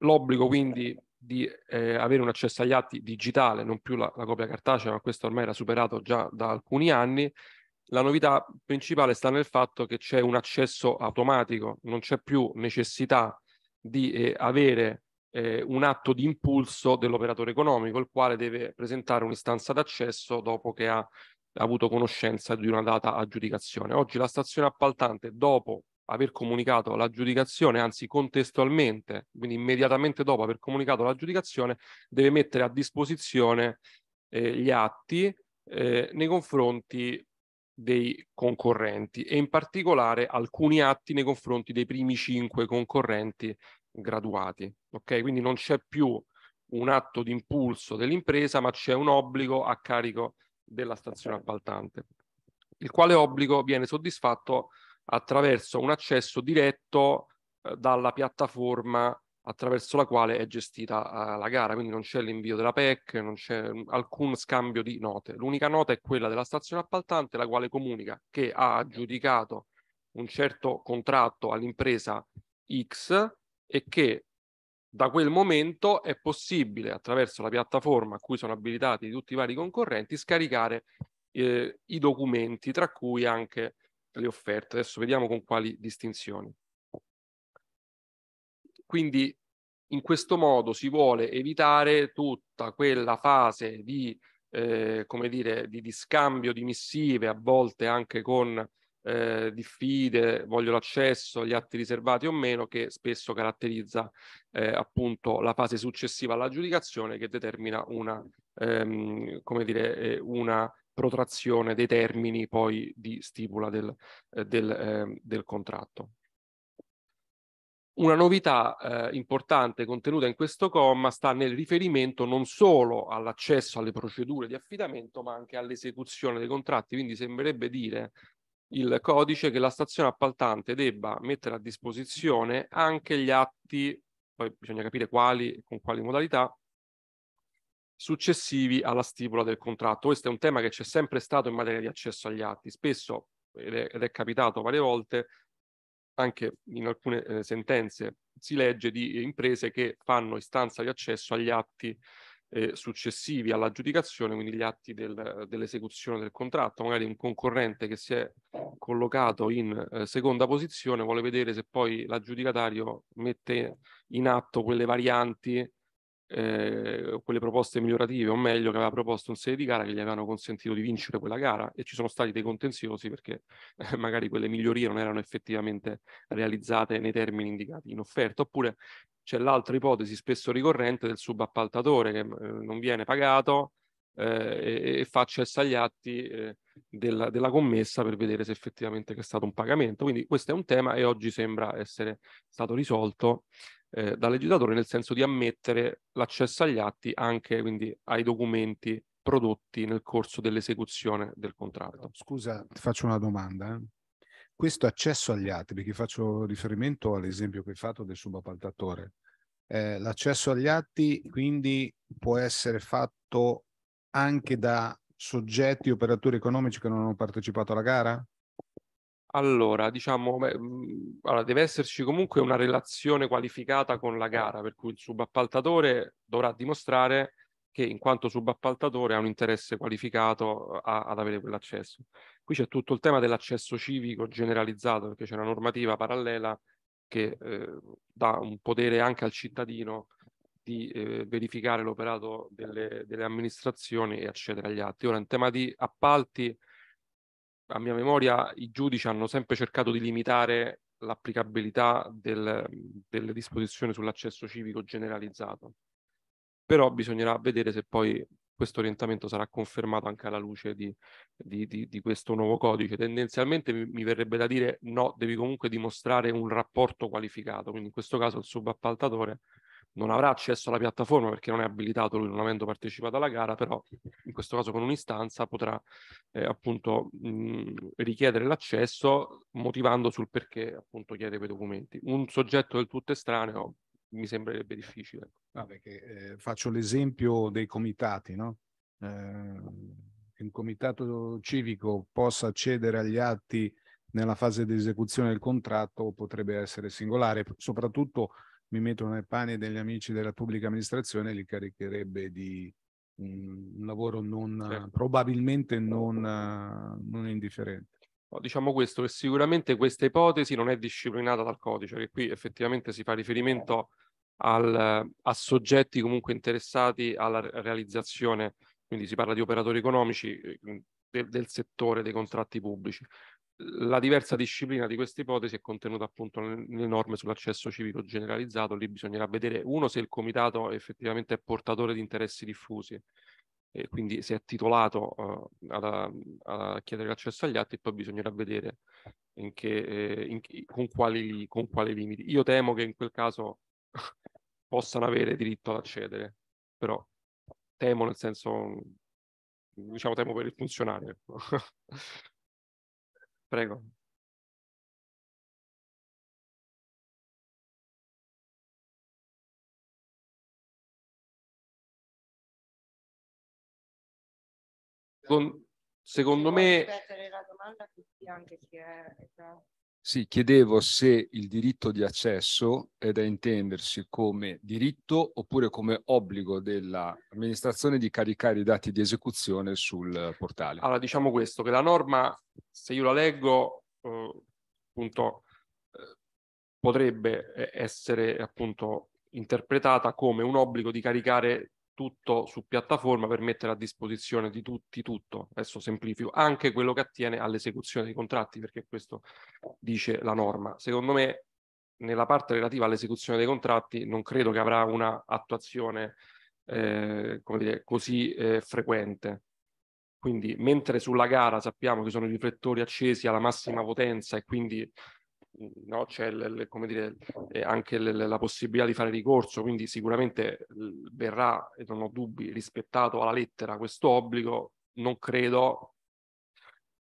L'obbligo quindi di eh, avere un accesso agli atti digitale, non più la, la copia cartacea, ma questo ormai era superato già da alcuni anni, la novità principale sta nel fatto che c'è un accesso automatico, non c'è più necessità di eh, avere eh, un atto di impulso dell'operatore economico, il quale deve presentare un'istanza d'accesso dopo che ha avuto conoscenza di una data aggiudicazione. Oggi la stazione appaltante, dopo aver comunicato l'aggiudicazione, anzi contestualmente, quindi immediatamente dopo aver comunicato l'aggiudicazione, deve mettere a disposizione eh, gli atti eh, nei confronti dei concorrenti e in particolare alcuni atti nei confronti dei primi cinque concorrenti graduati. Okay? Quindi non c'è più un atto di impulso dell'impresa, ma c'è un obbligo a carico della stazione appaltante, il quale obbligo viene soddisfatto attraverso un accesso diretto eh, dalla piattaforma attraverso la quale è gestita eh, la gara, quindi non c'è l'invio della PEC, non c'è mm, alcun scambio di note. L'unica nota è quella della stazione appaltante, la quale comunica che ha aggiudicato un certo contratto all'impresa X e che da quel momento è possibile, attraverso la piattaforma a cui sono abilitati tutti i vari concorrenti, scaricare eh, i documenti, tra cui anche le offerte. Adesso vediamo con quali distinzioni quindi in questo modo si vuole evitare tutta quella fase di, eh, come dire, di, di scambio di missive, a volte anche con eh, diffide, voglio l'accesso, gli atti riservati o meno, che spesso caratterizza eh, appunto la fase successiva all'aggiudicazione che determina una, ehm, come dire, eh, una protrazione dei termini poi di stipula del, eh, del, eh, del contratto. Una novità eh, importante contenuta in questo comma sta nel riferimento non solo all'accesso alle procedure di affidamento, ma anche all'esecuzione dei contratti. Quindi sembrerebbe dire il codice che la stazione appaltante debba mettere a disposizione anche gli atti, poi bisogna capire quali e con quali modalità, successivi alla stipula del contratto. Questo è un tema che c'è sempre stato in materia di accesso agli atti. Spesso, ed è, ed è capitato varie volte, anche in alcune eh, sentenze si legge di eh, imprese che fanno istanza di accesso agli atti eh, successivi all'aggiudicazione, quindi gli atti del, dell'esecuzione del contratto, magari un concorrente che si è collocato in eh, seconda posizione vuole vedere se poi l'aggiudicatario mette in atto quelle varianti eh, quelle proposte migliorative, o meglio, che aveva proposto in sede di gara che gli avevano consentito di vincere quella gara e ci sono stati dei contenziosi perché eh, [LAUGHS] magari quelle migliorie non erano effettivamente realizzate nei termini indicati in offerta, oppure c'è l'altra ipotesi spesso ricorrente del subappaltatore che eh, non viene pagato ehm, e, e, fa accesso agli atti ehm, della, della, commessa per vedere se effettivamente c'è stato un pagamento. Quindi questo è un tema e oggi sembra essere stato risolto eh, dal legislatore nel senso di ammettere l'accesso agli atti anche quindi ai documenti prodotti nel corso dell'esecuzione del contratto. Scusa, ti faccio una domanda. Eh. Questo accesso agli atti, perché faccio riferimento all'esempio che hai fatto del subappaltatore, eh, l'accesso agli atti quindi può essere fatto anche da soggetti operatori economici che non hanno partecipato alla gara? Allora, diciamo, beh, mhmm, allora, deve esserci comunque una relazione qualificata con la gara, per cui il subappaltatore dovrà dimostrare che in quanto subappaltatore ha un interesse qualificato uhm, a, ad avere quell'accesso. Qui c'è tutto il tema dell'accesso civico generalizzato, perché c'è una normativa parallela che eh, dà un potere anche al cittadino di eh, verificare l'operato delle, delle amministrazioni e accedere agli atti. Ora, in tema di appalti a mia memoria i giudici hanno sempre cercato di limitare l'applicabilità del, delle disposizioni sull'accesso civico generalizzato. Però bisognerà vedere se poi questo orientamento sarà confermato anche alla luce di, di, di, di questo nuovo codice. Tendenzialmente mi, mi verrebbe da dire no, devi comunque dimostrare un rapporto qualificato, quindi in questo caso il subappaltatore non avrà accesso alla piattaforma perché non è abilitato lui non avendo partecipato alla gara, però in questo caso con un'istanza potrà eh, appunto mh, richiedere l'accesso motivando sul perché appunto chiede quei documenti. Un soggetto del tutto estraneo mi sembrerebbe difficile. Ah, perché, eh, faccio l'esempio dei comitati, no? eh, che un comitato civico possa accedere agli atti nella fase di esecuzione del contratto potrebbe essere singolare, soprattutto mi metto nei panni degli amici della pubblica amministrazione, li caricherebbe di un lavoro non, certo. probabilmente non, non indifferente. diciamo questo, che sicuramente questa ipotesi non è disciplinata dal codice, che qui effettivamente si fa riferimento al, a soggetti comunque interessati alla realizzazione, quindi si parla di operatori economici eh, del, del settore dei contratti pubblici. La diversa disciplina di questa ipotesi è contenuta appunto nelle norme sull'accesso civico generalizzato, lì bisognerà vedere uno se il comitato effettivamente è portatore di interessi diffusi e quindi si è titolato uh, a, a, chiedere l'accesso agli atti e poi bisognerà vedere in che, eh, in, con, quali, con quali limiti. Io temo che in quel caso [LAUGHS] possano avere diritto ad accedere, però temo nel senso, diciamo temo per il funzionario. Ecco. [LAUGHS] Prego. Con, secondo me... Ripetere la domanda anche chi è... Cioè, sì, chiedevo se il diritto di accesso è da intendersi come diritto oppure come obbligo dell'amministrazione di caricare i dati di esecuzione sul portale. Allora, diciamo questo, che la norma, se io la leggo, eh, appunto, eh, potrebbe eh, essere appunto interpretata come un obbligo di caricare tutto su piattaforma per mettere a disposizione di tutti tutto, adesso semplifico, anche quello che attiene all'esecuzione dei contratti, perché questo dice la norma. Secondo me nella parte relativa all'esecuzione dei contratti non credo che avrà una attuazione eh, come dire, così eh, frequente. Quindi mentre sulla gara sappiamo che sono i riflettori accesi alla massima potenza e quindi no? c'è l- l- dire, eh, anche l- la possibilità di fare ricorso, quindi sicuramente verrà, e non ho dubbi, rispettato alla lettera questo obbligo, non credo,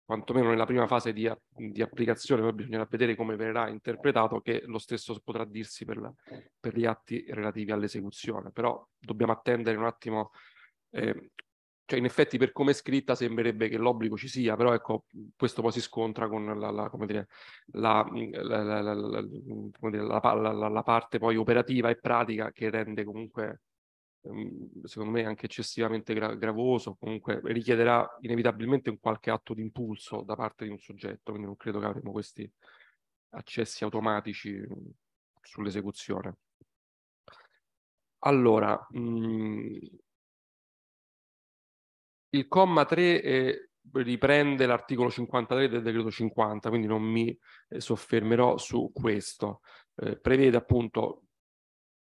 quantomeno nella prima fase di, a- di applicazione, poi bisognerà vedere come verrà interpretato, che lo stesso potrà dirsi per, la- per gli atti relativi all'esecuzione, però dobbiamo attendere un attimo eh, cioè in effetti per come è scritta sembrerebbe che l'obbligo ci sia, però ecco, questo poi si scontra con la, la, la, la, parte poi operativa e pratica che rende comunque, ehm, secondo me, anche eccessivamente gra- gravoso, comunque richiederà inevitabilmente un qualche atto di impulso da parte di un soggetto, quindi non credo che avremo questi accessi automatici sull'esecuzione. Allora, mh, mhmm, il comma 3 eh, riprende l'articolo 53 del decreto 50, quindi non mi eh, soffermerò su questo. Eh, prevede appunto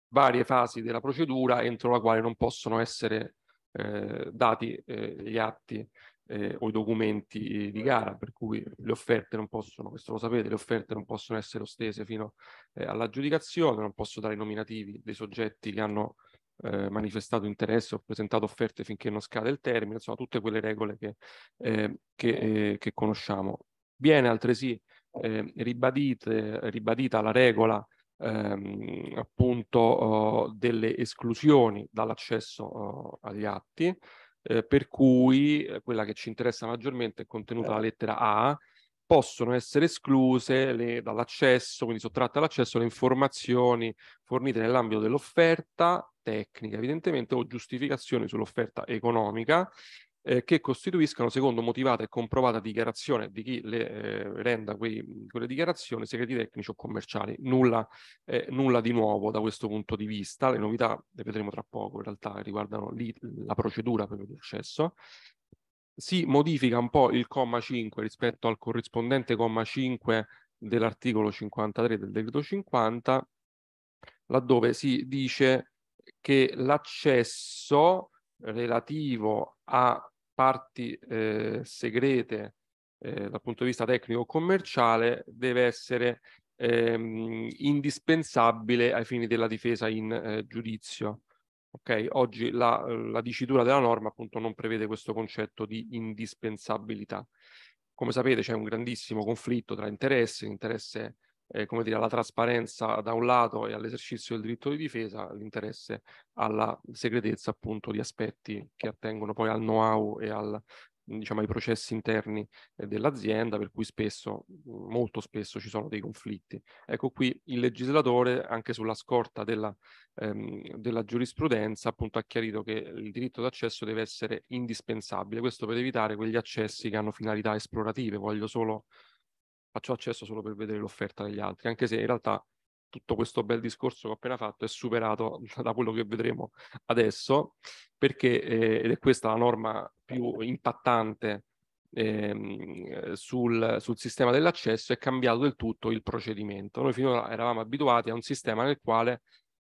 varie fasi della procedura entro la quale non possono essere eh, dati eh, gli atti eh, o i documenti di gara, per cui le offerte non possono, questo lo sapete, le offerte non possono essere ostese fino eh, all'aggiudicazione, non posso dare i nominativi dei soggetti che hanno eh, manifestato interesse o presentato offerte finché non scade il termine, insomma tutte quelle regole che, eh, che, eh, che conosciamo. Viene altresì eh, ribadite, ribadita la regola ehm, appunto oh, delle esclusioni dall'accesso oh, agli atti, eh, per cui quella che ci interessa maggiormente è contenuta la certo. lettera A, possono essere escluse le, dall'accesso, quindi sottratte all'accesso le informazioni fornite nell'ambito dell'offerta tecnica, evidentemente, o giustificazioni sull'offerta economica eh, che costituiscano, secondo motivata e comprovata dichiarazione di chi le eh, renda quei, quelle dichiarazioni, segreti tecnici o commerciali. Nulla, eh, nulla, di nuovo da questo punto di vista. Le novità le vedremo tra poco, in realtà, riguardano lì, la procedura proprio di accesso si modifica un po' il comma 5 rispetto al corrispondente comma 5 dell'articolo 53 del decreto 50, laddove si dice che l'accesso relativo a parti eh, segrete eh, dal punto di vista tecnico-commerciale deve essere ehm, indispensabile ai fini della difesa in eh, giudizio. Okay? Oggi la, eh, la dicitura della norma appunto non prevede questo concetto di indispensabilità. Come sapete c'è un grandissimo conflitto tra interessi, l'interesse eh, come dire, alla trasparenza da un lato e all'esercizio del diritto di difesa, l'interesse alla segretezza appunto di aspetti che attengono poi al know-how e al diciamo, ai processi interni eh, dell'azienda, per cui spesso, mm, molto spesso ci sono dei conflitti. Ecco qui il legislatore, anche sulla scorta della, ehm, della giurisprudenza, appunto ha chiarito che il diritto d'accesso deve essere indispensabile, questo per evitare quegli accessi che hanno finalità esplorative, voglio solo faccio accesso solo per vedere l'offerta degli altri, anche se in realtà tutto questo bel discorso che ho appena fatto è superato [LAUGHS] da quello che vedremo adesso, perché, eh, ed è questa la norma più impattante ehm, sul, sul, sistema dell'accesso, è cambiato del tutto il procedimento. Noi finora eravamo abituati a un sistema nel quale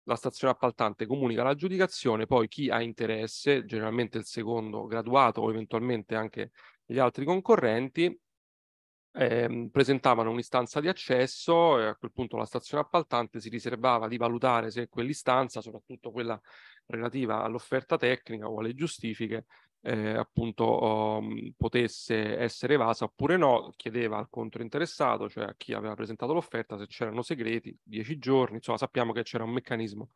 la stazione appaltante comunica l'aggiudicazione, poi chi ha interesse, generalmente il secondo graduato o eventualmente anche gli altri concorrenti, ehm, presentavano un'istanza di accesso e a quel punto la stazione appaltante si riservava di valutare se quell'istanza, soprattutto quella relativa all'offerta tecnica o alle giustifiche, eh, appunto um, potesse essere evasa oppure no, chiedeva al controinteressato, cioè a chi aveva presentato l'offerta, se c'erano segreti, 10 giorni, insomma sappiamo che c'era un meccanismo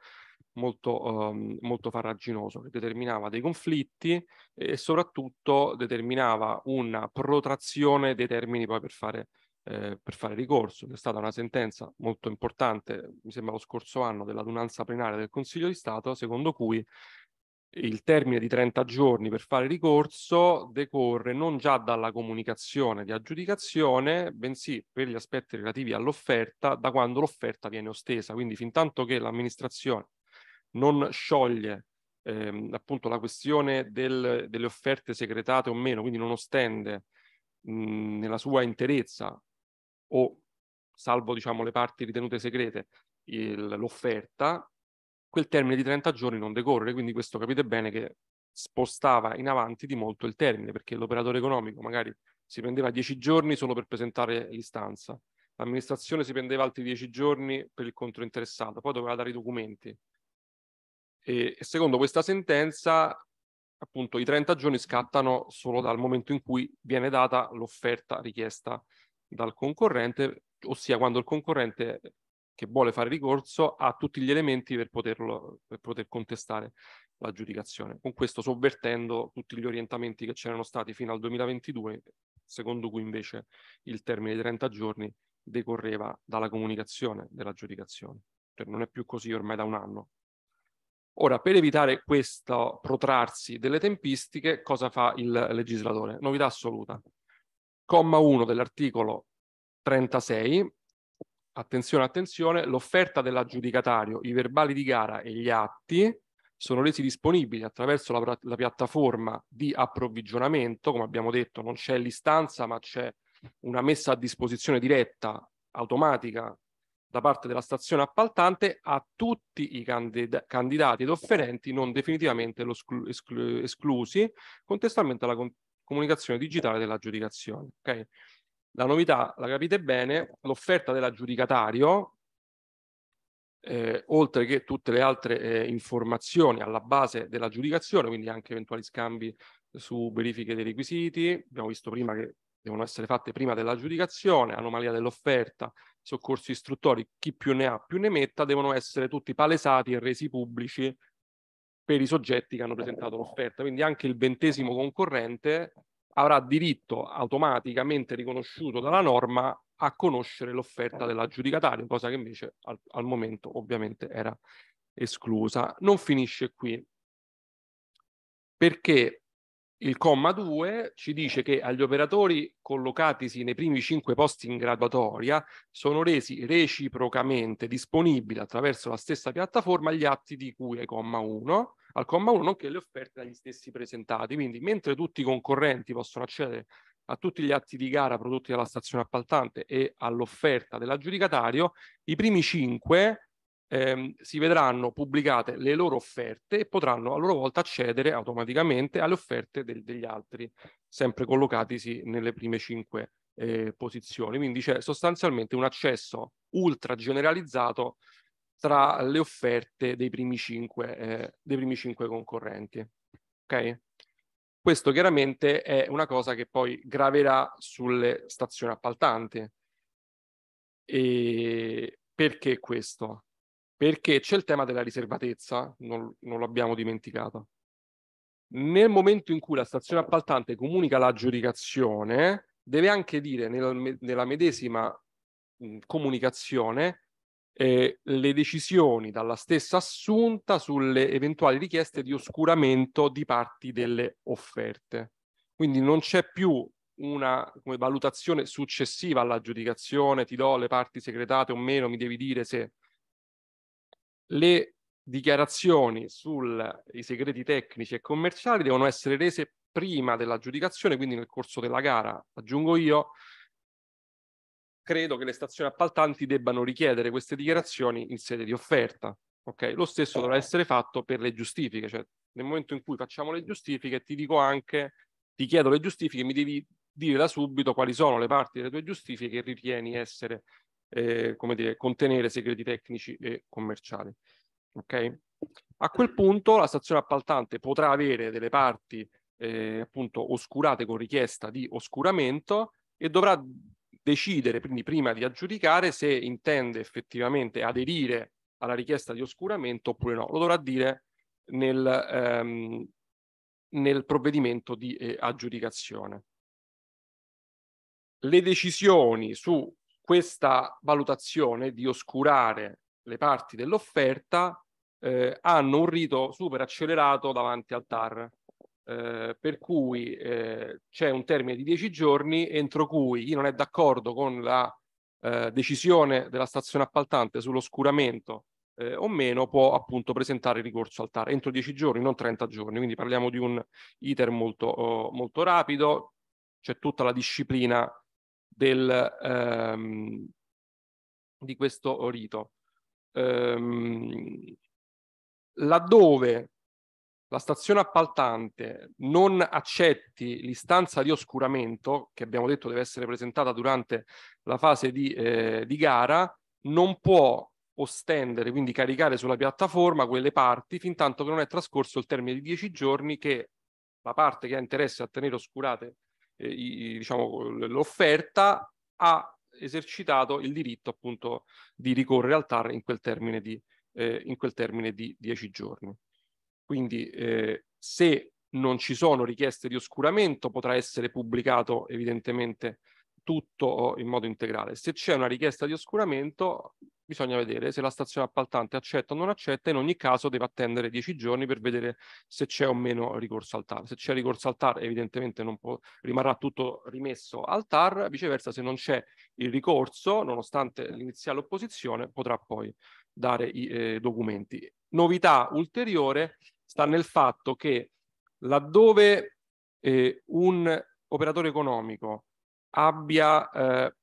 molto, um, molto farraginoso che determinava dei conflitti e soprattutto determinava una protrazione dei termini poi per fare eh, per fare ricorso. C'è stata una sentenza molto importante, mi sembra lo scorso anno, dell'adunanza plenaria del Consiglio di Stato, secondo cui il termine di 30 giorni per fare ricorso decorre non già dalla comunicazione di aggiudicazione, bensì per gli aspetti relativi all'offerta, da quando l'offerta viene ostesa. Quindi fin tanto che l'amministrazione non scioglie ehm, appunto la questione del, delle offerte segretate o meno, quindi non ostende mh, nella sua interezza o salvo diciamo le parti ritenute segrete l'offerta, quel termine di 30 giorni non decorre, quindi questo capite bene che spostava in avanti di molto il termine, perché l'operatore economico magari si prendeva 10 giorni solo per presentare l'istanza, l'amministrazione si prendeva altri 10 giorni per il controinteressato, poi doveva dare i documenti. E, secondo questa sentenza, appunto, i 30 giorni scattano solo dal momento in cui viene data l'offerta richiesta dal concorrente, ossia quando il concorrente che vuole fare ricorso ha tutti gli elementi per, poterlo, per poter contestare l'aggiudicazione, con questo sovvertendo tutti gli orientamenti che c'erano stati fino al 2022, secondo cui invece il termine di 30 giorni decorreva dalla comunicazione dell'aggiudicazione. Cioè non è più così ormai da un anno. Ora, per evitare questo protrarsi delle tempistiche, cosa fa il legislatore? Novità assoluta. Comma 1 dell'articolo 36 attenzione, attenzione, l'offerta dell'aggiudicatario, i verbali di gara e gli atti sono resi disponibili attraverso la, la piattaforma di approvvigionamento, come abbiamo detto non c'è l'istanza ma c'è una messa a disposizione diretta, automatica, da parte della stazione appaltante a tutti i candid candidati ed offerenti non definitivamente esclu esclusi, contestualmente alla con comunicazione digitale dell'aggiudicazione. Okay? La novità, la capite bene, l'offerta dell'aggiudicatario, eh, oltre che tutte le altre eh, informazioni alla base dell'aggiudicazione, quindi anche eventuali scambi su verifiche dei requisiti, abbiamo visto prima che devono essere fatte prima dell'aggiudicazione, anomalia dell'offerta, soccorsi istruttori, chi più ne ha più ne metta, devono essere tutti palesati e resi pubblici per i soggetti che hanno presentato l'offerta. Quindi anche il ventesimo concorrente avrà diritto automaticamente riconosciuto dalla norma a conoscere l'offerta dell'aggiudicatario, cosa che invece al, al momento ovviamente era esclusa. Non finisce qui, perché il comma 2 ci dice che agli operatori collocatisi nei primi 5 posti in graduatoria sono resi reciprocamente disponibili attraverso la stessa piattaforma gli atti di cui è comma 1, al comma 1 nonché le offerte dagli stessi presentati. Quindi mentre tutti i concorrenti possono accedere a tutti gli atti di gara prodotti dalla stazione appaltante e all'offerta dell'aggiudicatario, i primi 5 ehm, si vedranno pubblicate le loro offerte e potranno a loro volta accedere automaticamente alle offerte del, degli altri, sempre collocatisi nelle prime cinque eh, posizioni. Quindi c'è sostanzialmente un accesso ultra generalizzato tra le offerte dei primi cinque, eh, dei primi cinque concorrenti. Okay? Questo chiaramente è una cosa che poi graverà sulle stazioni appaltanti. E perché questo? perché c'è il tema della riservatezza, non, non l'abbiamo dimenticata. Nel momento in cui la stazione appaltante comunica l'aggiudicazione, deve anche dire nel, nella medesima mh, comunicazione eh, le decisioni dalla stessa assunta sulle eventuali richieste di oscuramento di parti delle offerte. Quindi non c'è più una valutazione successiva all'aggiudicazione, ti do le parti segretate o meno, mi devi dire se le dichiarazioni sui segreti tecnici e commerciali devono essere rese prima dell'aggiudicazione, quindi nel corso della gara. Aggiungo io, credo che le stazioni appaltanti debbano richiedere queste dichiarazioni in sede di offerta. Okay? Lo stesso dovrà essere fatto per le giustifiche, cioè nel momento in cui facciamo le giustifiche ti dico anche, ti chiedo le giustifiche, mi devi dire da subito quali sono le parti delle tue giustifiche che ritieni essere eh, come dire, contenere segreti tecnici e commerciali. Okay? A quel punto la stazione appaltante potrà avere delle parti eh, appunto oscurate con richiesta di oscuramento e dovrà decidere quindi prima di aggiudicare se intende effettivamente aderire alla richiesta di oscuramento oppure no. Lo dovrà dire nel, ehm, nel provvedimento di eh, aggiudicazione. Le decisioni su questa valutazione di oscurare le parti dell'offerta eh, hanno un rito super accelerato davanti al TAR. Eh, per cui eh, c'è un termine di 10 giorni entro cui chi non è d'accordo con la eh, decisione della stazione appaltante sull'oscuramento eh, o meno può appunto presentare ricorso al TAR entro 10 giorni, non 30 giorni, quindi parliamo di un iter molto, oh, molto rapido, c'è tutta la disciplina del, ehm, di questo rito. Ehm, laddove la stazione appaltante non accetti l'istanza di oscuramento, che abbiamo detto deve essere presentata durante la fase di, eh, di gara, non può ostendere, quindi caricare sulla piattaforma quelle parti, fin tanto che non è trascorso il termine di 10 giorni che la parte che ha interesse a tenere oscurate eh, i, diciamo, l'offerta ha esercitato il diritto appunto di ricorrere al TAR in quel termine di, eh, in quel termine di 10 giorni. Quindi eh, se non ci sono richieste di oscuramento potrà essere pubblicato evidentemente tutto in modo integrale. Se c'è una richiesta di oscuramento, bisogna vedere se la stazione appaltante accetta o non accetta, in ogni caso deve attendere 10 giorni per vedere se c'è o meno ricorso al TAR. Se c'è ricorso al TAR evidentemente può, rimarrà tutto rimesso al TAR, viceversa se non c'è il ricorso, nonostante l'iniziale opposizione, potrà poi dare i eh, documenti. Novità ulteriore sta nel fatto che laddove eh, un operatore economico abbia, eh,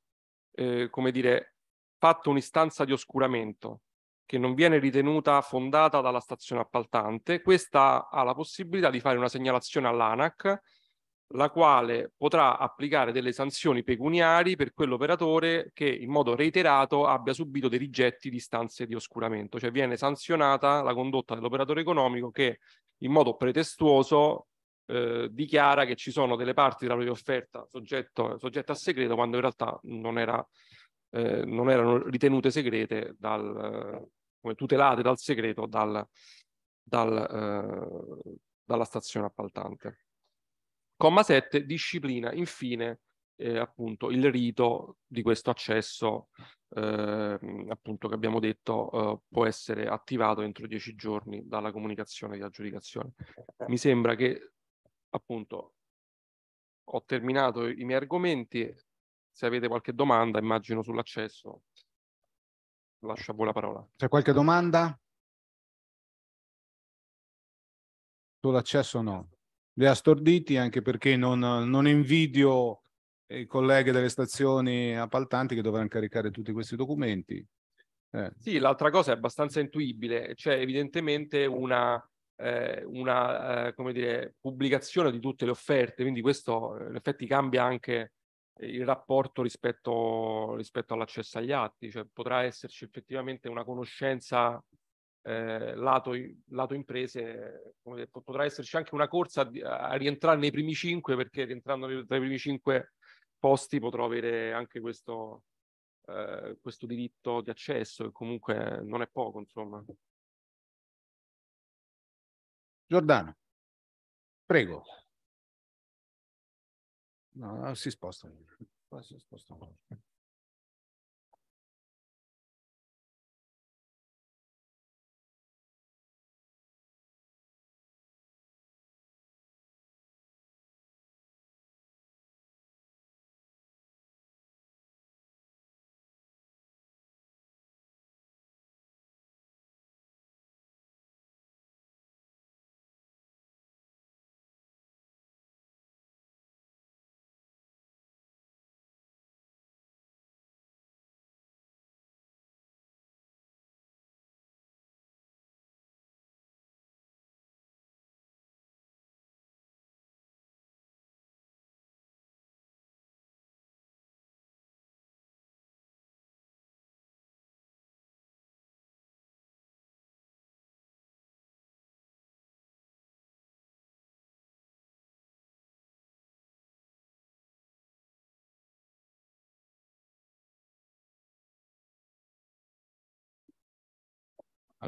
eh, come dire, fatto un'istanza di oscuramento che non viene ritenuta fondata dalla stazione appaltante, questa ha la possibilità di fare una segnalazione all'ANAC, la quale potrà applicare delle sanzioni pecuniari per quell'operatore che in modo reiterato abbia subito dei rigetti di istanze di oscuramento, cioè viene sanzionata la condotta dell'operatore economico che in modo pretestuoso eh, dichiara che ci sono delle parti della propria offerta soggetto, soggetta a segreto quando in realtà non, era, eh, non erano ritenute segrete dal, eh, come tutelate dal segreto dal, dal, eh, dalla stazione appaltante. Comma 7 disciplina infine eh, appunto il rito di questo accesso eh, appunto che abbiamo detto eh, può essere attivato entro dieci giorni dalla comunicazione di aggiudicazione. Mi sembra che appunto ho terminato i miei argomenti, se avete qualche domanda immagino sull'accesso lascio a voi la parola. C'è qualche domanda? Sull'accesso no. Li ha storditi anche perché non, non invidio i colleghi delle stazioni appaltanti che dovranno caricare tutti questi documenti. Eh. Sì, l'altra cosa è abbastanza intuibile, c'è evidentemente una eh, una eh, dire, pubblicazione di tutte le offerte, quindi questo eh, in effetti cambia anche il rapporto rispetto, rispetto all'accesso agli atti, cioè potrà esserci effettivamente una conoscenza eh, lato, lato, imprese, dire, potrà esserci anche una corsa a, a, rientrare nei primi cinque, perché rientrando nei, tra i primi cinque posti potrò avere anche questo, eh, questo diritto di accesso, che comunque non è poco, insomma. Giordano, prego. No, si sposta. si sposta.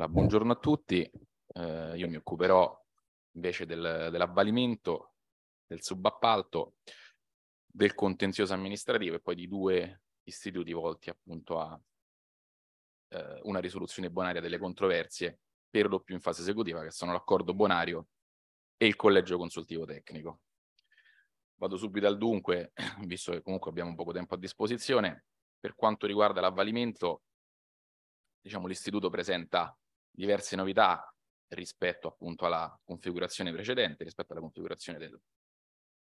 Allora, buongiorno a tutti, eh, io mi occuperò invece del, dell'avvalimento, del subappalto, del contenzioso amministrativo e poi di due istituti volti appunto a eh, una risoluzione bonaria delle controversie, per lo più in fase esecutiva, che sono l'accordo bonario e il collegio consultivo tecnico. Vado subito al dunque, [CLEARS THROAT] visto che comunque abbiamo poco tempo a disposizione. Per quanto riguarda l'avvalimento, diciamo, l'istituto presenta diverse novità rispetto appunto alla configurazione precedente, rispetto alla configurazione del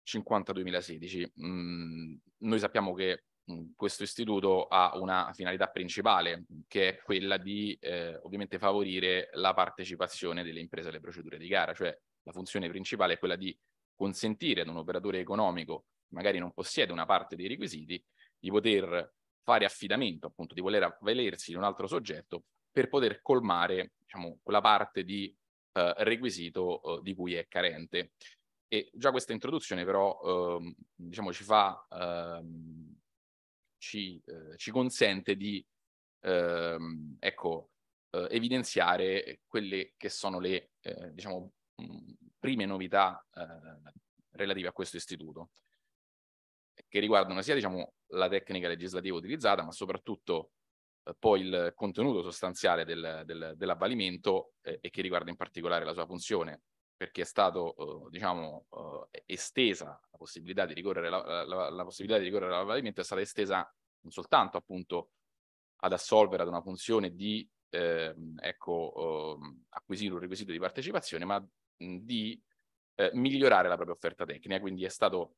50-2016. Mm, noi sappiamo che mm, questo istituto ha una finalità principale che è quella di eh, ovviamente favorire la partecipazione delle imprese alle procedure di gara, cioè la funzione principale è quella di consentire ad un operatore economico che magari non possiede una parte dei requisiti di poter fare affidamento, appunto di voler avvalersi di un altro soggetto per poter colmare diciamo, quella parte di eh, requisito eh, di cui è carente. E già questa introduzione però ehm, diciamo, ci, fa, ehm, ci, eh, ci consente di ehm, ecco, eh, evidenziare quelle che sono le eh, diciamo, mm, prime novità eh, relative a questo istituto che riguardano sia diciamo, la tecnica legislativa utilizzata, ma soprattutto eh, poi il contenuto sostanziale del, del, dell'avvalimento eh, e che riguarda in particolare la sua funzione, perché è stato, eh, diciamo, eh, estesa la possibilità di ricorrere, la, la, la possibilità di ricorrere all'avvalimento è stata estesa non soltanto appunto ad assolvere ad una funzione di ehm, ecco, ehm, acquisire un requisito di partecipazione, ma di eh, migliorare la propria offerta tecnica, quindi è stato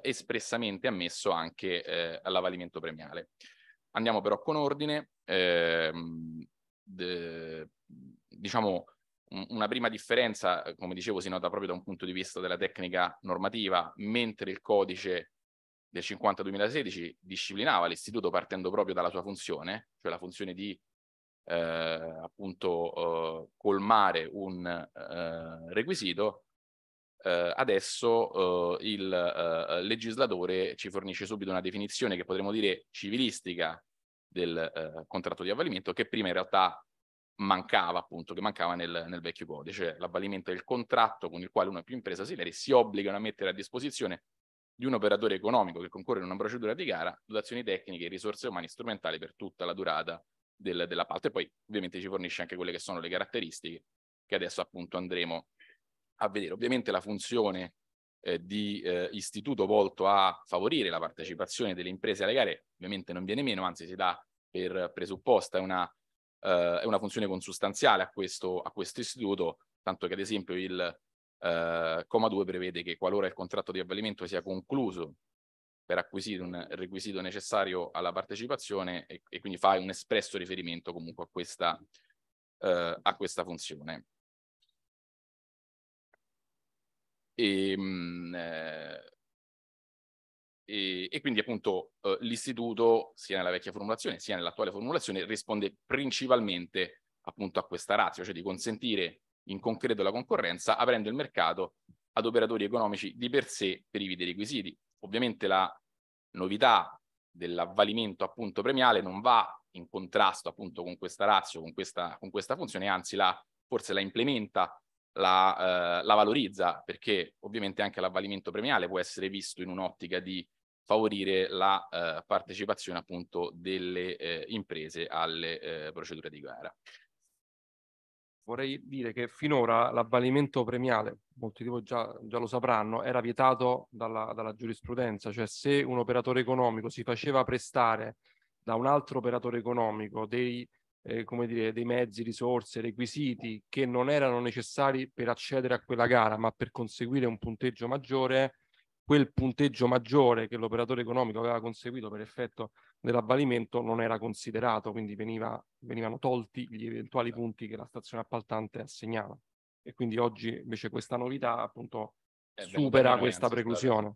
espressamente ammesso anche all'avvalimento premiale. Andiamo però con ordine. Ehm, de, diciamo una prima differenza, come dicevo, si nota proprio da un punto di vista della tecnica normativa, mentre il codice del 50-2016 disciplinava l'istituto partendo proprio dalla sua funzione, cioè la funzione di eh, appunto eh, colmare un eh, requisito, eh, adesso eh, il eh, legislatore ci fornisce subito una definizione che potremmo dire civilistica del eh, contratto di avvalimento che prima in realtà mancava appunto, che mancava nel, nel vecchio codice, cioè l'avvalimento è il contratto con il quale una più imprese ausiliarie si obbligano a mettere a disposizione di un operatore economico che concorre in una procedura di gara, dotazioni tecniche, risorse umane strumentali per tutta la durata del, della E poi ovviamente ci fornisce anche quelle che sono le caratteristiche che adesso appunto andremo a vedere ovviamente la funzione eh, di eh, istituto volto a favorire la partecipazione delle imprese alle gare, ovviamente non viene meno, anzi si dà per presupposta, è una, eh, è una funzione consustanziale a questo, a questo istituto, tanto che ad esempio il eh, comma 2 prevede che qualora il contratto di avvalimento sia concluso per acquisire un requisito necessario alla partecipazione e, e quindi fa un espresso riferimento comunque a questa, eh, a questa funzione. E, ehm, mh, eh, e, e, quindi appunto eh, l'istituto, sia nella vecchia formulazione sia nell'attuale formulazione, risponde principalmente appunto a questa razza, cioè di consentire in concreto la concorrenza aprendo il mercato ad operatori economici di per sé privi dei requisiti. Ovviamente la novità dell'avvalimento appunto premiale non va in contrasto appunto con questa razza, con questa, con questa funzione, anzi la, forse la implementa la, eh, la valorizza, perché ovviamente anche l'avvalimento premiale può essere visto in un'ottica di favorire la eh, partecipazione appunto delle eh, imprese alle eh, procedure di gara. Vorrei dire che finora l'avvalimento premiale, molti di voi già, già lo sapranno, era vietato dalla, dalla, giurisprudenza, cioè se un operatore economico si faceva prestare da un altro operatore economico dei eh, come dire, dei mezzi, risorse, requisiti che non erano necessari per accedere a quella gara, ma per conseguire un punteggio maggiore, quel punteggio maggiore che l'operatore economico aveva conseguito per effetto dell'avvalimento non era considerato, quindi veniva, venivano tolti gli eventuali certo. punti che la stazione appaltante assegnava. E quindi oggi invece questa novità appunto eh, supera questa preclusione.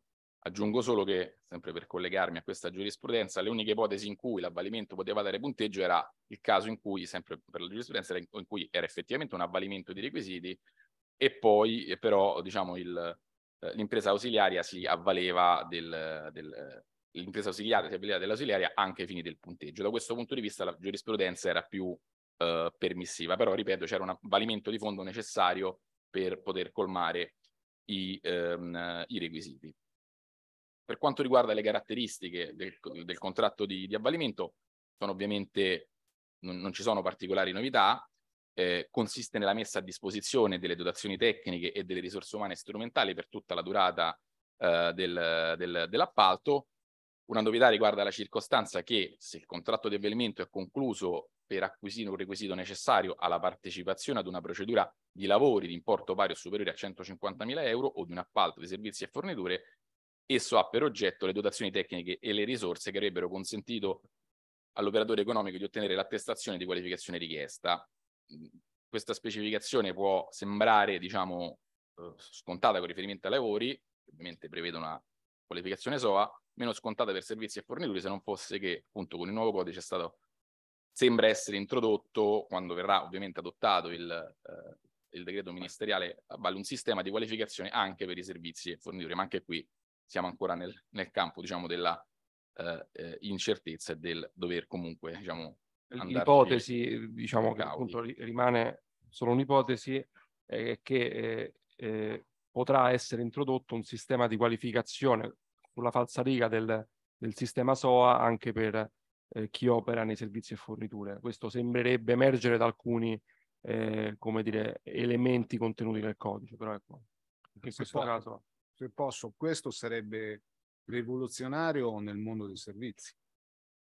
Aggiungo solo che, sempre per collegarmi a questa giurisprudenza, le uniche ipotesi in cui l'avvalimento poteva dare punteggio era il caso in cui, sempre per la giurisprudenza, in, in cui era effettivamente un avvalimento di requisiti e poi però diciamo, il, eh, l'impresa ausiliaria si avvaleva del, del l'impresa ausiliaria si avvaleva dell'ausiliaria anche ai fini del punteggio. Da questo punto di vista la giurisprudenza era più eh, permissiva, però ripeto c'era un avvalimento di fondo necessario per poter colmare i, ehm, i requisiti. Per quanto riguarda le caratteristiche del, del contratto di, di, avvalimento, sono ovviamente non, non ci sono particolari novità, eh, consiste nella messa a disposizione delle dotazioni tecniche e delle risorse umane e strumentali per tutta la durata eh, del, del, dell'appalto. Una novità riguarda la circostanza che se il contratto di avvelimento è concluso per acquisire un requisito necessario alla partecipazione ad una procedura di lavori di importo pari o superiore a 150.000 euro o di un appalto di servizi e forniture, Esso ha per oggetto le dotazioni tecniche e le risorse che avrebbero consentito all'operatore economico di ottenere l'attestazione di qualificazione richiesta. Mm, questa specificazione può sembrare, diciamo, eh, scontata con riferimento ai lavori, che ovviamente prevede una qualificazione SOA, meno scontata per servizi e forniture, se non fosse che appunto con il nuovo codice è stato, sembra essere introdotto, quando verrà ovviamente adottato il, eh, il decreto ministeriale, vale un sistema di qualificazione anche per i servizi e forniture, ma anche qui siamo ancora nel, nel campo diciamo, della eh, eh incertezza e del dover comunque diciamo, l'ipotesi diciamo che appunto rimane solo un'ipotesi eh, che eh, eh, potrà essere introdotto un sistema di qualificazione sulla falsariga del, del sistema SOA anche per eh, chi opera nei servizi e forniture. Questo sembrerebbe emergere da alcuni eh, dire, elementi contenuti nel codice, però ecco, in questo, questo caso se cioè, posso, questo sarebbe rivoluzionario nel mondo dei servizi.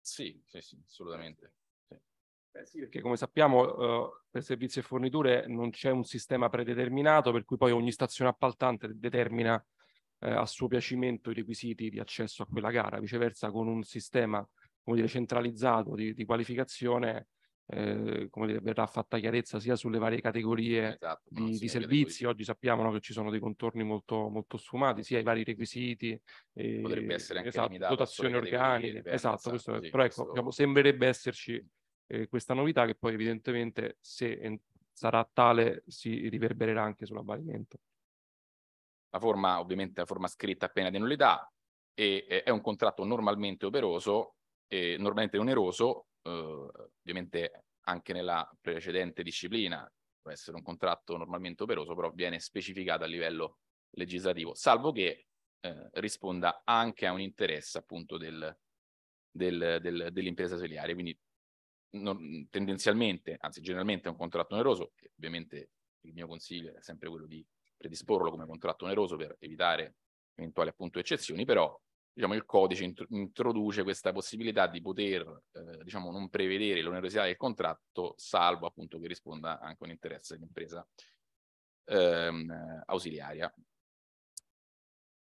Sì, sì, sì assolutamente. Sì. Beh, sì, perché come sappiamo uh, per servizi e forniture non c'è un sistema predeterminato per cui poi ogni stazione appaltante determina eh, a suo piacimento i requisiti di accesso a quella gara, viceversa con un sistema come dire, centralizzato di, di qualificazione eh, come dire, verrà fatta chiarezza sia sulle varie categorie esatto, di, di servizi. Oggi sappiamo no, che ci sono dei contorni molto, molto sfumati, sia i vari requisiti, e, potrebbe essere anche esatto, dotazioni organiche. Diverse, esatto, questo, sì, però ecco, questo... diciamo, sembrerebbe esserci eh, questa novità che poi evidentemente se sarà tale si riverbererà anche sull'avvalimento. La forma, ovviamente, la forma scritta appena di nullità e, è un contratto normalmente operoso, e, normalmente oneroso eh, ovviamente anche nella precedente disciplina, può essere un contratto normalmente operoso, però viene specificato a livello legislativo, salvo che eh, risponda anche a un interesse appunto del, del, del, dell'impresa ausiliare. Quindi non, tendenzialmente, anzi generalmente è un contratto oneroso, ovviamente il mio consiglio è sempre quello di predisporlo come contratto oneroso per evitare eventuali appunto eccezioni, però diciamo, il codice int- introduce questa possibilità di poter eh, diciamo, non prevedere l'onerosità del contratto, salvo appunto che risponda anche a un interesse dell'impresa ehm, ausiliaria.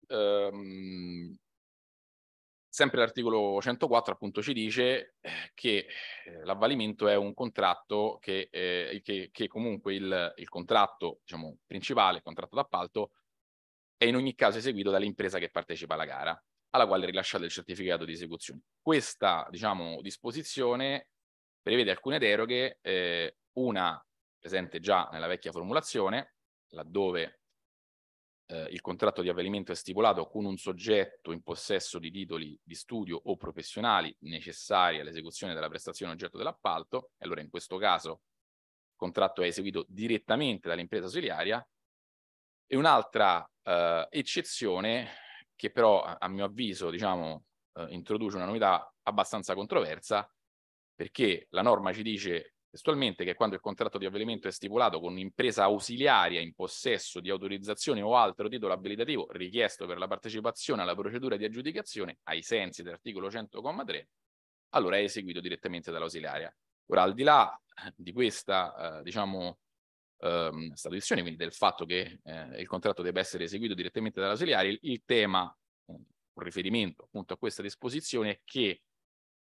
Ehm, sempre l'articolo 104 appunto ci dice eh, che eh, l'avvalimento è un contratto che, eh, che, che comunque il, il contratto diciamo, principale, il contratto d'appalto, è in ogni caso eseguito dall'impresa che partecipa alla gara alla quale è rilasciato il certificato di esecuzione. Questa diciamo, disposizione prevede alcune deroghe, eh, una presente già nella vecchia formulazione, laddove eh, il contratto di avvenimento è stipulato con un soggetto in possesso di titoli di studio o professionali necessari all'esecuzione della prestazione oggetto dell'appalto, e allora in questo caso il contratto è eseguito direttamente dall'impresa ausiliaria, e un'altra eh, eccezione che però a mio avviso diciamo, eh, introduce una novità abbastanza controversa perché la norma ci dice testualmente che quando il contratto di avvelimento è stipulato con un'impresa ausiliaria in possesso di autorizzazione o altro titolo abilitativo richiesto per la partecipazione alla procedura di aggiudicazione ai sensi dell'articolo 100,3, allora è eseguito direttamente dall'ausiliaria. Ora, al di là eh, di questa, eh, diciamo, ehm, statuizione, quindi del fatto che eh, il contratto debba essere eseguito direttamente dall'ausiliare, il, il tema, eh, con eh, riferimento appunto a questa disposizione, è che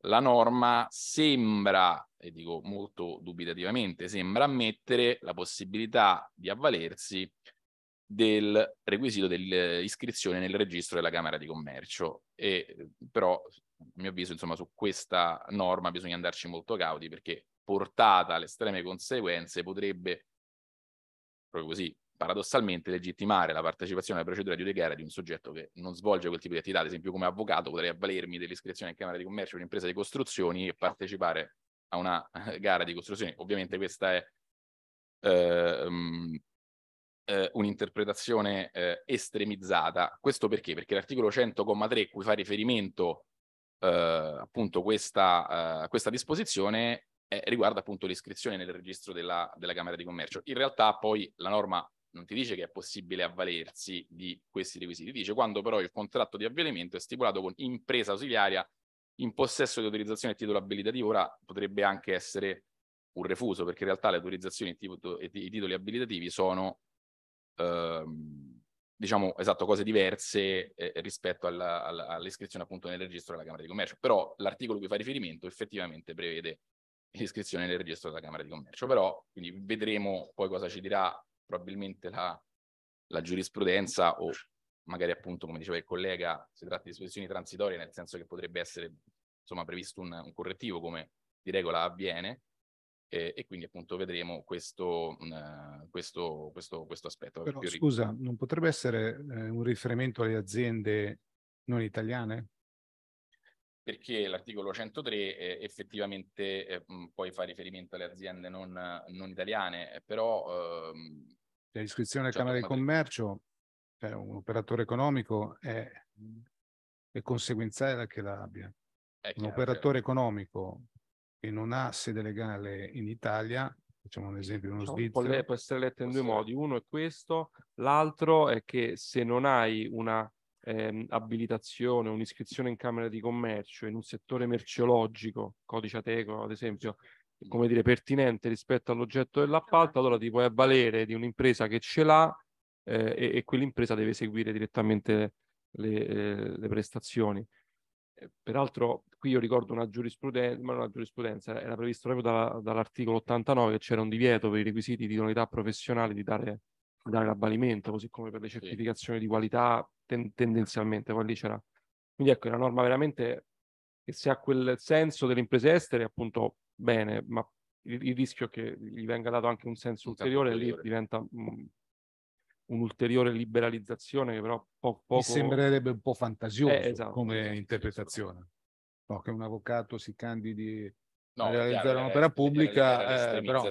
la norma sembra, e dico molto dubitativamente, sembra ammettere la possibilità di avvalersi del requisito dell'iscrizione nel registro della Camera di Commercio. E, eh, però, a mio avviso, insomma, su questa norma bisogna andarci molto cauti perché portata alle estreme conseguenze potrebbe proprio così, paradossalmente legittimare la partecipazione alla procedura di giudiziaria di un soggetto che non svolge quel tipo di attività, ad esempio come avvocato potrei avvalermi dell'iscrizione in Camera di Commercio di un'impresa di costruzioni e partecipare a una [LAUGHS] gara di costruzioni. Ovviamente questa è eh, um, eh, un'interpretazione eh, estremizzata. Questo perché? Perché l'articolo 100,3 cui fa riferimento eh, appunto questa, eh, questa disposizione eh, riguarda appunto l'iscrizione nel registro della, della Camera di Commercio. In realtà poi la norma non ti dice che è possibile avvalersi di questi requisiti, dice quando però il contratto di avvelamento è stipulato con impresa ausiliaria in possesso di autorizzazione e titolo abilitativo, ora potrebbe anche essere un refuso, perché in realtà le autorizzazioni e i titoli abilitativi sono, ehm, diciamo, esatto, cose diverse eh, rispetto all'iscrizione appunto nel registro della Camera di Commercio, però l'articolo cui fa riferimento effettivamente prevede l'iscrizione nel registro della Camera di Commercio. Però quindi vedremo poi cosa ci dirà probabilmente la, la giurisprudenza o magari appunto, come diceva il collega, si tratta di disposizioni transitorie, nel senso che potrebbe essere insomma, previsto un, un correttivo come di regola avviene. Eh, e quindi appunto vedremo questo, uh, questo, questo, questo aspetto. Però, scusa, non potrebbe essere eh, un riferimento alle aziende non italiane? perché l'articolo 103 eh, effettivamente eh, poi fa riferimento alle aziende non, non italiane, però... Ehm, per iscrizione al cioè, Camera di Commercio, per cioè, un operatore economico è, è conseguenziale che la abbia. È un chiaro, operatore certo. economico che non ha sede legale in Italia, facciamo un esempio, uno diciamo, svizzero... può essere letto in due modi, uno è questo, l'altro è che se non hai una ehm, abilitazione, un'iscrizione in Camera di Commercio in un settore merceologico, codice ateco ad esempio, come dire, pertinente rispetto all'oggetto dell'appalto, allora ti puoi avvalere di un'impresa che ce l'ha eh, e, e, quell'impresa deve eseguire direttamente le, eh, le prestazioni. Eh, peraltro qui io ricordo una giurisprudenza, ma non una giurisprudenza, era previsto proprio da, dall'articolo 89 che c'era un divieto per i requisiti di idoneità professionale di dare, dare l'abbalimento, così come per le certificazioni sì. di qualità ten- tendenzialmente, poi lì c'era. Quindi ecco, è una norma veramente che se ha quel senso delle imprese estere, appunto, bene, ma il, il rischio è che gli venga dato anche un senso ulteriore, ulteriore. lì diventa mh, un'ulteriore liberalizzazione che però po- poco... Mi sembrerebbe un po' fantasioso eh, esatto, come esatto, interpretazione. No, che un avvocato si candidi no, a realizzare eh, un'opera era, pubblica, era eh, però...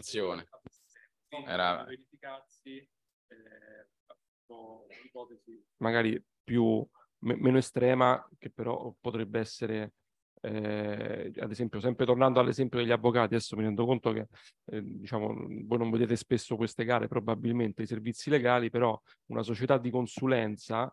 Era verificarsi eh, un'ipotesi magari più, me, meno estrema, che però potrebbe essere, eh, ad esempio, sempre tornando all'esempio degli avvocati, adesso mi rendo conto che eh, diciamo, voi non vedete spesso queste gare, probabilmente i servizi legali, però una società di consulenza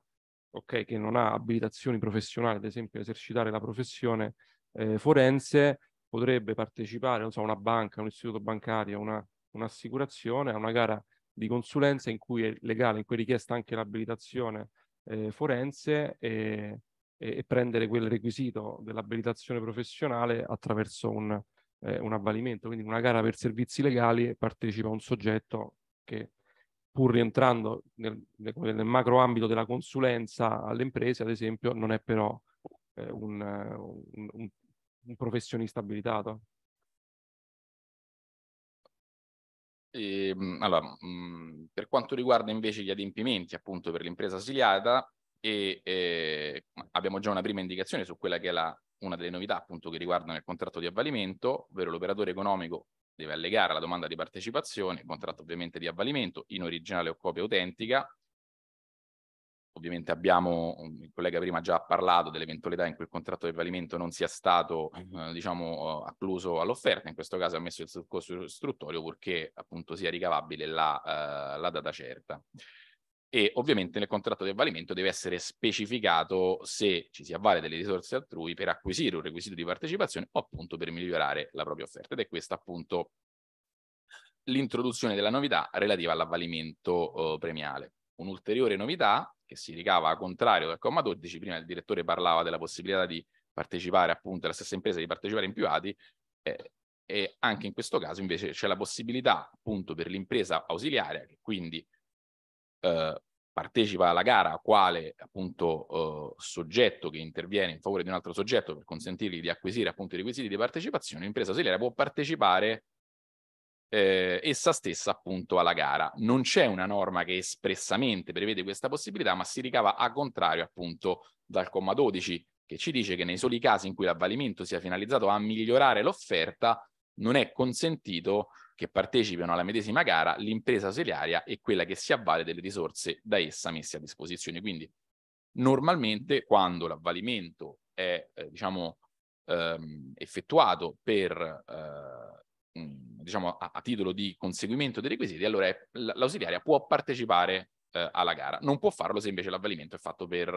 ok che non ha abilitazioni professionali, ad esempio, esercitare la professione eh, forense, potrebbe partecipare, non so, una banca, un istituto bancario, una, un'assicurazione a una gara di consulenza in cui è legale, in cui è richiesta anche l'abilitazione eh, forense e, e, prendere quel requisito dell'abilitazione professionale attraverso un, eh, un avvalimento, quindi una gara per servizi legali partecipa un soggetto che pur rientrando nel, nel macro ambito della consulenza alle imprese, ad esempio, non è però eh, un, un, un professionista abilitato. E, ehm, allora, mh, mhmm, per quanto riguarda invece gli adempimenti appunto per l'impresa siliata, e, eh, abbiamo già una prima indicazione su quella che è la, una delle novità appunto che riguardano il contratto di avvalimento, ovvero l'operatore economico deve allegare la domanda di partecipazione, contratto ovviamente di avvalimento in originale o copia autentica, Ovviamente abbiamo, il collega prima già ha parlato dell'eventualità in cui il contratto di valimento non sia stato, eh, diciamo, eh, accluso all'offerta, in questo caso ha messo il soccorso istruttorio purché appunto sia ricavabile la, eh, la data certa. E ovviamente nel contratto di avvalimento deve essere specificato se ci si avvale delle risorse altrui per acquisire un requisito di partecipazione o appunto per migliorare la propria offerta. Ed è questa appunto l'introduzione della novità relativa all'avvalimento eh, premiale. Un'ulteriore novità che si ricava a contrario del comma 12, prima il direttore parlava della possibilità di partecipare appunto alla stessa impresa, di partecipare in più ADI, eh, e anche in questo caso invece c'è la possibilità appunto per l'impresa ausiliaria che quindi eh, partecipa alla gara quale appunto eh, soggetto che interviene in favore di un altro soggetto per consentirgli di acquisire appunto i requisiti di partecipazione, l'impresa ausiliaria può partecipare eh, essa stessa appunto alla gara. Non c'è una norma che espressamente prevede questa possibilità, ma si ricava a contrario appunto dal comma 12 che ci dice che nei soli casi in cui l'avvalimento sia finalizzato a migliorare l'offerta non è consentito che partecipino alla medesima gara l'impresa ausiliaria e quella che si avvale delle risorse da essa messe a disposizione. Quindi normalmente quando l'avvalimento è eh, diciamo ehm, effettuato per eh, diciamo, a, a, titolo di conseguimento dei requisiti, allora è, l'ausiliaria può partecipare eh, alla gara. Non può farlo se invece l'avvalimento è fatto per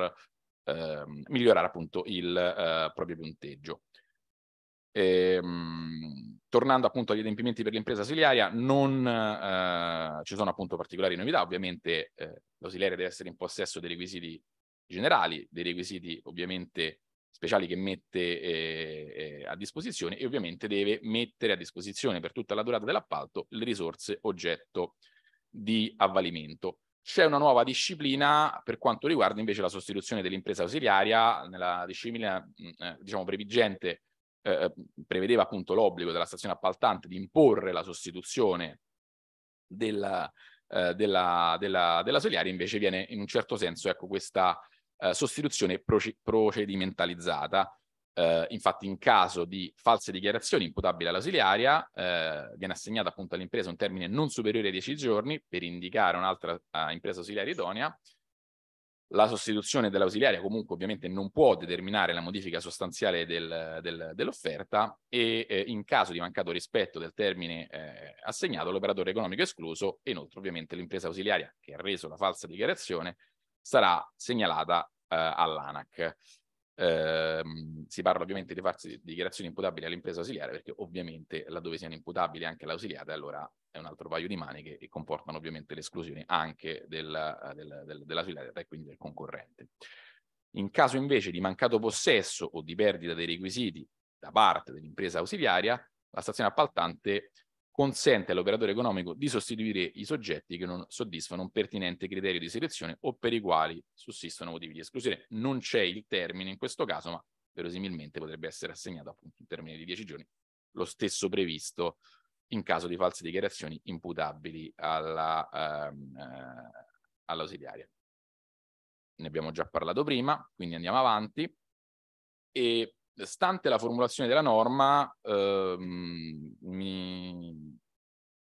eh, migliorare appunto il eh, proprio punteggio. E, ehm, mh, tornando appunto agli adempimenti per l'impresa ausiliaria, non eh, ci sono appunto particolari novità, ovviamente eh, l'ausiliaria deve essere in possesso dei requisiti generali, dei requisiti ovviamente speciali che mette eh, eh, a disposizione e ovviamente deve mettere a disposizione per tutta la durata dell'appalto le risorse oggetto di avvalimento. C'è una nuova disciplina per quanto riguarda invece la sostituzione dell'impresa ausiliaria, nella disciplina mm, eh, diciamo previgente eh, eh, prevedeva appunto l'obbligo della stazione appaltante di imporre la sostituzione della, eh, della, della, della, soliaria, invece viene in un certo senso ecco, questa eh, sostituzione proce- procedimentalizzata. Eh, infatti, in caso di false dichiarazioni imputabili all'ausiliaria, eh, viene assegnato appunto all'impresa un termine non superiore ai 10 giorni per indicare un'altra eh, impresa ausiliaria idonea. La sostituzione dell'ausiliaria comunque ovviamente non può determinare la modifica sostanziale del, del, dell'offerta e eh, in caso di mancato rispetto del termine eh, assegnato l'operatore economico è escluso e inoltre ovviamente l'impresa ausiliaria che ha reso la falsa dichiarazione sarà segnalata eh, all'ANAC. Eh, si parla ovviamente di farsi dichiarazioni imputabili all'impresa ausiliare perché ovviamente laddove siano imputabili anche l'ausiliata allora è un altro paio di maniche e comportano ovviamente l'esclusione anche del, eh, del, del, dell'ausiliata e quindi del concorrente. In caso invece di mancato possesso o di perdita dei requisiti da parte dell'impresa ausiliaria, la stazione appaltante consente all'operatore economico di sostituire i soggetti che non soddisfano un pertinente criterio di selezione o per i quali sussistono motivi di esclusione. Non c'è il termine in questo caso, ma verosimilmente potrebbe essere assegnato appunto in termine di 10 giorni, lo stesso previsto in caso di false dichiarazioni imputabili alla, ehm, eh, all'ausiliaria. Ne abbiamo già parlato prima, quindi andiamo avanti. E stante la formulazione della norma, ehm, mi,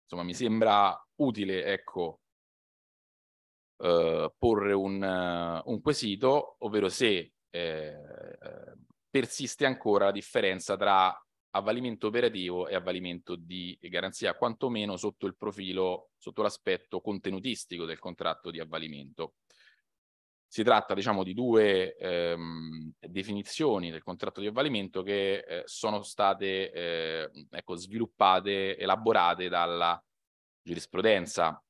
insomma, mi, sembra utile ecco, eh, porre un, un, quesito, ovvero se eh, persiste ancora la differenza tra avvalimento operativo e avvalimento di garanzia, quantomeno sotto il profilo, sotto l'aspetto contenutistico del contratto di avvalimento. Si tratta diciamo, di due ehm, definizioni del contratto di avvalimento che eh, sono state eh, ecco, sviluppate, elaborate dalla giurisprudenza.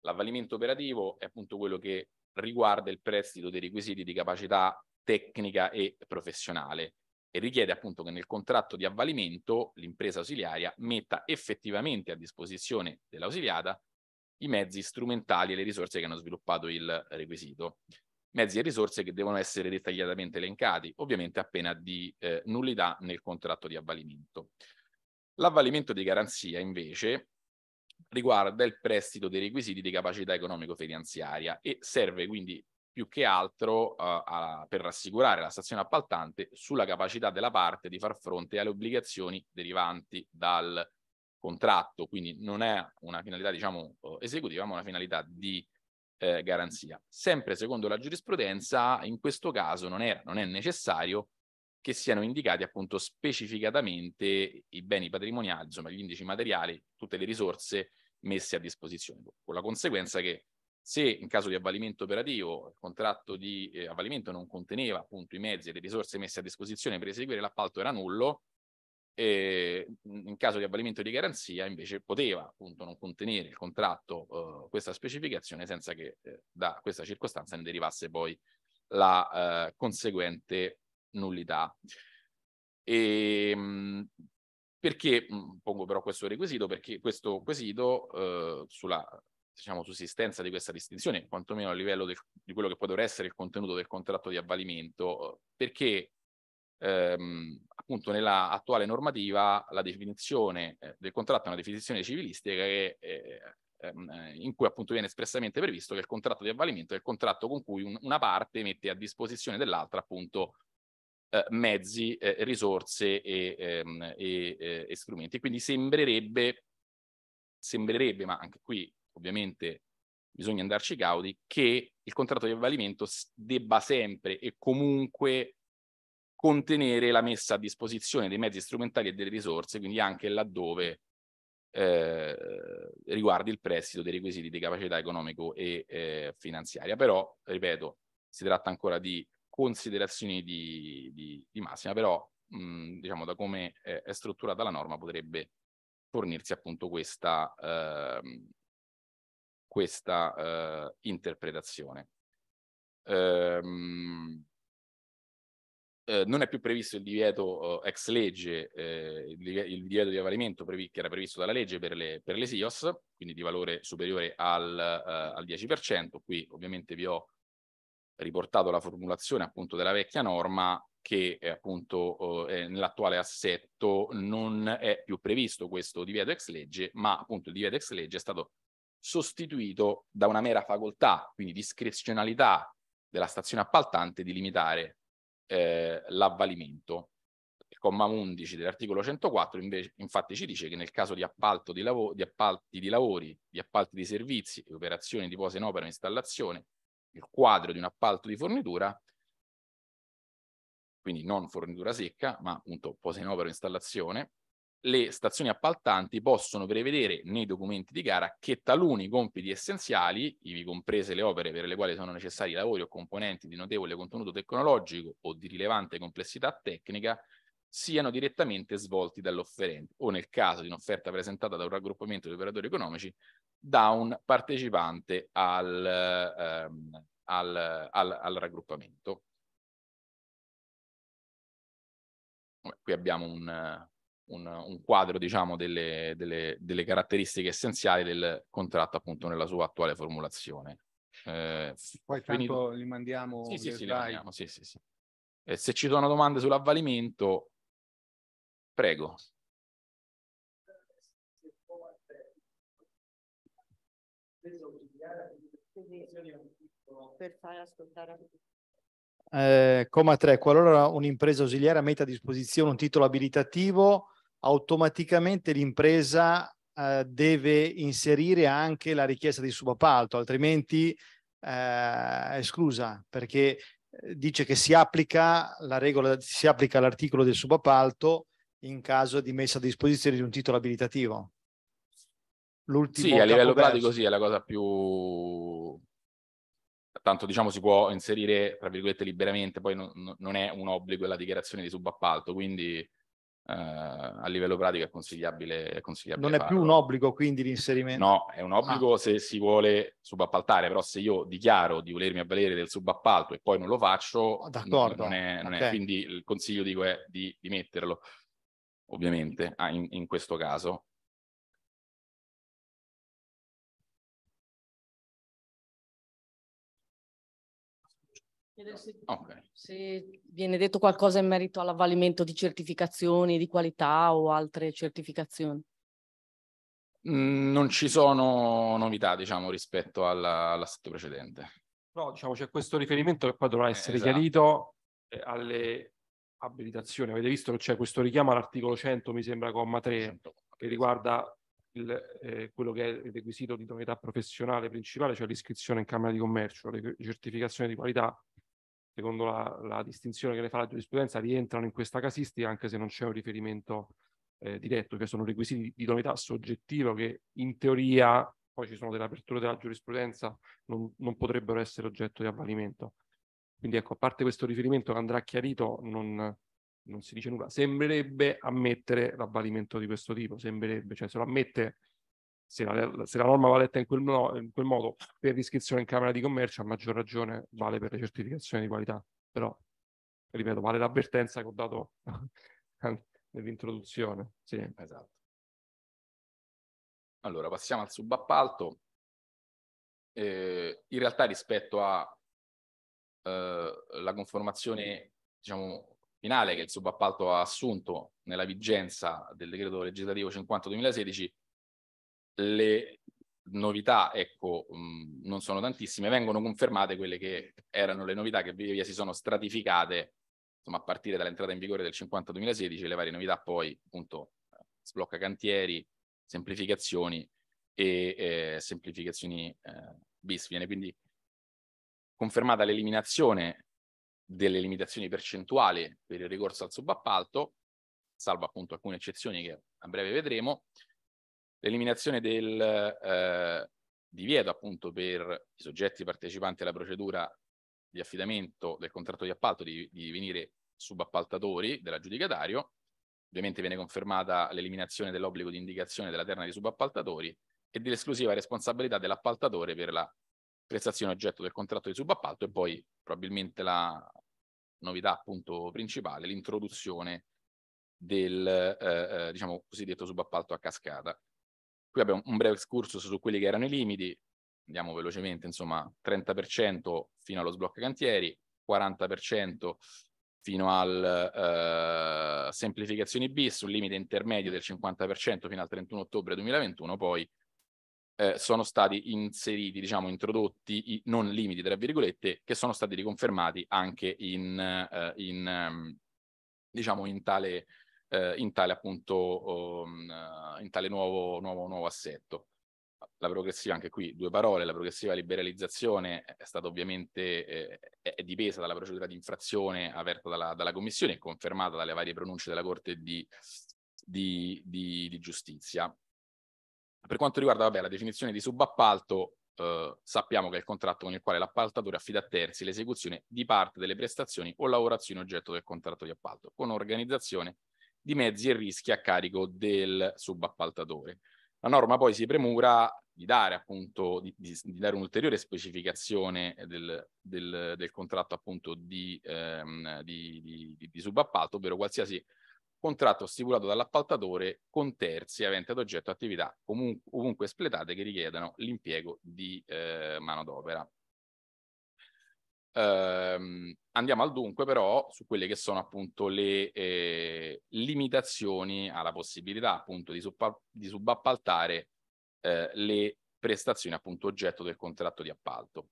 L'avvalimento operativo è appunto quello che riguarda il prestito dei requisiti di capacità tecnica e professionale e richiede appunto che nel contratto di avvalimento l'impresa ausiliaria metta effettivamente a disposizione dell'ausiliata i mezzi strumentali e le risorse che hanno sviluppato il requisito mezzi e risorse che devono essere dettagliatamente elencati, ovviamente appena di eh, nullità nel contratto di avvalimento. L'avvalimento di garanzia, invece, riguarda il prestito dei requisiti di capacità economico-finanziaria e serve quindi più che altro uh, a, per rassicurare la stazione appaltante sulla capacità della parte di far fronte alle obbligazioni derivanti dal contratto, quindi non è una finalità diciamo eh, esecutiva, ma una finalità di eh, garanzia. Sempre secondo la giurisprudenza, in questo caso non, era, non è necessario che siano indicati appunto specificatamente i beni patrimoniali, insomma gli indici materiali, tutte le risorse messe a disposizione, con la conseguenza che se in caso di avvalimento operativo il contratto di eh, avvalimento non conteneva appunto i mezzi e le risorse messe a disposizione per eseguire l'appalto era nullo, eh, in caso di avvalimento di garanzia invece poteva appunto non contenere il contratto eh, questa specificazione senza che eh, da questa circostanza ne derivasse poi la eh, conseguente nullità. E, mh, perché mh, pongo però questo requisito? Perché questo quesito eh, sulla diciamo, sussistenza di questa distinzione, quantomeno a livello del, di quello che poi dovrà essere il contenuto del contratto di avvalimento, eh, perché ehm, appunto nella attuale normativa la definizione eh, del contratto è una definizione civilistica che, eh, ehm, eh, in cui appunto viene espressamente previsto che il contratto di avvalimento è il contratto con cui un, una parte mette a disposizione dell'altra appunto eh, mezzi, eh, risorse e, ehm, e, eh, e strumenti. Quindi sembrerebbe, sembrerebbe, ma anche qui ovviamente bisogna andarci cauti, che il contratto di avvalimento debba sempre e comunque contenere la messa a disposizione dei mezzi strumentali e delle risorse, quindi anche laddove eh, riguardi il prestito dei requisiti di capacità economico e eh, finanziaria. Però, ripeto, si tratta ancora di considerazioni di, di, di massima, però mh, diciamo da come è, è strutturata la norma potrebbe fornirsi appunto questa, eh, questa eh, interpretazione. Ehm, eh, non è più previsto il divieto eh, ex legge, eh, il, divieto di avalimento previ- che era previsto dalla legge per le, per le SIOS, quindi di valore superiore al, eh, al 10%. Qui ovviamente vi ho riportato la formulazione appunto della vecchia norma che eh, appunto oh, nell'attuale assetto non è più previsto questo divieto ex legge, ma appunto il divieto ex legge è stato sostituito da una mera facoltà, quindi discrezionalità della stazione appaltante di limitare eh, l'avvalimento. Il comma 11 dell'articolo 104 invece, infatti ci dice che nel caso di, di, lavo- di appalti di lavori, di appalti di servizi, di operazioni di posa in opera o installazione, il quadro di un appalto di fornitura, quindi non fornitura secca, ma appunto posa in opera o installazione, le stazioni appaltanti possono prevedere nei documenti di gara che taluni compiti essenziali, ivi comprese le opere per le quali sono necessari lavori o componenti di notevole contenuto tecnologico o di rilevante complessità tecnica, siano direttamente svolti dall'offerente o nel caso di un'offerta presentata da un raggruppamento di operatori economici da un partecipante al, ehm, al, al, al raggruppamento. Qui abbiamo un, un, un quadro diciamo, delle, delle, delle, caratteristiche essenziali del contratto appunto nella sua attuale formulazione. Eh, Poi tanto li mandiamo. Sì, sì, sì, li mandiamo sì, sì, sì. Eh, se ci sono domande sull'avvalimento, prego. Per far ascoltare Eh, comma 3, qualora un'impresa ausiliare metta a disposizione un titolo abilitativo automaticamente l'impresa eh, deve inserire anche la richiesta di subappalto, altrimenti eh, è esclusa perché eh, dice che si applica la regola, si applica l'articolo del subappalto in caso di messa a disposizione di un titolo abilitativo. L'ultimo sì, a livello verso. pratico sì, è la cosa più... Tanto diciamo si può inserire, tra virgolette, liberamente, poi non, non è un obbligo la dichiarazione di subappalto, quindi eh, a livello pratico è consigliabile, è consigliabile Non farlo. è più un obbligo quindi l'inserimento? No, è un ah. obbligo ah. se si vuole subappaltare, però se io dichiaro di volermi avvalere del subappalto e poi non lo faccio, oh, d'accordo. Non è, non okay. è, quindi il consiglio dico è di, di metterlo, ovviamente, ah, in, in questo caso. Se, okay. se viene detto qualcosa in merito all'avvalimento di certificazioni di qualità o altre certificazioni. Mm, non ci sono novità, diciamo, rispetto alla, all'assetto precedente. No, diciamo, c'è questo riferimento che poi dovrà essere eh, esatto. chiarito eh, alle abilitazioni. Avete visto che c'è questo richiamo all'articolo 100, mi sembra, comma 3, 100. che riguarda il, eh, quello che è il requisito di idoneità professionale principale, cioè l'iscrizione in Camera di Commercio, le certificazioni di qualità secondo la, la, distinzione che ne fa la giurisprudenza, rientrano in questa casistica anche se non c'è un riferimento eh, diretto, che cioè sono requisiti di idoneità soggettiva che in teoria, poi ci sono delle aperture della giurisprudenza, non, non potrebbero essere oggetto di avvalimento. Quindi ecco, a parte questo riferimento che andrà chiarito, non, non si dice nulla. Sembrerebbe ammettere l'avvalimento di questo tipo, sembrerebbe, cioè se lo ammette se la, se la, norma va letta in quel, no, in quel, modo per iscrizione in Camera di Commercio, a maggior ragione vale per le certificazioni di qualità. Però, ripeto, vale l'avvertenza che ho dato [LAUGHS] nell'introduzione. Sì. Esatto. Allora, passiamo al subappalto. Eh, in realtà rispetto alla eh, conformazione, diciamo, finale che il subappalto ha assunto nella vigenza del decreto legislativo 50-2016, le novità, ecco, mm, non sono tantissime, vengono confermate quelle che erano le novità che via via si sono stratificate, insomma, a partire dall'entrata in vigore del 50-2016, le varie novità poi, appunto, sblocca cantieri, semplificazioni e eh, semplificazioni eh, bis. Viene quindi confermata l'eliminazione delle limitazioni percentuali per il ricorso al subappalto, salvo appunto alcune eccezioni che a breve vedremo, l'eliminazione del eh, divieto appunto per i soggetti partecipanti alla procedura di affidamento del contratto di appalto di, di divenire subappaltatori dell'aggiudicatario, ovviamente viene confermata l'eliminazione dell'obbligo di indicazione della terna di subappaltatori e dell'esclusiva responsabilità dell'appaltatore per la prestazione oggetto del contratto di subappalto e poi probabilmente la novità appunto principale, l'introduzione del eh, eh diciamo cosiddetto subappalto a cascata. Qui abbiamo un breve excursus su quelli che erano i limiti, andiamo velocemente, insomma, 30% fino allo sblocco cantieri, 40% fino al eh, semplificazioni bis, un limite intermedio del 50% fino al 31 ottobre 2021, poi eh, sono stati inseriti, diciamo, introdotti i non limiti, tra virgolette, che sono stati riconfermati anche in, eh, in, ehm, diciamo, in tale eh, in tale appunto um, eh, in tale nuovo, nuovo, nuovo assetto. La progressiva, anche qui due parole, la progressiva liberalizzazione è stata ovviamente eh, è dipesa dalla procedura di infrazione aperta dalla, dalla Commissione e confermata dalle varie pronunce della Corte di, di, di, di giustizia. Per quanto riguarda vabbè, la definizione di subappalto, eh, sappiamo che è il contratto con il quale l'appaltatore affida a terzi l'esecuzione di parte delle prestazioni o lavorazioni oggetto del contratto di appalto, con organizzazione di mezzi e rischi a carico del subappaltatore. La norma poi si premura di dare appunto di, di, di dare un'ulteriore specificazione del, del, del contratto appunto di, ehm, di, di, di subappalto, ovvero qualsiasi contratto stipulato dall'appaltatore con terzi avente ad oggetto attività comunque, ovunque espletate che richiedano l'impiego di eh, manodopera. Eh, andiamo al dunque però su quelle che sono appunto le eh, limitazioni alla possibilità appunto di, sub- di subappaltare eh, le prestazioni appunto oggetto del contratto di appalto.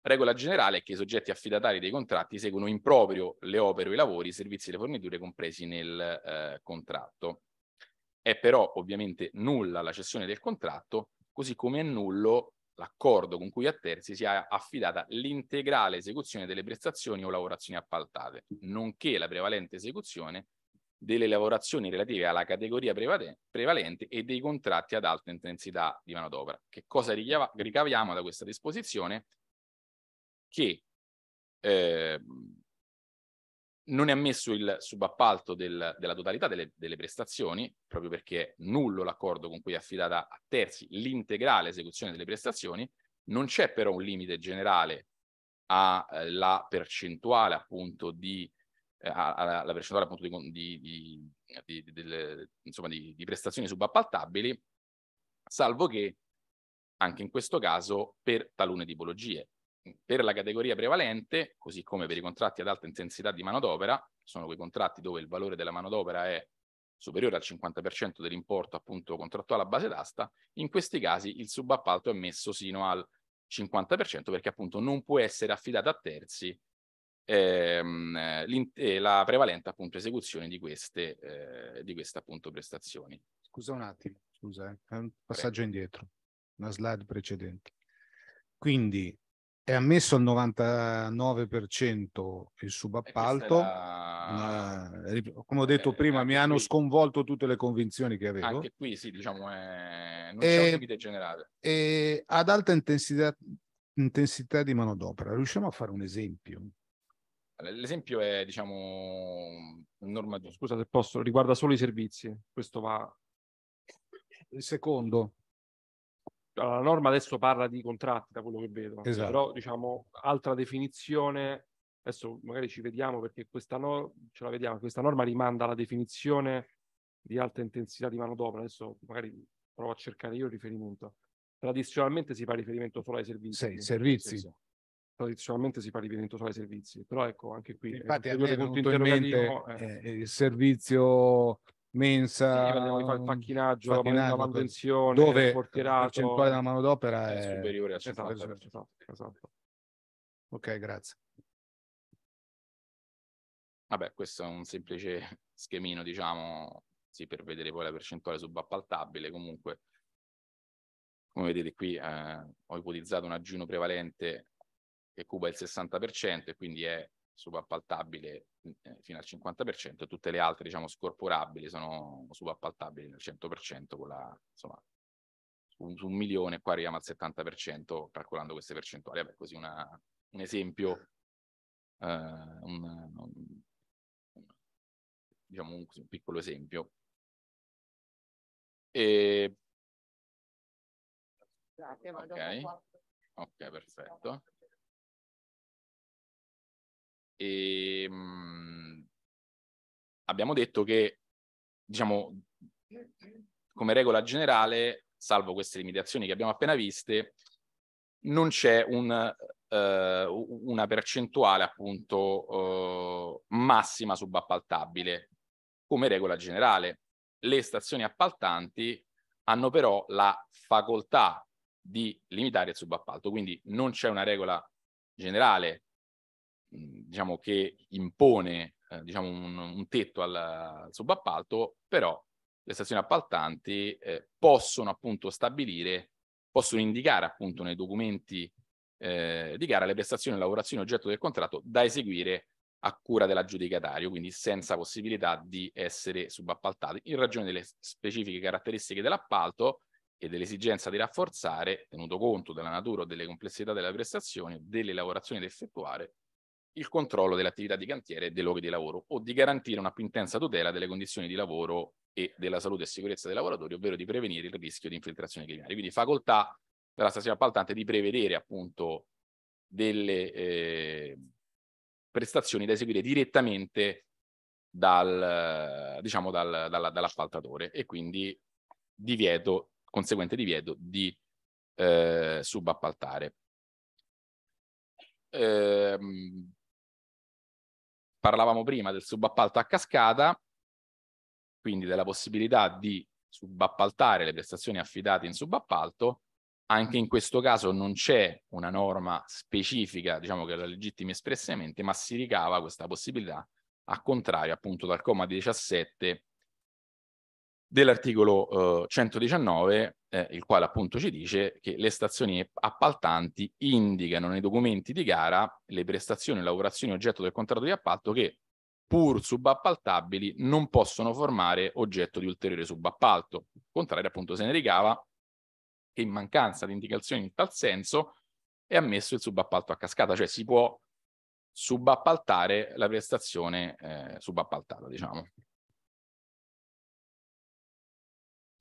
Regola generale è che i soggetti affidatari dei contratti seguono in proprio le opere o i lavori, i servizi e le forniture compresi nel eh, contratto. È però ovviamente nulla la cessione del contratto, così come è nullo l'accordo con cui a terzi sia affidata l'integrale esecuzione delle prestazioni o lavorazioni appaltate, nonché la prevalente esecuzione delle lavorazioni relative alla categoria prevalente e dei contratti ad alta intensità di manodopera. Che cosa ricaviamo da questa disposizione? Che eh, non è ammesso il subappalto del, della totalità delle, delle, prestazioni, proprio perché è nullo l'accordo con cui è affidata a terzi l'integrale esecuzione delle prestazioni, non c'è però un limite generale alla eh, percentuale appunto di, eh, alla percentuale appunto di, di, di, delle, insomma, di, prestazioni subappaltabili, salvo che anche in questo caso per talune tipologie per la categoria prevalente, così come per i contratti ad alta intensità di manodopera, sono quei contratti dove il valore della manodopera è superiore al 50% dell'importo appunto contrattuale a base d'asta, in questi casi il subappalto è messo sino al 50% perché appunto non può essere affidata a terzi ehm, eh, la prevalente appunto esecuzione di queste, eh, di queste appunto prestazioni. Scusa un attimo, scusa, eh. è un passaggio Prego. indietro, una slide precedente. Quindi è ammesso al 99% il subappalto. La... Ma, come ho detto eh, prima, mi hanno sconvolto tutte le convinzioni che avevo. Anche qui sì, diciamo, è... non c'è e, un limite generale. E ad alta intensità, intensità di manodopera, riusciamo a fare un esempio? L'esempio è, diciamo, normativo. Scusa se posso, riguarda solo i servizi. Questo va... Il secondo la norma adesso parla di contratti, da quello che vedo, esatto. però diciamo altra definizione, adesso magari ci vediamo perché questa, no, ce la vediamo, questa norma rimanda alla definizione di alta intensità di manodopera, adesso magari provo a cercare io il riferimento. Tradizionalmente si fa riferimento solo ai servizi. Sei, servizi. Tradizionalmente si fa riferimento solo ai servizi, però ecco anche qui. Infatti, eh, a me è venuto in mente eh. Eh, il servizio mensa. Sì, di mm, facchinaggio, facchinaggio manutenzione, dove la percentuale della manodopera è, è superiore al esatto, 60%. Esatto, esatto. Ok, grazie. Vabbè, questo è un semplice schemino, diciamo, sì, per vedere poi la percentuale subappaltabile. Comunque, come vedete qui, eh, ho ipotizzato un aggiuno prevalente che cuba il 60% e quindi è subappaltabile eh, fino al 50%, tutte le altre, diciamo, scorporabili sono subappaltabili nel 100% con la, insomma, un, un milione, qua arriviamo al 70% calcolando queste percentuali. Vabbè, così una, un esempio, eh, un, un, diciamo un, un, piccolo esempio. E... Grazie, ok, okay perfetto. E, ehm, mh, abbiamo detto che, diciamo, come regola generale, salvo queste limitazioni che abbiamo appena viste, non c'è un, eh, una percentuale appunto eh, massima subappaltabile come regola generale. Le stazioni appaltanti hanno però la facoltà di limitare il subappalto, quindi non c'è una regola generale diciamo, che impone eh, diciamo un, un, tetto al, al, subappalto, però le stazioni appaltanti eh, possono appunto stabilire, possono indicare appunto nei documenti eh, di gara le prestazioni e lavorazioni oggetto del contratto da eseguire a cura dell'aggiudicatario, quindi senza possibilità di essere subappaltati, in ragione delle specifiche caratteristiche dell'appalto e dell'esigenza di rafforzare, tenuto conto della natura o delle complessità delle prestazioni, delle lavorazioni da effettuare il controllo dell'attività di cantiere e dei luoghi di lavoro o di garantire una più intensa tutela delle condizioni di lavoro e della salute e sicurezza dei lavoratori, ovvero di prevenire il rischio di infiltrazioni criminali. Quindi facoltà della stazione appaltante di prevedere appunto delle eh, prestazioni da eseguire direttamente dal, diciamo dal, dalla, dall'appaltatore e quindi divieto, conseguente divieto di eh, subappaltare. Ehm, parlavamo prima del subappalto a cascata, quindi della possibilità di subappaltare le prestazioni affidate in subappalto. Anche in questo caso non c'è una norma specifica, diciamo che la legittimi espressamente, ma si ricava questa possibilità, a contrario appunto dal comma 17 dell'articolo eh, 119, eh, il quale appunto ci dice che le stazioni appaltanti indicano nei documenti di gara le prestazioni e lavorazioni oggetto del contratto di appalto che, pur subappaltabili, non possono formare oggetto di ulteriore subappalto. Il contrario appunto se ne ricava che in mancanza di indicazioni in tal senso è ammesso il subappalto a cascata, cioè si può subappaltare la prestazione eh, subappaltata, diciamo.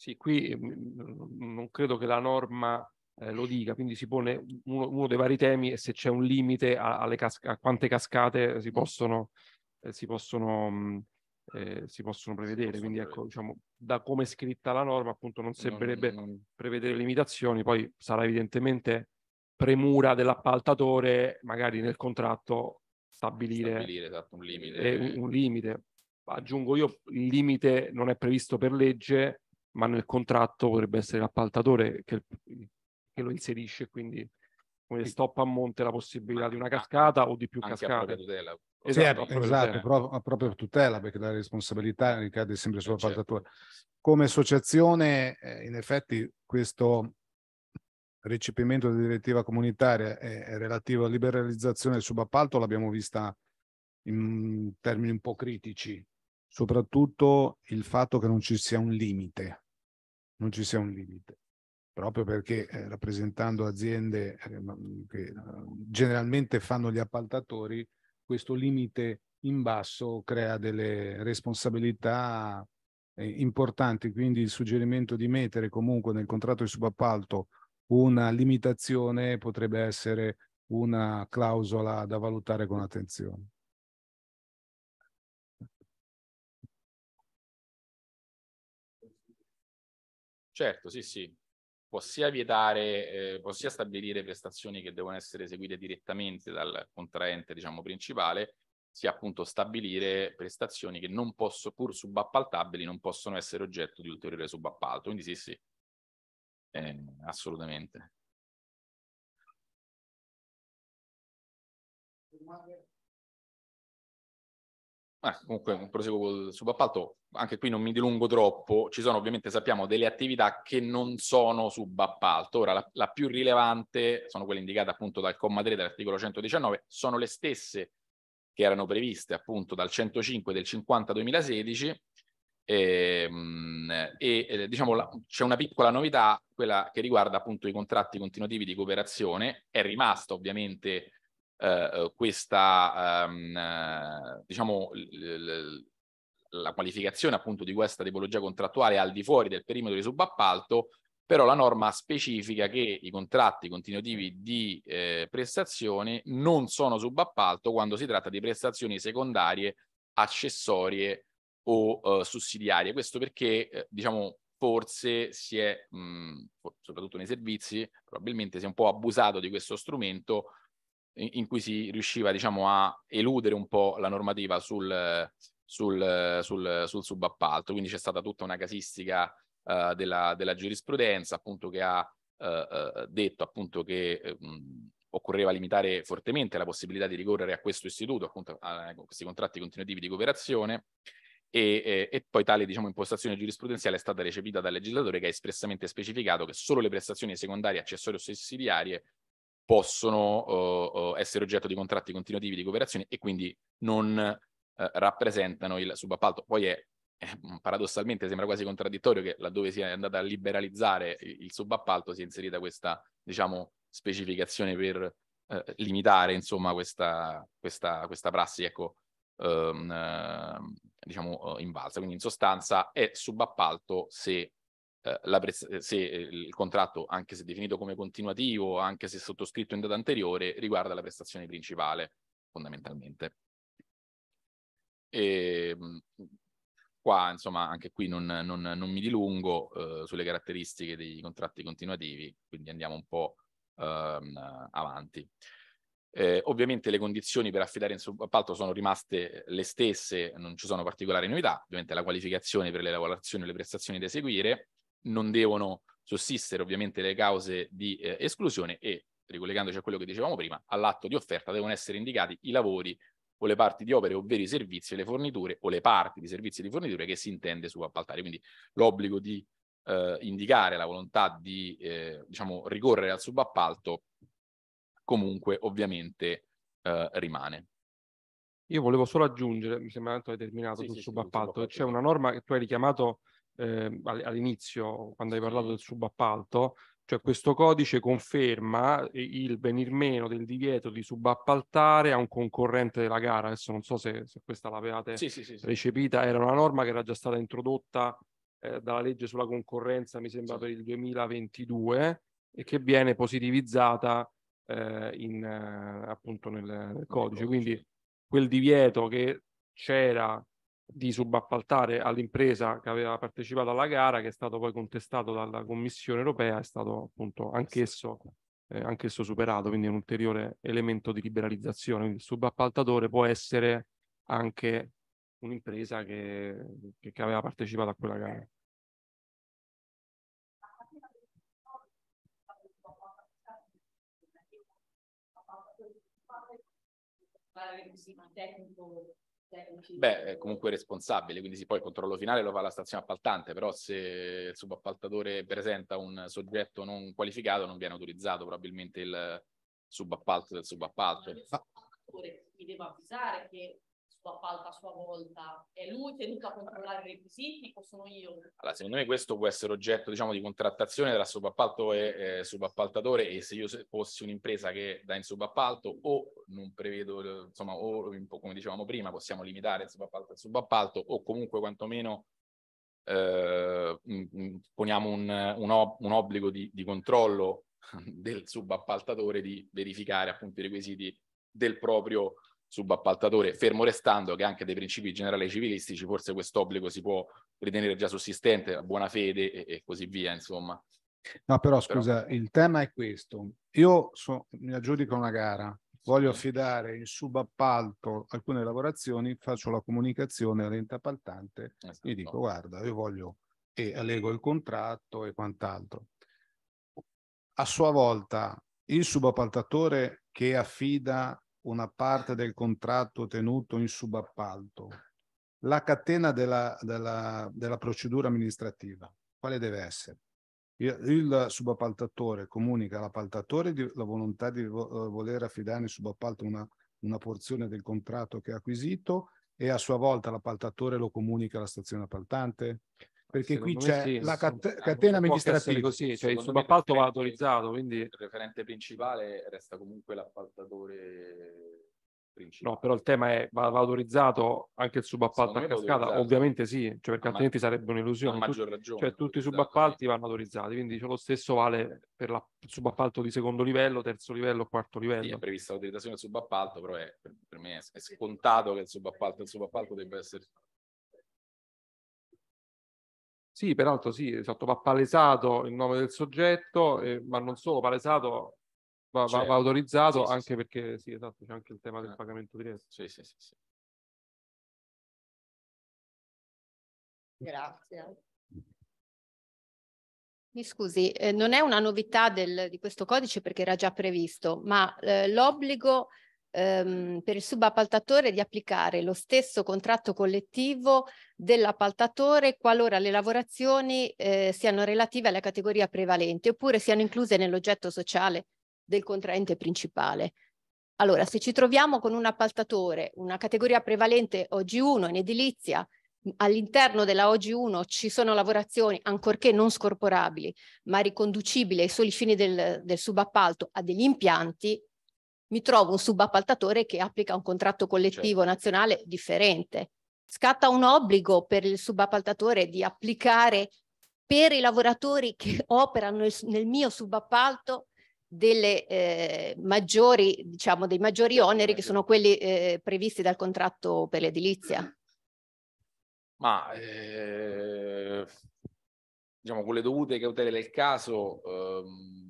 Sì, qui ehm, non credo che la norma eh, lo dica, quindi si pone uno, uno, dei vari temi e se c'è un limite a, a, quante cascate si possono, eh, si possono, mh, eh, si possono prevedere. Si possono quindi prevedere. ecco, diciamo, da come è scritta la norma appunto non sembrerebbe non, non... prevedere limitazioni, poi sarà evidentemente premura dell'appaltatore magari nel contratto stabilire, stabilire esatto, un limite. Eh, un limite. Aggiungo io, il limite non è previsto per legge, ma nel contratto potrebbe essere l'appaltatore che, che lo inserisce, quindi come stop a monte la possibilità di una cascata o di più Anche cascate. tutela. Esatto, sì, eh, a esatto, tutela. a propria tutela, perché la responsabilità ricade sempre sulla certo. Come associazione, eh, in effetti, questo recepimento della direttiva comunitaria è relativo alla liberalizzazione del subappalto l'abbiamo vista in termini un po' critici, soprattutto il fatto che non ci sia un limite non ci sia un limite, proprio perché eh, rappresentando aziende eh, mm, che eh, generalmente fanno gli appaltatori, questo limite in basso crea delle responsabilità eh, importanti, quindi il suggerimento di mettere comunque nel contratto di subappalto una limitazione potrebbe essere una clausola da valutare con attenzione. Certo, sì, sì. Può sia vietare, eh, può sia stabilire prestazioni che devono essere eseguite direttamente dal contraente, diciamo, principale, sia appunto stabilire prestazioni che non posso, pur subappaltabili, non possono essere oggetto di ulteriore subappalto. Quindi sì, sì, eh, assolutamente. Domande? Eh, comunque proseguo col subappalto, anche qui non mi dilungo troppo, ci sono ovviamente, sappiamo, delle attività che non sono subappalto, ora la, la più rilevante sono quelle indicate appunto dal comma 3 dell'articolo 119, sono le stesse che erano previste appunto dal 105 del 50 2016 ehm, e, e eh, diciamo la, c'è una piccola novità, quella che riguarda appunto i contratti continuativi di cooperazione, è rimasta ovviamente eh, eh, questa, ehm, eh, diciamo, la qualificazione appunto di questa tipologia contrattuale al di fuori del perimetro di subappalto, però la norma specifica che i contratti continuativi di eh, prestazioni non sono subappalto quando si tratta di prestazioni secondarie, accessorie o eh, sussidiarie. Questo perché, eh, diciamo, forse si è, mh, mm, soprattutto nei servizi, probabilmente si è un po' abusato di questo strumento in cui si riusciva diciamo, a eludere un po' la normativa sul, sul, sul, sul subappalto, quindi c'è stata tutta una casistica uh, della, della, giurisprudenza appunto, che ha uh, detto appunto, che mh, ehm, occorreva limitare fortemente la possibilità di ricorrere a questo istituto, appunto a, a questi contratti continuativi di cooperazione e, e, e, poi tale diciamo, impostazione giurisprudenziale è stata recepita dal legislatore che ha espressamente specificato che solo le prestazioni secondarie accessorie o sussidiarie possono eh, eh, essere oggetto di contratti continuativi di cooperazione e quindi non eh, rappresentano il subappalto. Poi è paradossalmente sembra quasi contraddittorio che laddove si è andata a liberalizzare il subappalto si è inserita questa, diciamo, specificazione per eh, limitare, insomma, questa, questa, questa prassi, ecco, ehm, eh, diciamo, eh, invalsa. Quindi in sostanza è subappalto se eh, eh, se eh, il contratto, anche se definito come continuativo, anche se sottoscritto in data anteriore, riguarda la prestazione principale, fondamentalmente. E, ehm, qua, insomma, anche qui non, non, non mi dilungo eh, sulle caratteristiche dei contratti continuativi, quindi andiamo un po' ehm, avanti. Eh, ovviamente le condizioni per affidare in subappalto sono rimaste le stesse, non ci sono particolari novità, ovviamente la qualificazione per le lavorazioni e le prestazioni da eseguire, non devono sussistere ovviamente le cause di eh, esclusione e, ricollegandoci a quello che dicevamo prima, all'atto di offerta devono essere indicati i lavori o le parti di opere, ovvero i servizi e le forniture o le parti di servizi e di forniture che si intende subappaltare. Quindi l'obbligo di eh, indicare la volontà di eh, diciamo, ricorrere al subappalto comunque ovviamente eh, rimane. Io volevo solo aggiungere, mi sembra che tu hai terminato sì, sul sì, subappalto, c'è una norma che tu hai richiamato eh, all'inizio quando hai parlato del subappalto, cioè questo codice conferma eh, il venir meno del divieto di subappaltare a un concorrente della gara. Adesso non so se, se questa l'avevate sì, sì, sì, recepita, era una norma che era già stata introdotta eh, dalla legge sulla concorrenza, mi sembra per il 2022, e che viene positivizzata eh, in, eh, appunto nel, nel codice. Quindi quel divieto che c'era di subappaltare all'impresa che aveva partecipato alla gara, che è stato poi contestato dalla Commissione europea, è stato appunto anch'esso, eh, anch'esso superato, quindi un ulteriore elemento di liberalizzazione. Quindi il subappaltatore può essere anche un'impresa che, che aveva partecipato a quella gara. tecnico Beh, è comunque responsabile, quindi sì, poi il controllo finale lo fa la stazione appaltante, però se il subappaltatore presenta un soggetto non qualificato non viene autorizzato probabilmente il subappalto del subappalto. Ma... Mi devo avvisare che lo appalta a sua volta, è lui tenuto a controllare i requisiti o sono io? Allora, secondo me questo può essere oggetto, diciamo, di contrattazione tra subappalto e eh, subappaltatore e se io fossi un'impresa che dà in subappalto o non prevedo, insomma, o come dicevamo prima, possiamo limitare il subappalto al subappalto o comunque quantomeno eh, poniamo un, un, un obbligo di, di controllo [LAUGHS] del subappaltatore di verificare appunto i requisiti del proprio subappaltatore, fermo restando che anche dei principi generali civilistici forse questo obbligo si può ritenere già sussistente, a buona fede e, e così via, insomma. No, però scusa, però... il tema è questo. Io so, mi aggiudico una gara, voglio affidare in subappalto alcune lavorazioni, faccio la comunicazione all'ente appaltante esatto. e dico guarda, io voglio e allego il contratto e quant'altro. A sua volta il subappaltatore che affida una parte del contratto tenuto in subappalto, la catena della, della, della procedura amministrativa, quale deve essere? Il, subappaltatore comunica all'appaltatore la volontà di eh, voler affidare in subappalto una, una porzione del contratto che ha acquisito e a sua volta l'appaltatore lo comunica alla stazione appaltante, perché qui c'è sì, la cat- eh, catena amministrativa. Così, cioè il subappalto va autorizzato, quindi... Il referente principale resta comunque l'appaltatore principale. No, però il tema è, va, va autorizzato anche il subappalto a cascata? Ovviamente sì, cioè perché altrimenti ma... sarebbe un'illusione. A maggior ragione. Cioè tutti i subappalti vanno autorizzati, quindi cioè, lo stesso vale per la, il subappalto di secondo livello, terzo livello, quarto livello. Sì, è prevista l'autorizzazione del subappalto, però è, per, me è, è scontato che il subappalto, il subappalto debba essere sì, peraltro sì, esatto, va palesato il nome del soggetto, eh, ma non solo palesato, va, certo. va cioè, autorizzato sì, anche sì, perché sì, esatto, c'è anche il tema del eh. pagamento diretto. Sì, sì, sì. sì. Grazie. Mi scusi, eh, non è una novità del, di questo codice perché era già previsto, ma eh, l'obbligo ehm, per il subappaltatore di applicare lo stesso contratto collettivo dell'appaltatore qualora le lavorazioni eh, siano relative alla categoria prevalente oppure siano incluse nell'oggetto sociale del contraente principale. Allora, se ci troviamo con un appaltatore, una categoria prevalente OG1 in edilizia, all'interno della OG1 ci sono lavorazioni, ancorché non scorporabili, ma riconducibili ai soli fini del, del subappalto, a degli impianti, mi trovo un subappaltatore che applica un contratto collettivo certo. nazionale differente. Scatta un obbligo per il subappaltatore di applicare per i lavoratori che mm. operano nel mio subappalto delle, eh, maggiori, diciamo, dei maggiori certo, oneri che sono quelli eh, previsti dal contratto per l'edilizia? Ma eh, diciamo, con le dovute cautele del caso, ehm,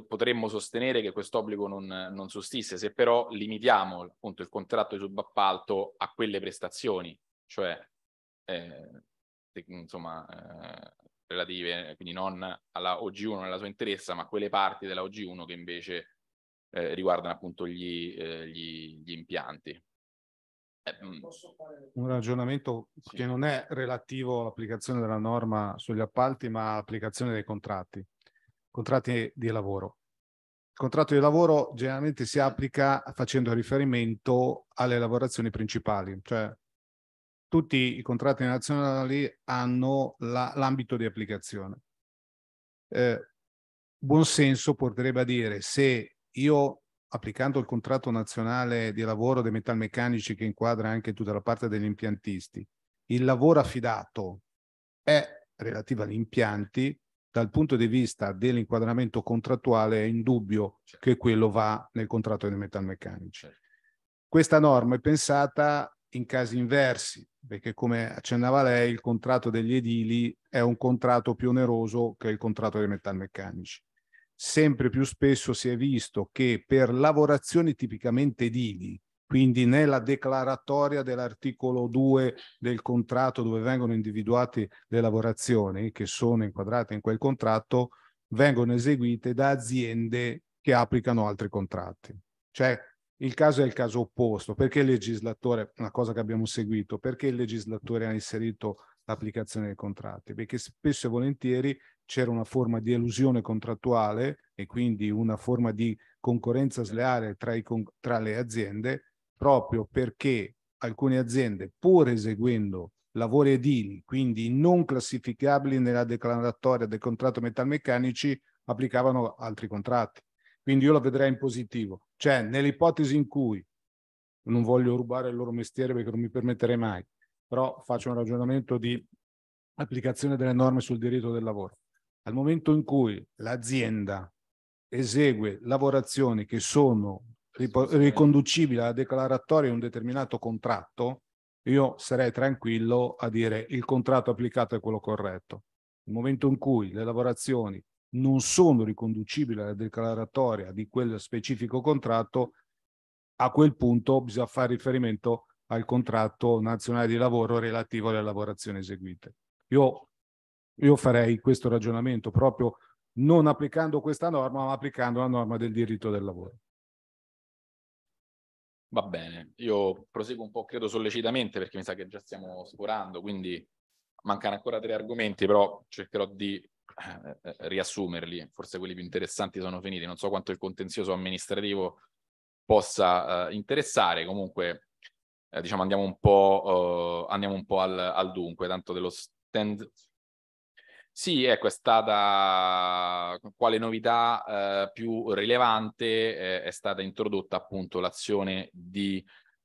potremmo sostenere che quest'obbligo non, non sussiste, se però limitiamo appunto il contratto di subappalto a quelle prestazioni, cioè eh, insomma, eh, relative, quindi non alla OG1 nella sua interessa, ma quelle parti della OG1 che invece eh, riguardano appunto gli, eh, gli, gli impianti. Eh, mm. un ragionamento sì. che non è relativo all'applicazione della norma sugli appalti, ma all'applicazione dei contratti contratti di lavoro. Il contratto di lavoro generalmente si applica facendo riferimento alle lavorazioni principali, cioè tutti i contratti nazionali hanno la, l'ambito di applicazione. Eh, buon senso porterebbe a dire se io applicando il contratto nazionale di lavoro dei metalmeccanici che inquadra anche tutta la parte degli impiantisti, il lavoro affidato è relativo agli impianti, dal punto di vista dell'inquadramento contrattuale è indubbio certo. che quello va nel contratto dei metalmeccanici. Certo. Questa norma è pensata in casi inversi, perché come accennava lei, il contratto degli edili è un contratto più oneroso che il contratto dei metalmeccanici. Sempre più spesso si è visto che per lavorazioni tipicamente edili, quindi nella declaratoria dell'articolo 2 del contratto dove vengono individuate le lavorazioni che sono inquadrate in quel contratto, vengono eseguite da aziende che applicano altri contratti. Cioè il caso è il caso opposto. Perché il legislatore, una cosa che abbiamo seguito, perché il legislatore ha inserito l'applicazione dei contratti? Perché spesso e volentieri c'era una forma di elusione contrattuale e quindi una forma di concorrenza sleale tra, con tra le aziende proprio perché alcune aziende, pur eseguendo lavori edili, quindi non classificabili nella declaratoria del contratto metalmeccanici, applicavano altri contratti. Quindi io lo vedrei in positivo. Cioè, nell'ipotesi in cui non voglio rubare il loro mestiere perché non mi permetterei mai, però faccio un ragionamento di applicazione delle norme sul diritto del lavoro. Al momento in cui l'azienda esegue lavorazioni che sono riconducibile alla declaratoria di un determinato contratto, io sarei tranquillo a dire il contratto applicato è quello corretto. Nel momento in cui le lavorazioni non sono riconducibili alla declaratoria di quel specifico contratto, a quel punto bisogna fare riferimento al contratto nazionale di lavoro relativo alle lavorazioni eseguite. Io, io farei questo ragionamento proprio non applicando questa norma, ma applicando la norma del diritto del lavoro. Va bene, io proseguo un po', credo, sollecitamente perché mi sa che già stiamo sforando, quindi mancano ancora tre argomenti, però cercherò di eh, eh riassumerli, forse quelli più interessanti sono finiti, non so quanto il contenzioso amministrativo possa eh, interessare, comunque eh, diciamo andiamo un po', eh, andiamo un po al, al dunque, tanto dello stand sì, ecco, è stata quale novità eh, più rilevante eh, è stata introdotta appunto l'azione di,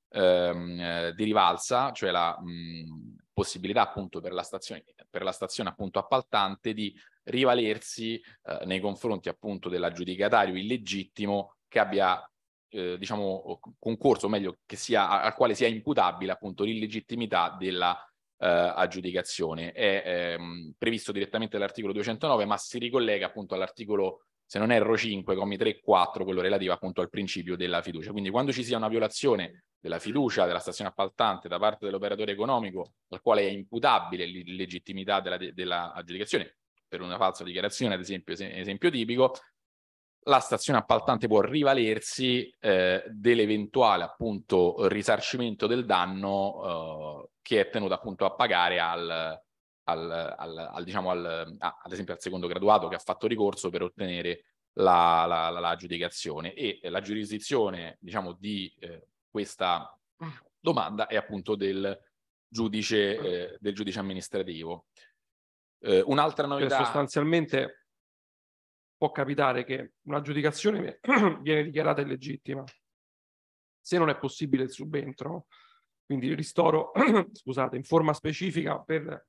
ehm, eh, di rivalsa, cioè la mh, possibilità appunto per la stazione, per la stazione appunto appaltante di rivalersi eh, nei confronti appunto dell'aggiudicatario illegittimo che abbia eh, diciamo concorso, o meglio che sia, al quale sia imputabile appunto l'illegittimità della eh, aggiudicazione. È ehm, previsto direttamente dall'articolo 209, ma si ricollega appunto all'articolo se non erro 5, commi 3 e 4, quello relativo appunto al principio della fiducia. Quindi quando ci sia una violazione della fiducia della stazione appaltante da parte dell'operatore economico al quale è imputabile l'illegittimità della, della aggiudicazione per una falsa dichiarazione, ad esempio, esempio tipico, la stazione appaltante può rivalersi eh, dell'eventuale appunto risarcimento del danno eh, che è tenuto appunto a pagare al, al, al, al diciamo ah, ad esempio al secondo graduato che ha fatto ricorso per ottenere la, la, la, la giudicazione e la giurisdizione diciamo di eh, questa domanda è appunto del giudice, eh, del giudice amministrativo. Eh, un'altra cioè, novità... Sostanzialmente può capitare che un'aggiudicazione [CLEARS THROAT] viene dichiarata illegittima. Se non è possibile il subentro, quindi il ristoro, [CLEARS THROAT] scusate, in forma specifica per,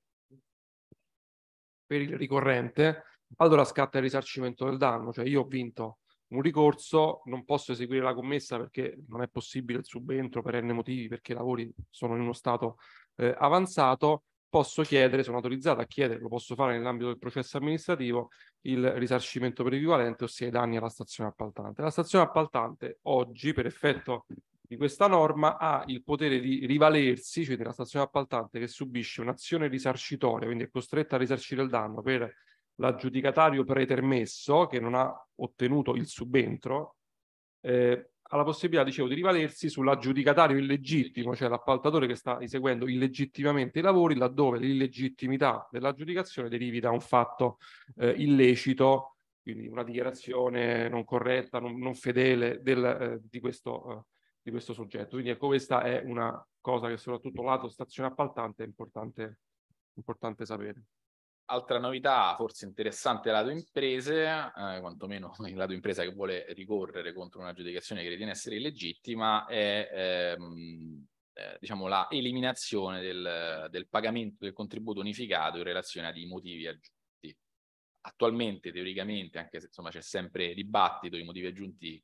per il ricorrente, allora scatta il risarcimento del danno, cioè io ho vinto un ricorso, non posso eseguire la commessa perché non è possibile il subentro per n motivi, perché i lavori sono in uno stato eh, avanzato, posso chiedere, sono autorizzato a chiedere, lo posso fare nell'ambito del processo amministrativo, il risarcimento per equivalente, ossia i danni alla stazione appaltante. La stazione appaltante oggi, per effetto di questa norma, ha il potere di rivalersi, cioè della stazione appaltante che subisce un'azione risarcitoria, quindi è costretta a risarcire il danno per l'aggiudicatario pretermesso che non ha ottenuto il subentro, eh, alla possibilità, dicevo, di rivalersi sull'aggiudicatario illegittimo, cioè l'appaltatore che sta eseguendo illegittimamente i lavori, laddove l'illegittimità dell'aggiudicazione derivi da un fatto eh, illecito, quindi una dichiarazione non corretta, non, non fedele del, eh, di, questo, eh, di, questo, soggetto. Quindi ecco, questa è una cosa che soprattutto lato stazione appaltante è importante, importante sapere altra novità forse interessante lato imprese, eh, quantomeno il lato impresa che vuole ricorrere contro una giudicazione che ritiene essere illegittima, è ehm, eh, diciamo, la eliminazione del, del, pagamento del contributo unificato in relazione ai motivi aggiunti. Attualmente, teoricamente, anche se insomma, c'è sempre dibattito, i motivi aggiunti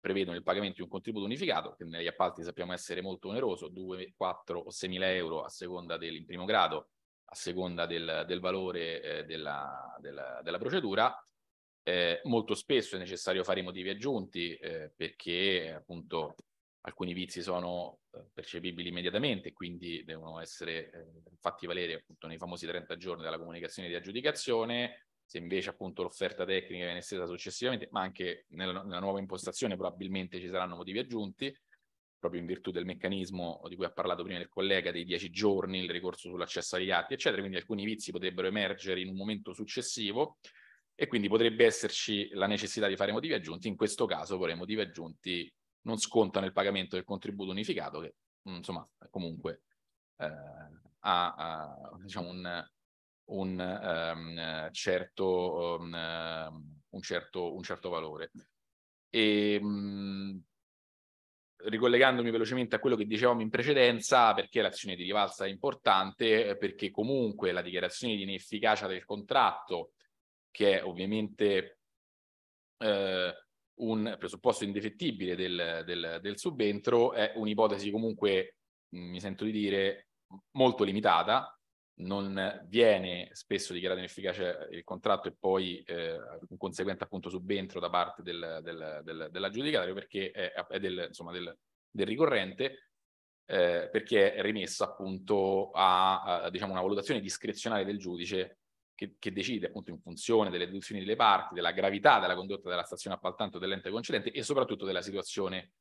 prevedono il pagamento di un contributo unificato, che negli appalti sappiamo essere molto oneroso, 2, 4 o 6 mila euro a seconda del primo grado, a seconda del, del valore eh, della, della, della, procedura. Eh, molto spesso è necessario fare i motivi aggiunti eh, perché appunto alcuni vizi sono eh, percepibili immediatamente, quindi devono essere eh, fatti valere appunto nei famosi 30 giorni dalla comunicazione di aggiudicazione. Se invece appunto l'offerta tecnica viene estesa successivamente, ma anche nella, nella nuova impostazione probabilmente ci saranno motivi aggiunti proprio in virtù del meccanismo di cui ha parlato prima il collega, dei 10 giorni, il ricorso sull'accesso agli atti, eccetera, quindi alcuni vizi potrebbero emergere in un momento successivo e quindi potrebbe esserci la necessità di fare motivi aggiunti, in questo caso però i motivi aggiunti non scontano il pagamento del contributo unificato che mm, insomma comunque eh, ha, ha diciamo un, un, um, certo, um, un, certo, un certo valore. E, ehm, mh, ricollegandomi velocemente a quello che dicevamo in precedenza, perché l'azione di rivalsa è importante, eh, perché comunque la dichiarazione di inefficacia del contratto, che è ovviamente eh, un presupposto indefettibile del, del, del subentro, è un'ipotesi comunque, mm, mi sento di dire, molto limitata, non viene spesso dichiarato inefficace eh, il contratto e poi eh, un conseguente appunto subentro da parte del, del, del, dell'aggiudicatario perché è, è del, insomma, del, ricorrente eh, perché è rimessa appunto a, a, diciamo una valutazione discrezionale del giudice che, che, decide appunto in funzione delle deduzioni delle parti, della gravità della condotta della stazione appaltante o dell'ente concedente e soprattutto della situazione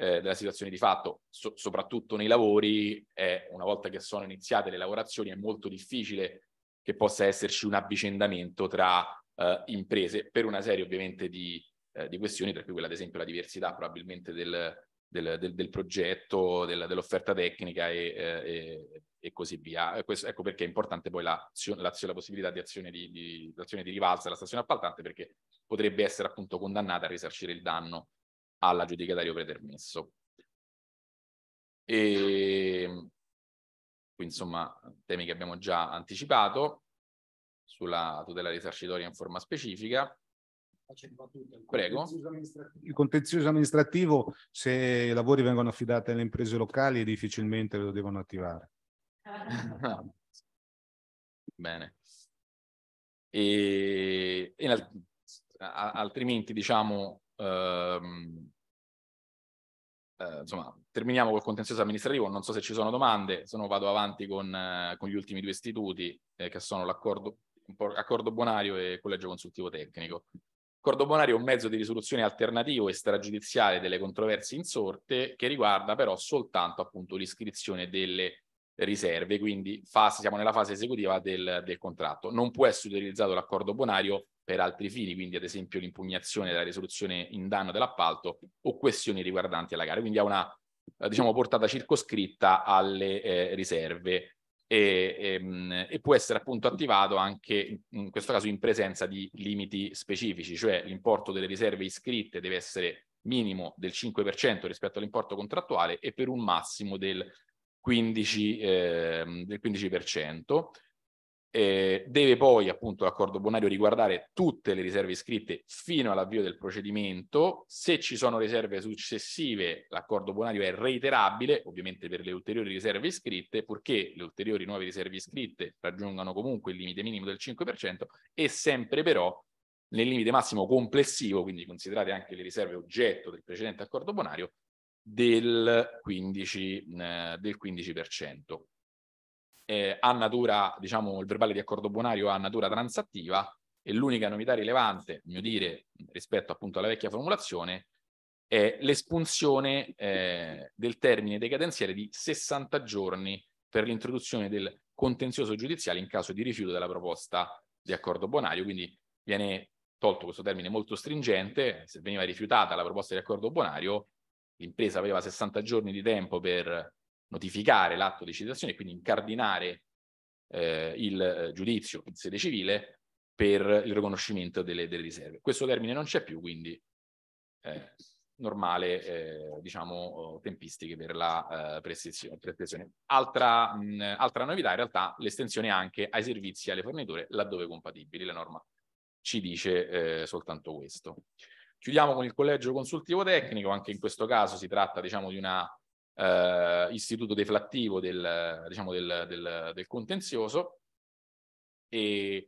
eh, della situazione di fatto, so- soprattutto nei lavori, eh, una volta che sono iniziate le lavorazioni è molto difficile che possa esserci un avvicendamento tra eh, imprese per una serie ovviamente di, eh, di, questioni, tra cui quella ad esempio la diversità probabilmente del, del, del, del progetto, dell'offerta tecnica e, eh, e, e così via. Questo, ecco perché è importante poi la, la, la possibilità di azione di, di, di rivalsa della stazione appaltante perché potrebbe essere appunto condannata a risarcire il danno all'aggiudicatario pretermesso. E ehm, qui insomma temi che abbiamo già anticipato sulla tutela risarcitoria in forma specifica. Prego. Il contenzioso amministrativo, se i lavori vengono affidati alle imprese locali, difficilmente lo devono attivare. [LAUGHS] Bene. E, e, altrimenti, diciamo, ehm, eh, insomma, terminiamo col contenzioso amministrativo, non so se ci sono domande, se no vado avanti con, eh, con gli ultimi due istituti, eh, che sono l'accordo accordo bonario e collegio consultivo tecnico. Accordo bonario è un mezzo di risoluzione alternativo e stragiudiziale delle controversie insorte che riguarda però soltanto appunto l'iscrizione delle riserve, quindi fase, siamo nella fase esecutiva del, del contratto. Non può essere utilizzato l'accordo bonario per altri fini, quindi ad esempio l'impugnazione della risoluzione in danno dell'appalto o questioni riguardanti la gara. Quindi ha una eh, diciamo, portata circoscritta alle eh, riserve e, e, ehm, e, può essere appunto attivato anche in questo caso in presenza di limiti specifici, cioè l'importo delle riserve iscritte deve essere minimo del 5% rispetto all'importo contrattuale e per un massimo del 15%. Eh, del 15% eh, deve poi appunto l'accordo bonario riguardare tutte le riserve iscritte fino all'avvio del procedimento. Se ci sono riserve successive, l'accordo bonario è reiterabile, ovviamente per le ulteriori riserve iscritte, purché le ulteriori nuove riserve iscritte raggiungano comunque il limite minimo del 5% e sempre però nel limite massimo complessivo, quindi considerate anche le riserve oggetto del precedente accordo bonario, del 15%. Eh, del 15% eh, ha natura, diciamo, il verbale di accordo buonario ha natura transattiva e l'unica novità rilevante, a mio dire, rispetto appunto alla vecchia formulazione, è l'espunzione eh, del termine decadenziale di 60 giorni per l'introduzione del contenzioso giudiziale in caso di rifiuto della proposta di accordo bonario, quindi viene tolto questo termine molto stringente, se veniva rifiutata la proposta di accordo bonario, l'impresa aveva 60 giorni di tempo per notificare l'atto di citazione e quindi incardinare eh, il eh, giudizio in sede civile per il riconoscimento delle, delle riserve. Questo termine non c'è più, quindi eh, normale eh, diciamo, oh, tempistiche per la eh, prestazione. Altra, mh, altra novità in realtà l'estensione anche ai servizi e alle forniture laddove compatibili, la norma ci dice eh, soltanto questo. Chiudiamo con il collegio consultivo tecnico, anche in questo caso si tratta diciamo, di una eh, istituto deflattivo del, diciamo del, del, del contenzioso e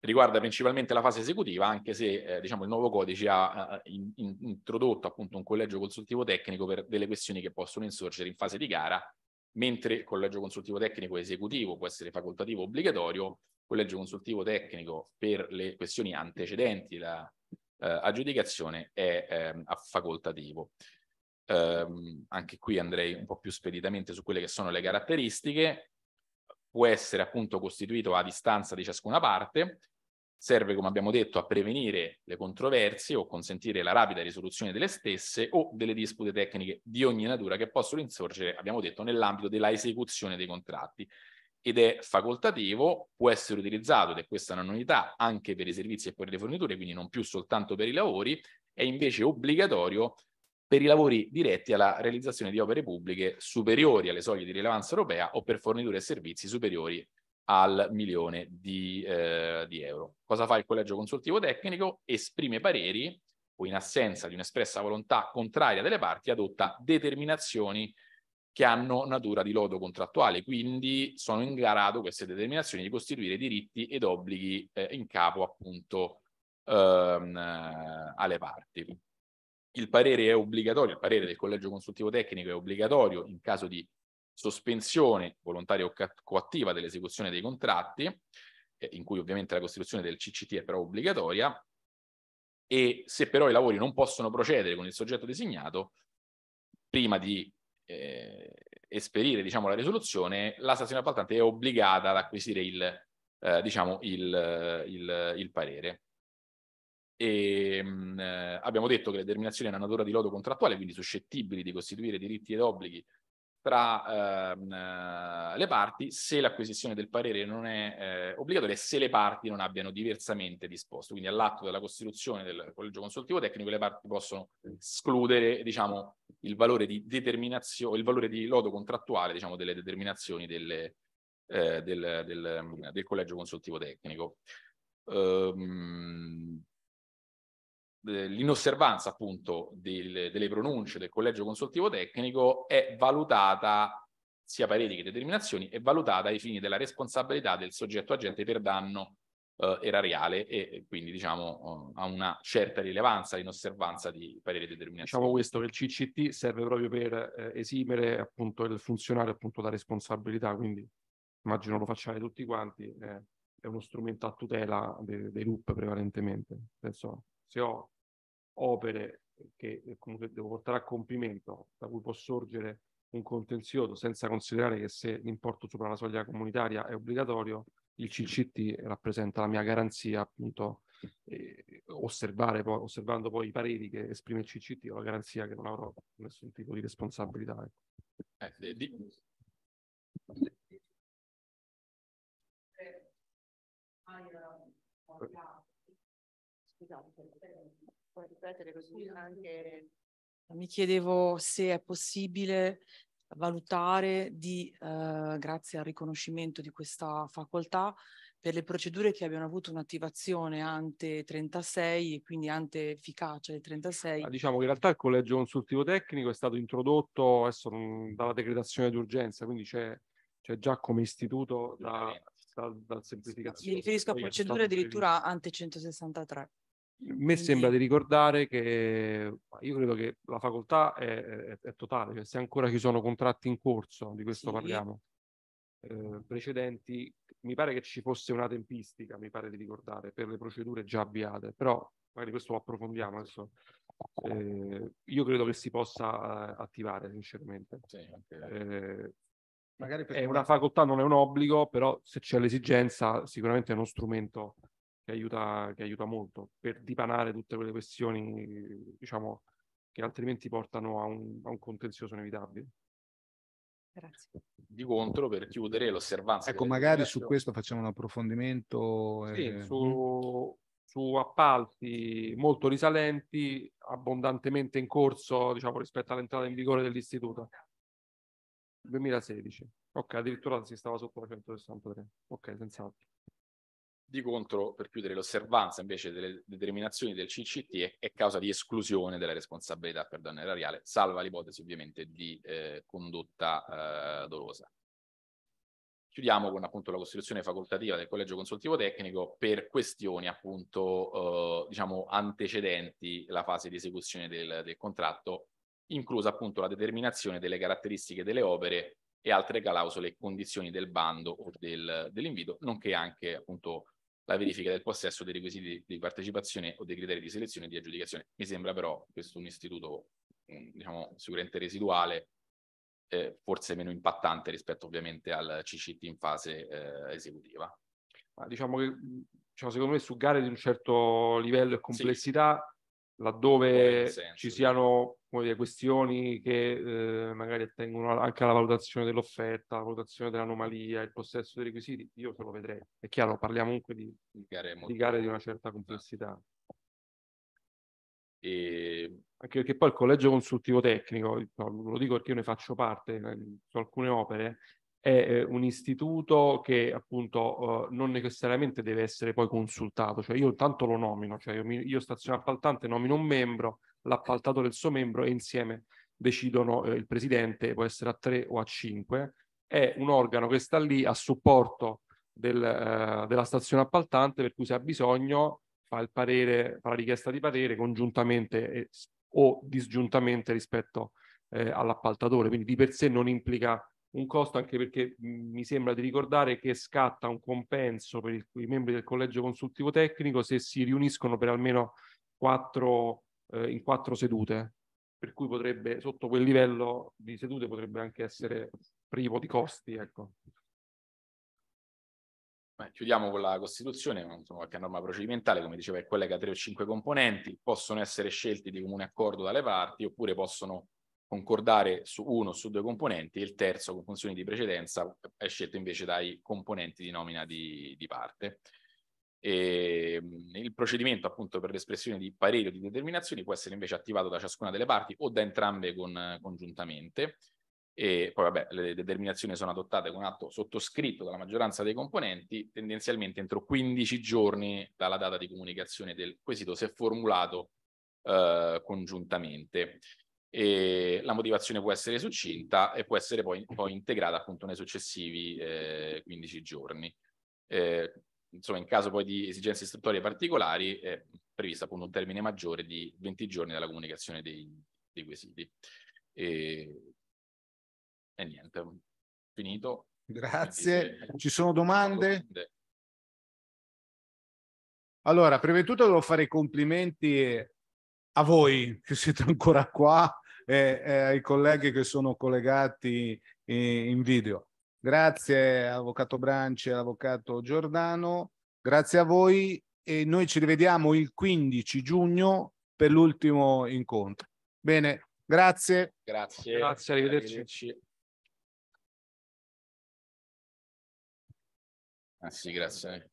riguarda principalmente la fase esecutiva, anche se eh, diciamo, il nuovo codice ha eh, in, in, introdotto appunto un collegio consultivo tecnico per delle questioni che possono insorgere in fase di gara, mentre il collegio consultivo tecnico esecutivo può essere facoltativo obbligatorio, collegio consultivo tecnico per le questioni antecedenti la eh, aggiudicazione è ehm, facoltativo ehm, anche qui andrei un po' più speditamente su quelle che sono le caratteristiche, può essere appunto costituito a distanza di ciascuna parte, serve come abbiamo detto a prevenire le controversie o consentire la rapida risoluzione delle stesse o delle dispute tecniche di ogni natura che possono insorgere, abbiamo detto, nell'ambito della esecuzione dei contratti ed è facoltativo, può essere utilizzato, ed è questa un'annuità, anche per i servizi e per le forniture, quindi non più soltanto per i lavori, è invece obbligatorio per i lavori diretti alla realizzazione di opere pubbliche superiori alle soglie di rilevanza europea o per forniture e servizi superiori al milione di, eh, di euro. Cosa fa il collegio consultivo tecnico? Esprime pareri o in assenza di un'espressa volontà contraria delle parti adotta determinazioni che hanno natura di lodo contrattuale, quindi sono in grado queste determinazioni di costituire diritti ed obblighi eh, in capo appunto ehm, alle parti il parere è obbligatorio, il parere del collegio consultivo tecnico è obbligatorio in caso di sospensione volontaria o coattiva dell'esecuzione dei contratti, eh, in cui ovviamente la costituzione del CCT è però obbligatoria, e se però i lavori non possono procedere con il soggetto designato, prima di eh, esperire diciamo, la risoluzione, la stazione appaltante è obbligata ad acquisire il, eh, diciamo, il, il, il parere e ehm, mh, eh, abbiamo detto che le determinazioni hanno natura di lodo contrattuale, quindi suscettibili di costituire diritti ed obblighi tra ehm, eh, le parti se l'acquisizione del parere non è eh, obbligatoria e se le parti non abbiano diversamente disposto. Quindi all'atto della costituzione del collegio consultivo tecnico le parti possono escludere diciamo, il valore di determinazione, il valore di lodo contrattuale diciamo, delle determinazioni delle, eh, del, del, del collegio consultivo tecnico. Um, eh, l'inosservanza appunto del, delle pronunce del collegio consultivo tecnico è valutata, sia pareri che determinazioni, è valutata ai fini della responsabilità del soggetto agente per danno eh, erariale e quindi diciamo eh, ha una certa rilevanza l'inosservanza di pareri e determinazioni. Diciamo questo che il CCT serve proprio per eh, esimere appunto il funzionario appunto da responsabilità, quindi immagino lo facciate tutti quanti, eh, è uno strumento a tutela dei, dei loop prevalentemente, penso se ho opere che eh, comunque devo portare a compimento, da cui può sorgere un contenzioso, senza considerare che se l'importo sopra la soglia comunitaria è obbligatorio, il CCT rappresenta la mia garanzia, appunto, eh, osservare poi, osservando poi i pareri che esprime il CCT, ho la garanzia che non avrò nessun tipo di responsabilità. Ecco. Eh, di... Eh, eh, scusate, puoi ripetere così anche... Mi chiedevo se è possibile valutare di, eh, grazie al riconoscimento di questa facoltà, per le procedure che abbiano avuto un'attivazione ante 36 e quindi ante efficacia del 36. Ah, diciamo che in realtà il collegio consultivo tecnico è stato introdotto adesso mm, dalla decretazione d'urgenza, quindi c'è, già come istituto da, da, da semplificazione. Mi riferisco a procedure addirittura ante 163. A me sembra di ricordare che io credo che la facoltà è, è, è totale, cioè se ancora ci sono contratti in corso, di questo sì. parliamo, eh, precedenti, mi pare che ci fosse una tempistica, mi pare di ricordare, per le procedure già avviate, però magari questo lo approfondiamo adesso. Eh, io credo che si possa eh, attivare, sinceramente. Sì, anche... eh, è una facoltà, non è un obbligo, però se c'è l'esigenza sicuramente è uno strumento che aiuta, che aiuta molto per dipanare tutte quelle questioni, diciamo, che altrimenti portano a un, a un contenzioso inevitabile. Grazie. Di contro, per chiudere l'osservanza. Ecco, magari su questo facciamo un approfondimento. Sì, eh... su, mm? su, appalti molto risalenti, abbondantemente in corso, diciamo, rispetto all'entrata in vigore dell'istituto. 2016. Ok, addirittura si stava sotto la 163. Ok, senz'altro. Di contro, per chiudere, l'osservanza invece delle determinazioni del CCT è, è causa di esclusione della responsabilità per danno erariale, salva l'ipotesi ovviamente di eh, condotta eh, dolosa. Chiudiamo con appunto la costituzione facoltativa del collegio consultivo tecnico per questioni appunto eh, diciamo antecedenti la fase di esecuzione del, del contratto, inclusa appunto la determinazione delle caratteristiche delle opere e altre clausole e condizioni del bando o del, dell'invito, nonché anche appunto la verifica del possesso dei requisiti di partecipazione o dei criteri di selezione e di aggiudicazione. Mi sembra però questo un istituto, mm, diciamo, sicuramente residuale, eh, forse meno impattante rispetto ovviamente al CCT in fase eh, esecutiva. Ma diciamo che diciamo, secondo me su gare di un certo livello e complessità, sì. laddove ci siano come dire, questioni che eh, magari attengono anche alla valutazione dell'offerta, la valutazione dell'anomalia, il possesso dei requisiti, io se lo vedrei. È chiaro, parliamo comunque di, di gare, di, gare di una certa complessità. E... Anche perché poi il collegio consultivo tecnico, lo dico perché io ne faccio parte eh, su alcune opere, è eh, un istituto che appunto eh, non necessariamente deve essere poi consultato, cioè io intanto lo nomino, cioè io, mi, io stazione appaltante nomino un membro, l'appaltatore e il suo membro e insieme decidono eh, il presidente, può essere a tre o a cinque, è un organo che sta lì a supporto del, eh, della stazione appaltante per cui se ha bisogno fa, il parere, fa la richiesta di parere congiuntamente e, o disgiuntamente rispetto eh, all'appaltatore, quindi di per sé non implica un costo anche perché mm, mi sembra di ricordare che scatta un compenso per il, i membri del collegio consultivo tecnico se si riuniscono per almeno quattro eh, in quattro sedute, per cui potrebbe, sotto quel livello di sedute, potrebbe anche essere privo di costi. Ecco. Beh, chiudiamo con la Costituzione, insomma, qualche norma procedimentale, come diceva, è quella che ha tre o cinque componenti, possono essere scelti di comune accordo dalle parti oppure possono concordare su uno o su due componenti e il terzo con funzioni di precedenza è scelto invece dai componenti di nomina di, di parte. E ehm, il procedimento appunto per l'espressione di pareri o di determinazioni può essere invece attivato da ciascuna delle parti o da entrambe con, congiuntamente. E poi vabbè, le determinazioni sono adottate con atto sottoscritto dalla maggioranza dei componenti, tendenzialmente entro 15 giorni dalla data di comunicazione del quesito, se formulato eh, congiuntamente. E la motivazione può essere succinta e può essere poi, poi integrata appunto nei successivi eh, 15 giorni. Eh, insomma, in caso poi di esigenze istruttorie particolari, è previsto appunto un termine maggiore di 20 giorni dalla comunicazione dei, dei quesiti. E, e, niente, finito. Grazie. Quindi, Ci sono domande? Allora, prima di tutto devo fare i complimenti a voi che siete ancora qua e, e ai colleghi che sono collegati in video. Grazie Avvocato Branci e Avvocato Giordano, grazie a voi e noi ci rivediamo il 15 giugno per l'ultimo incontro. Bene, grazie. Grazie. Grazie, arrivederci. arrivederci. Ah sì, grazie.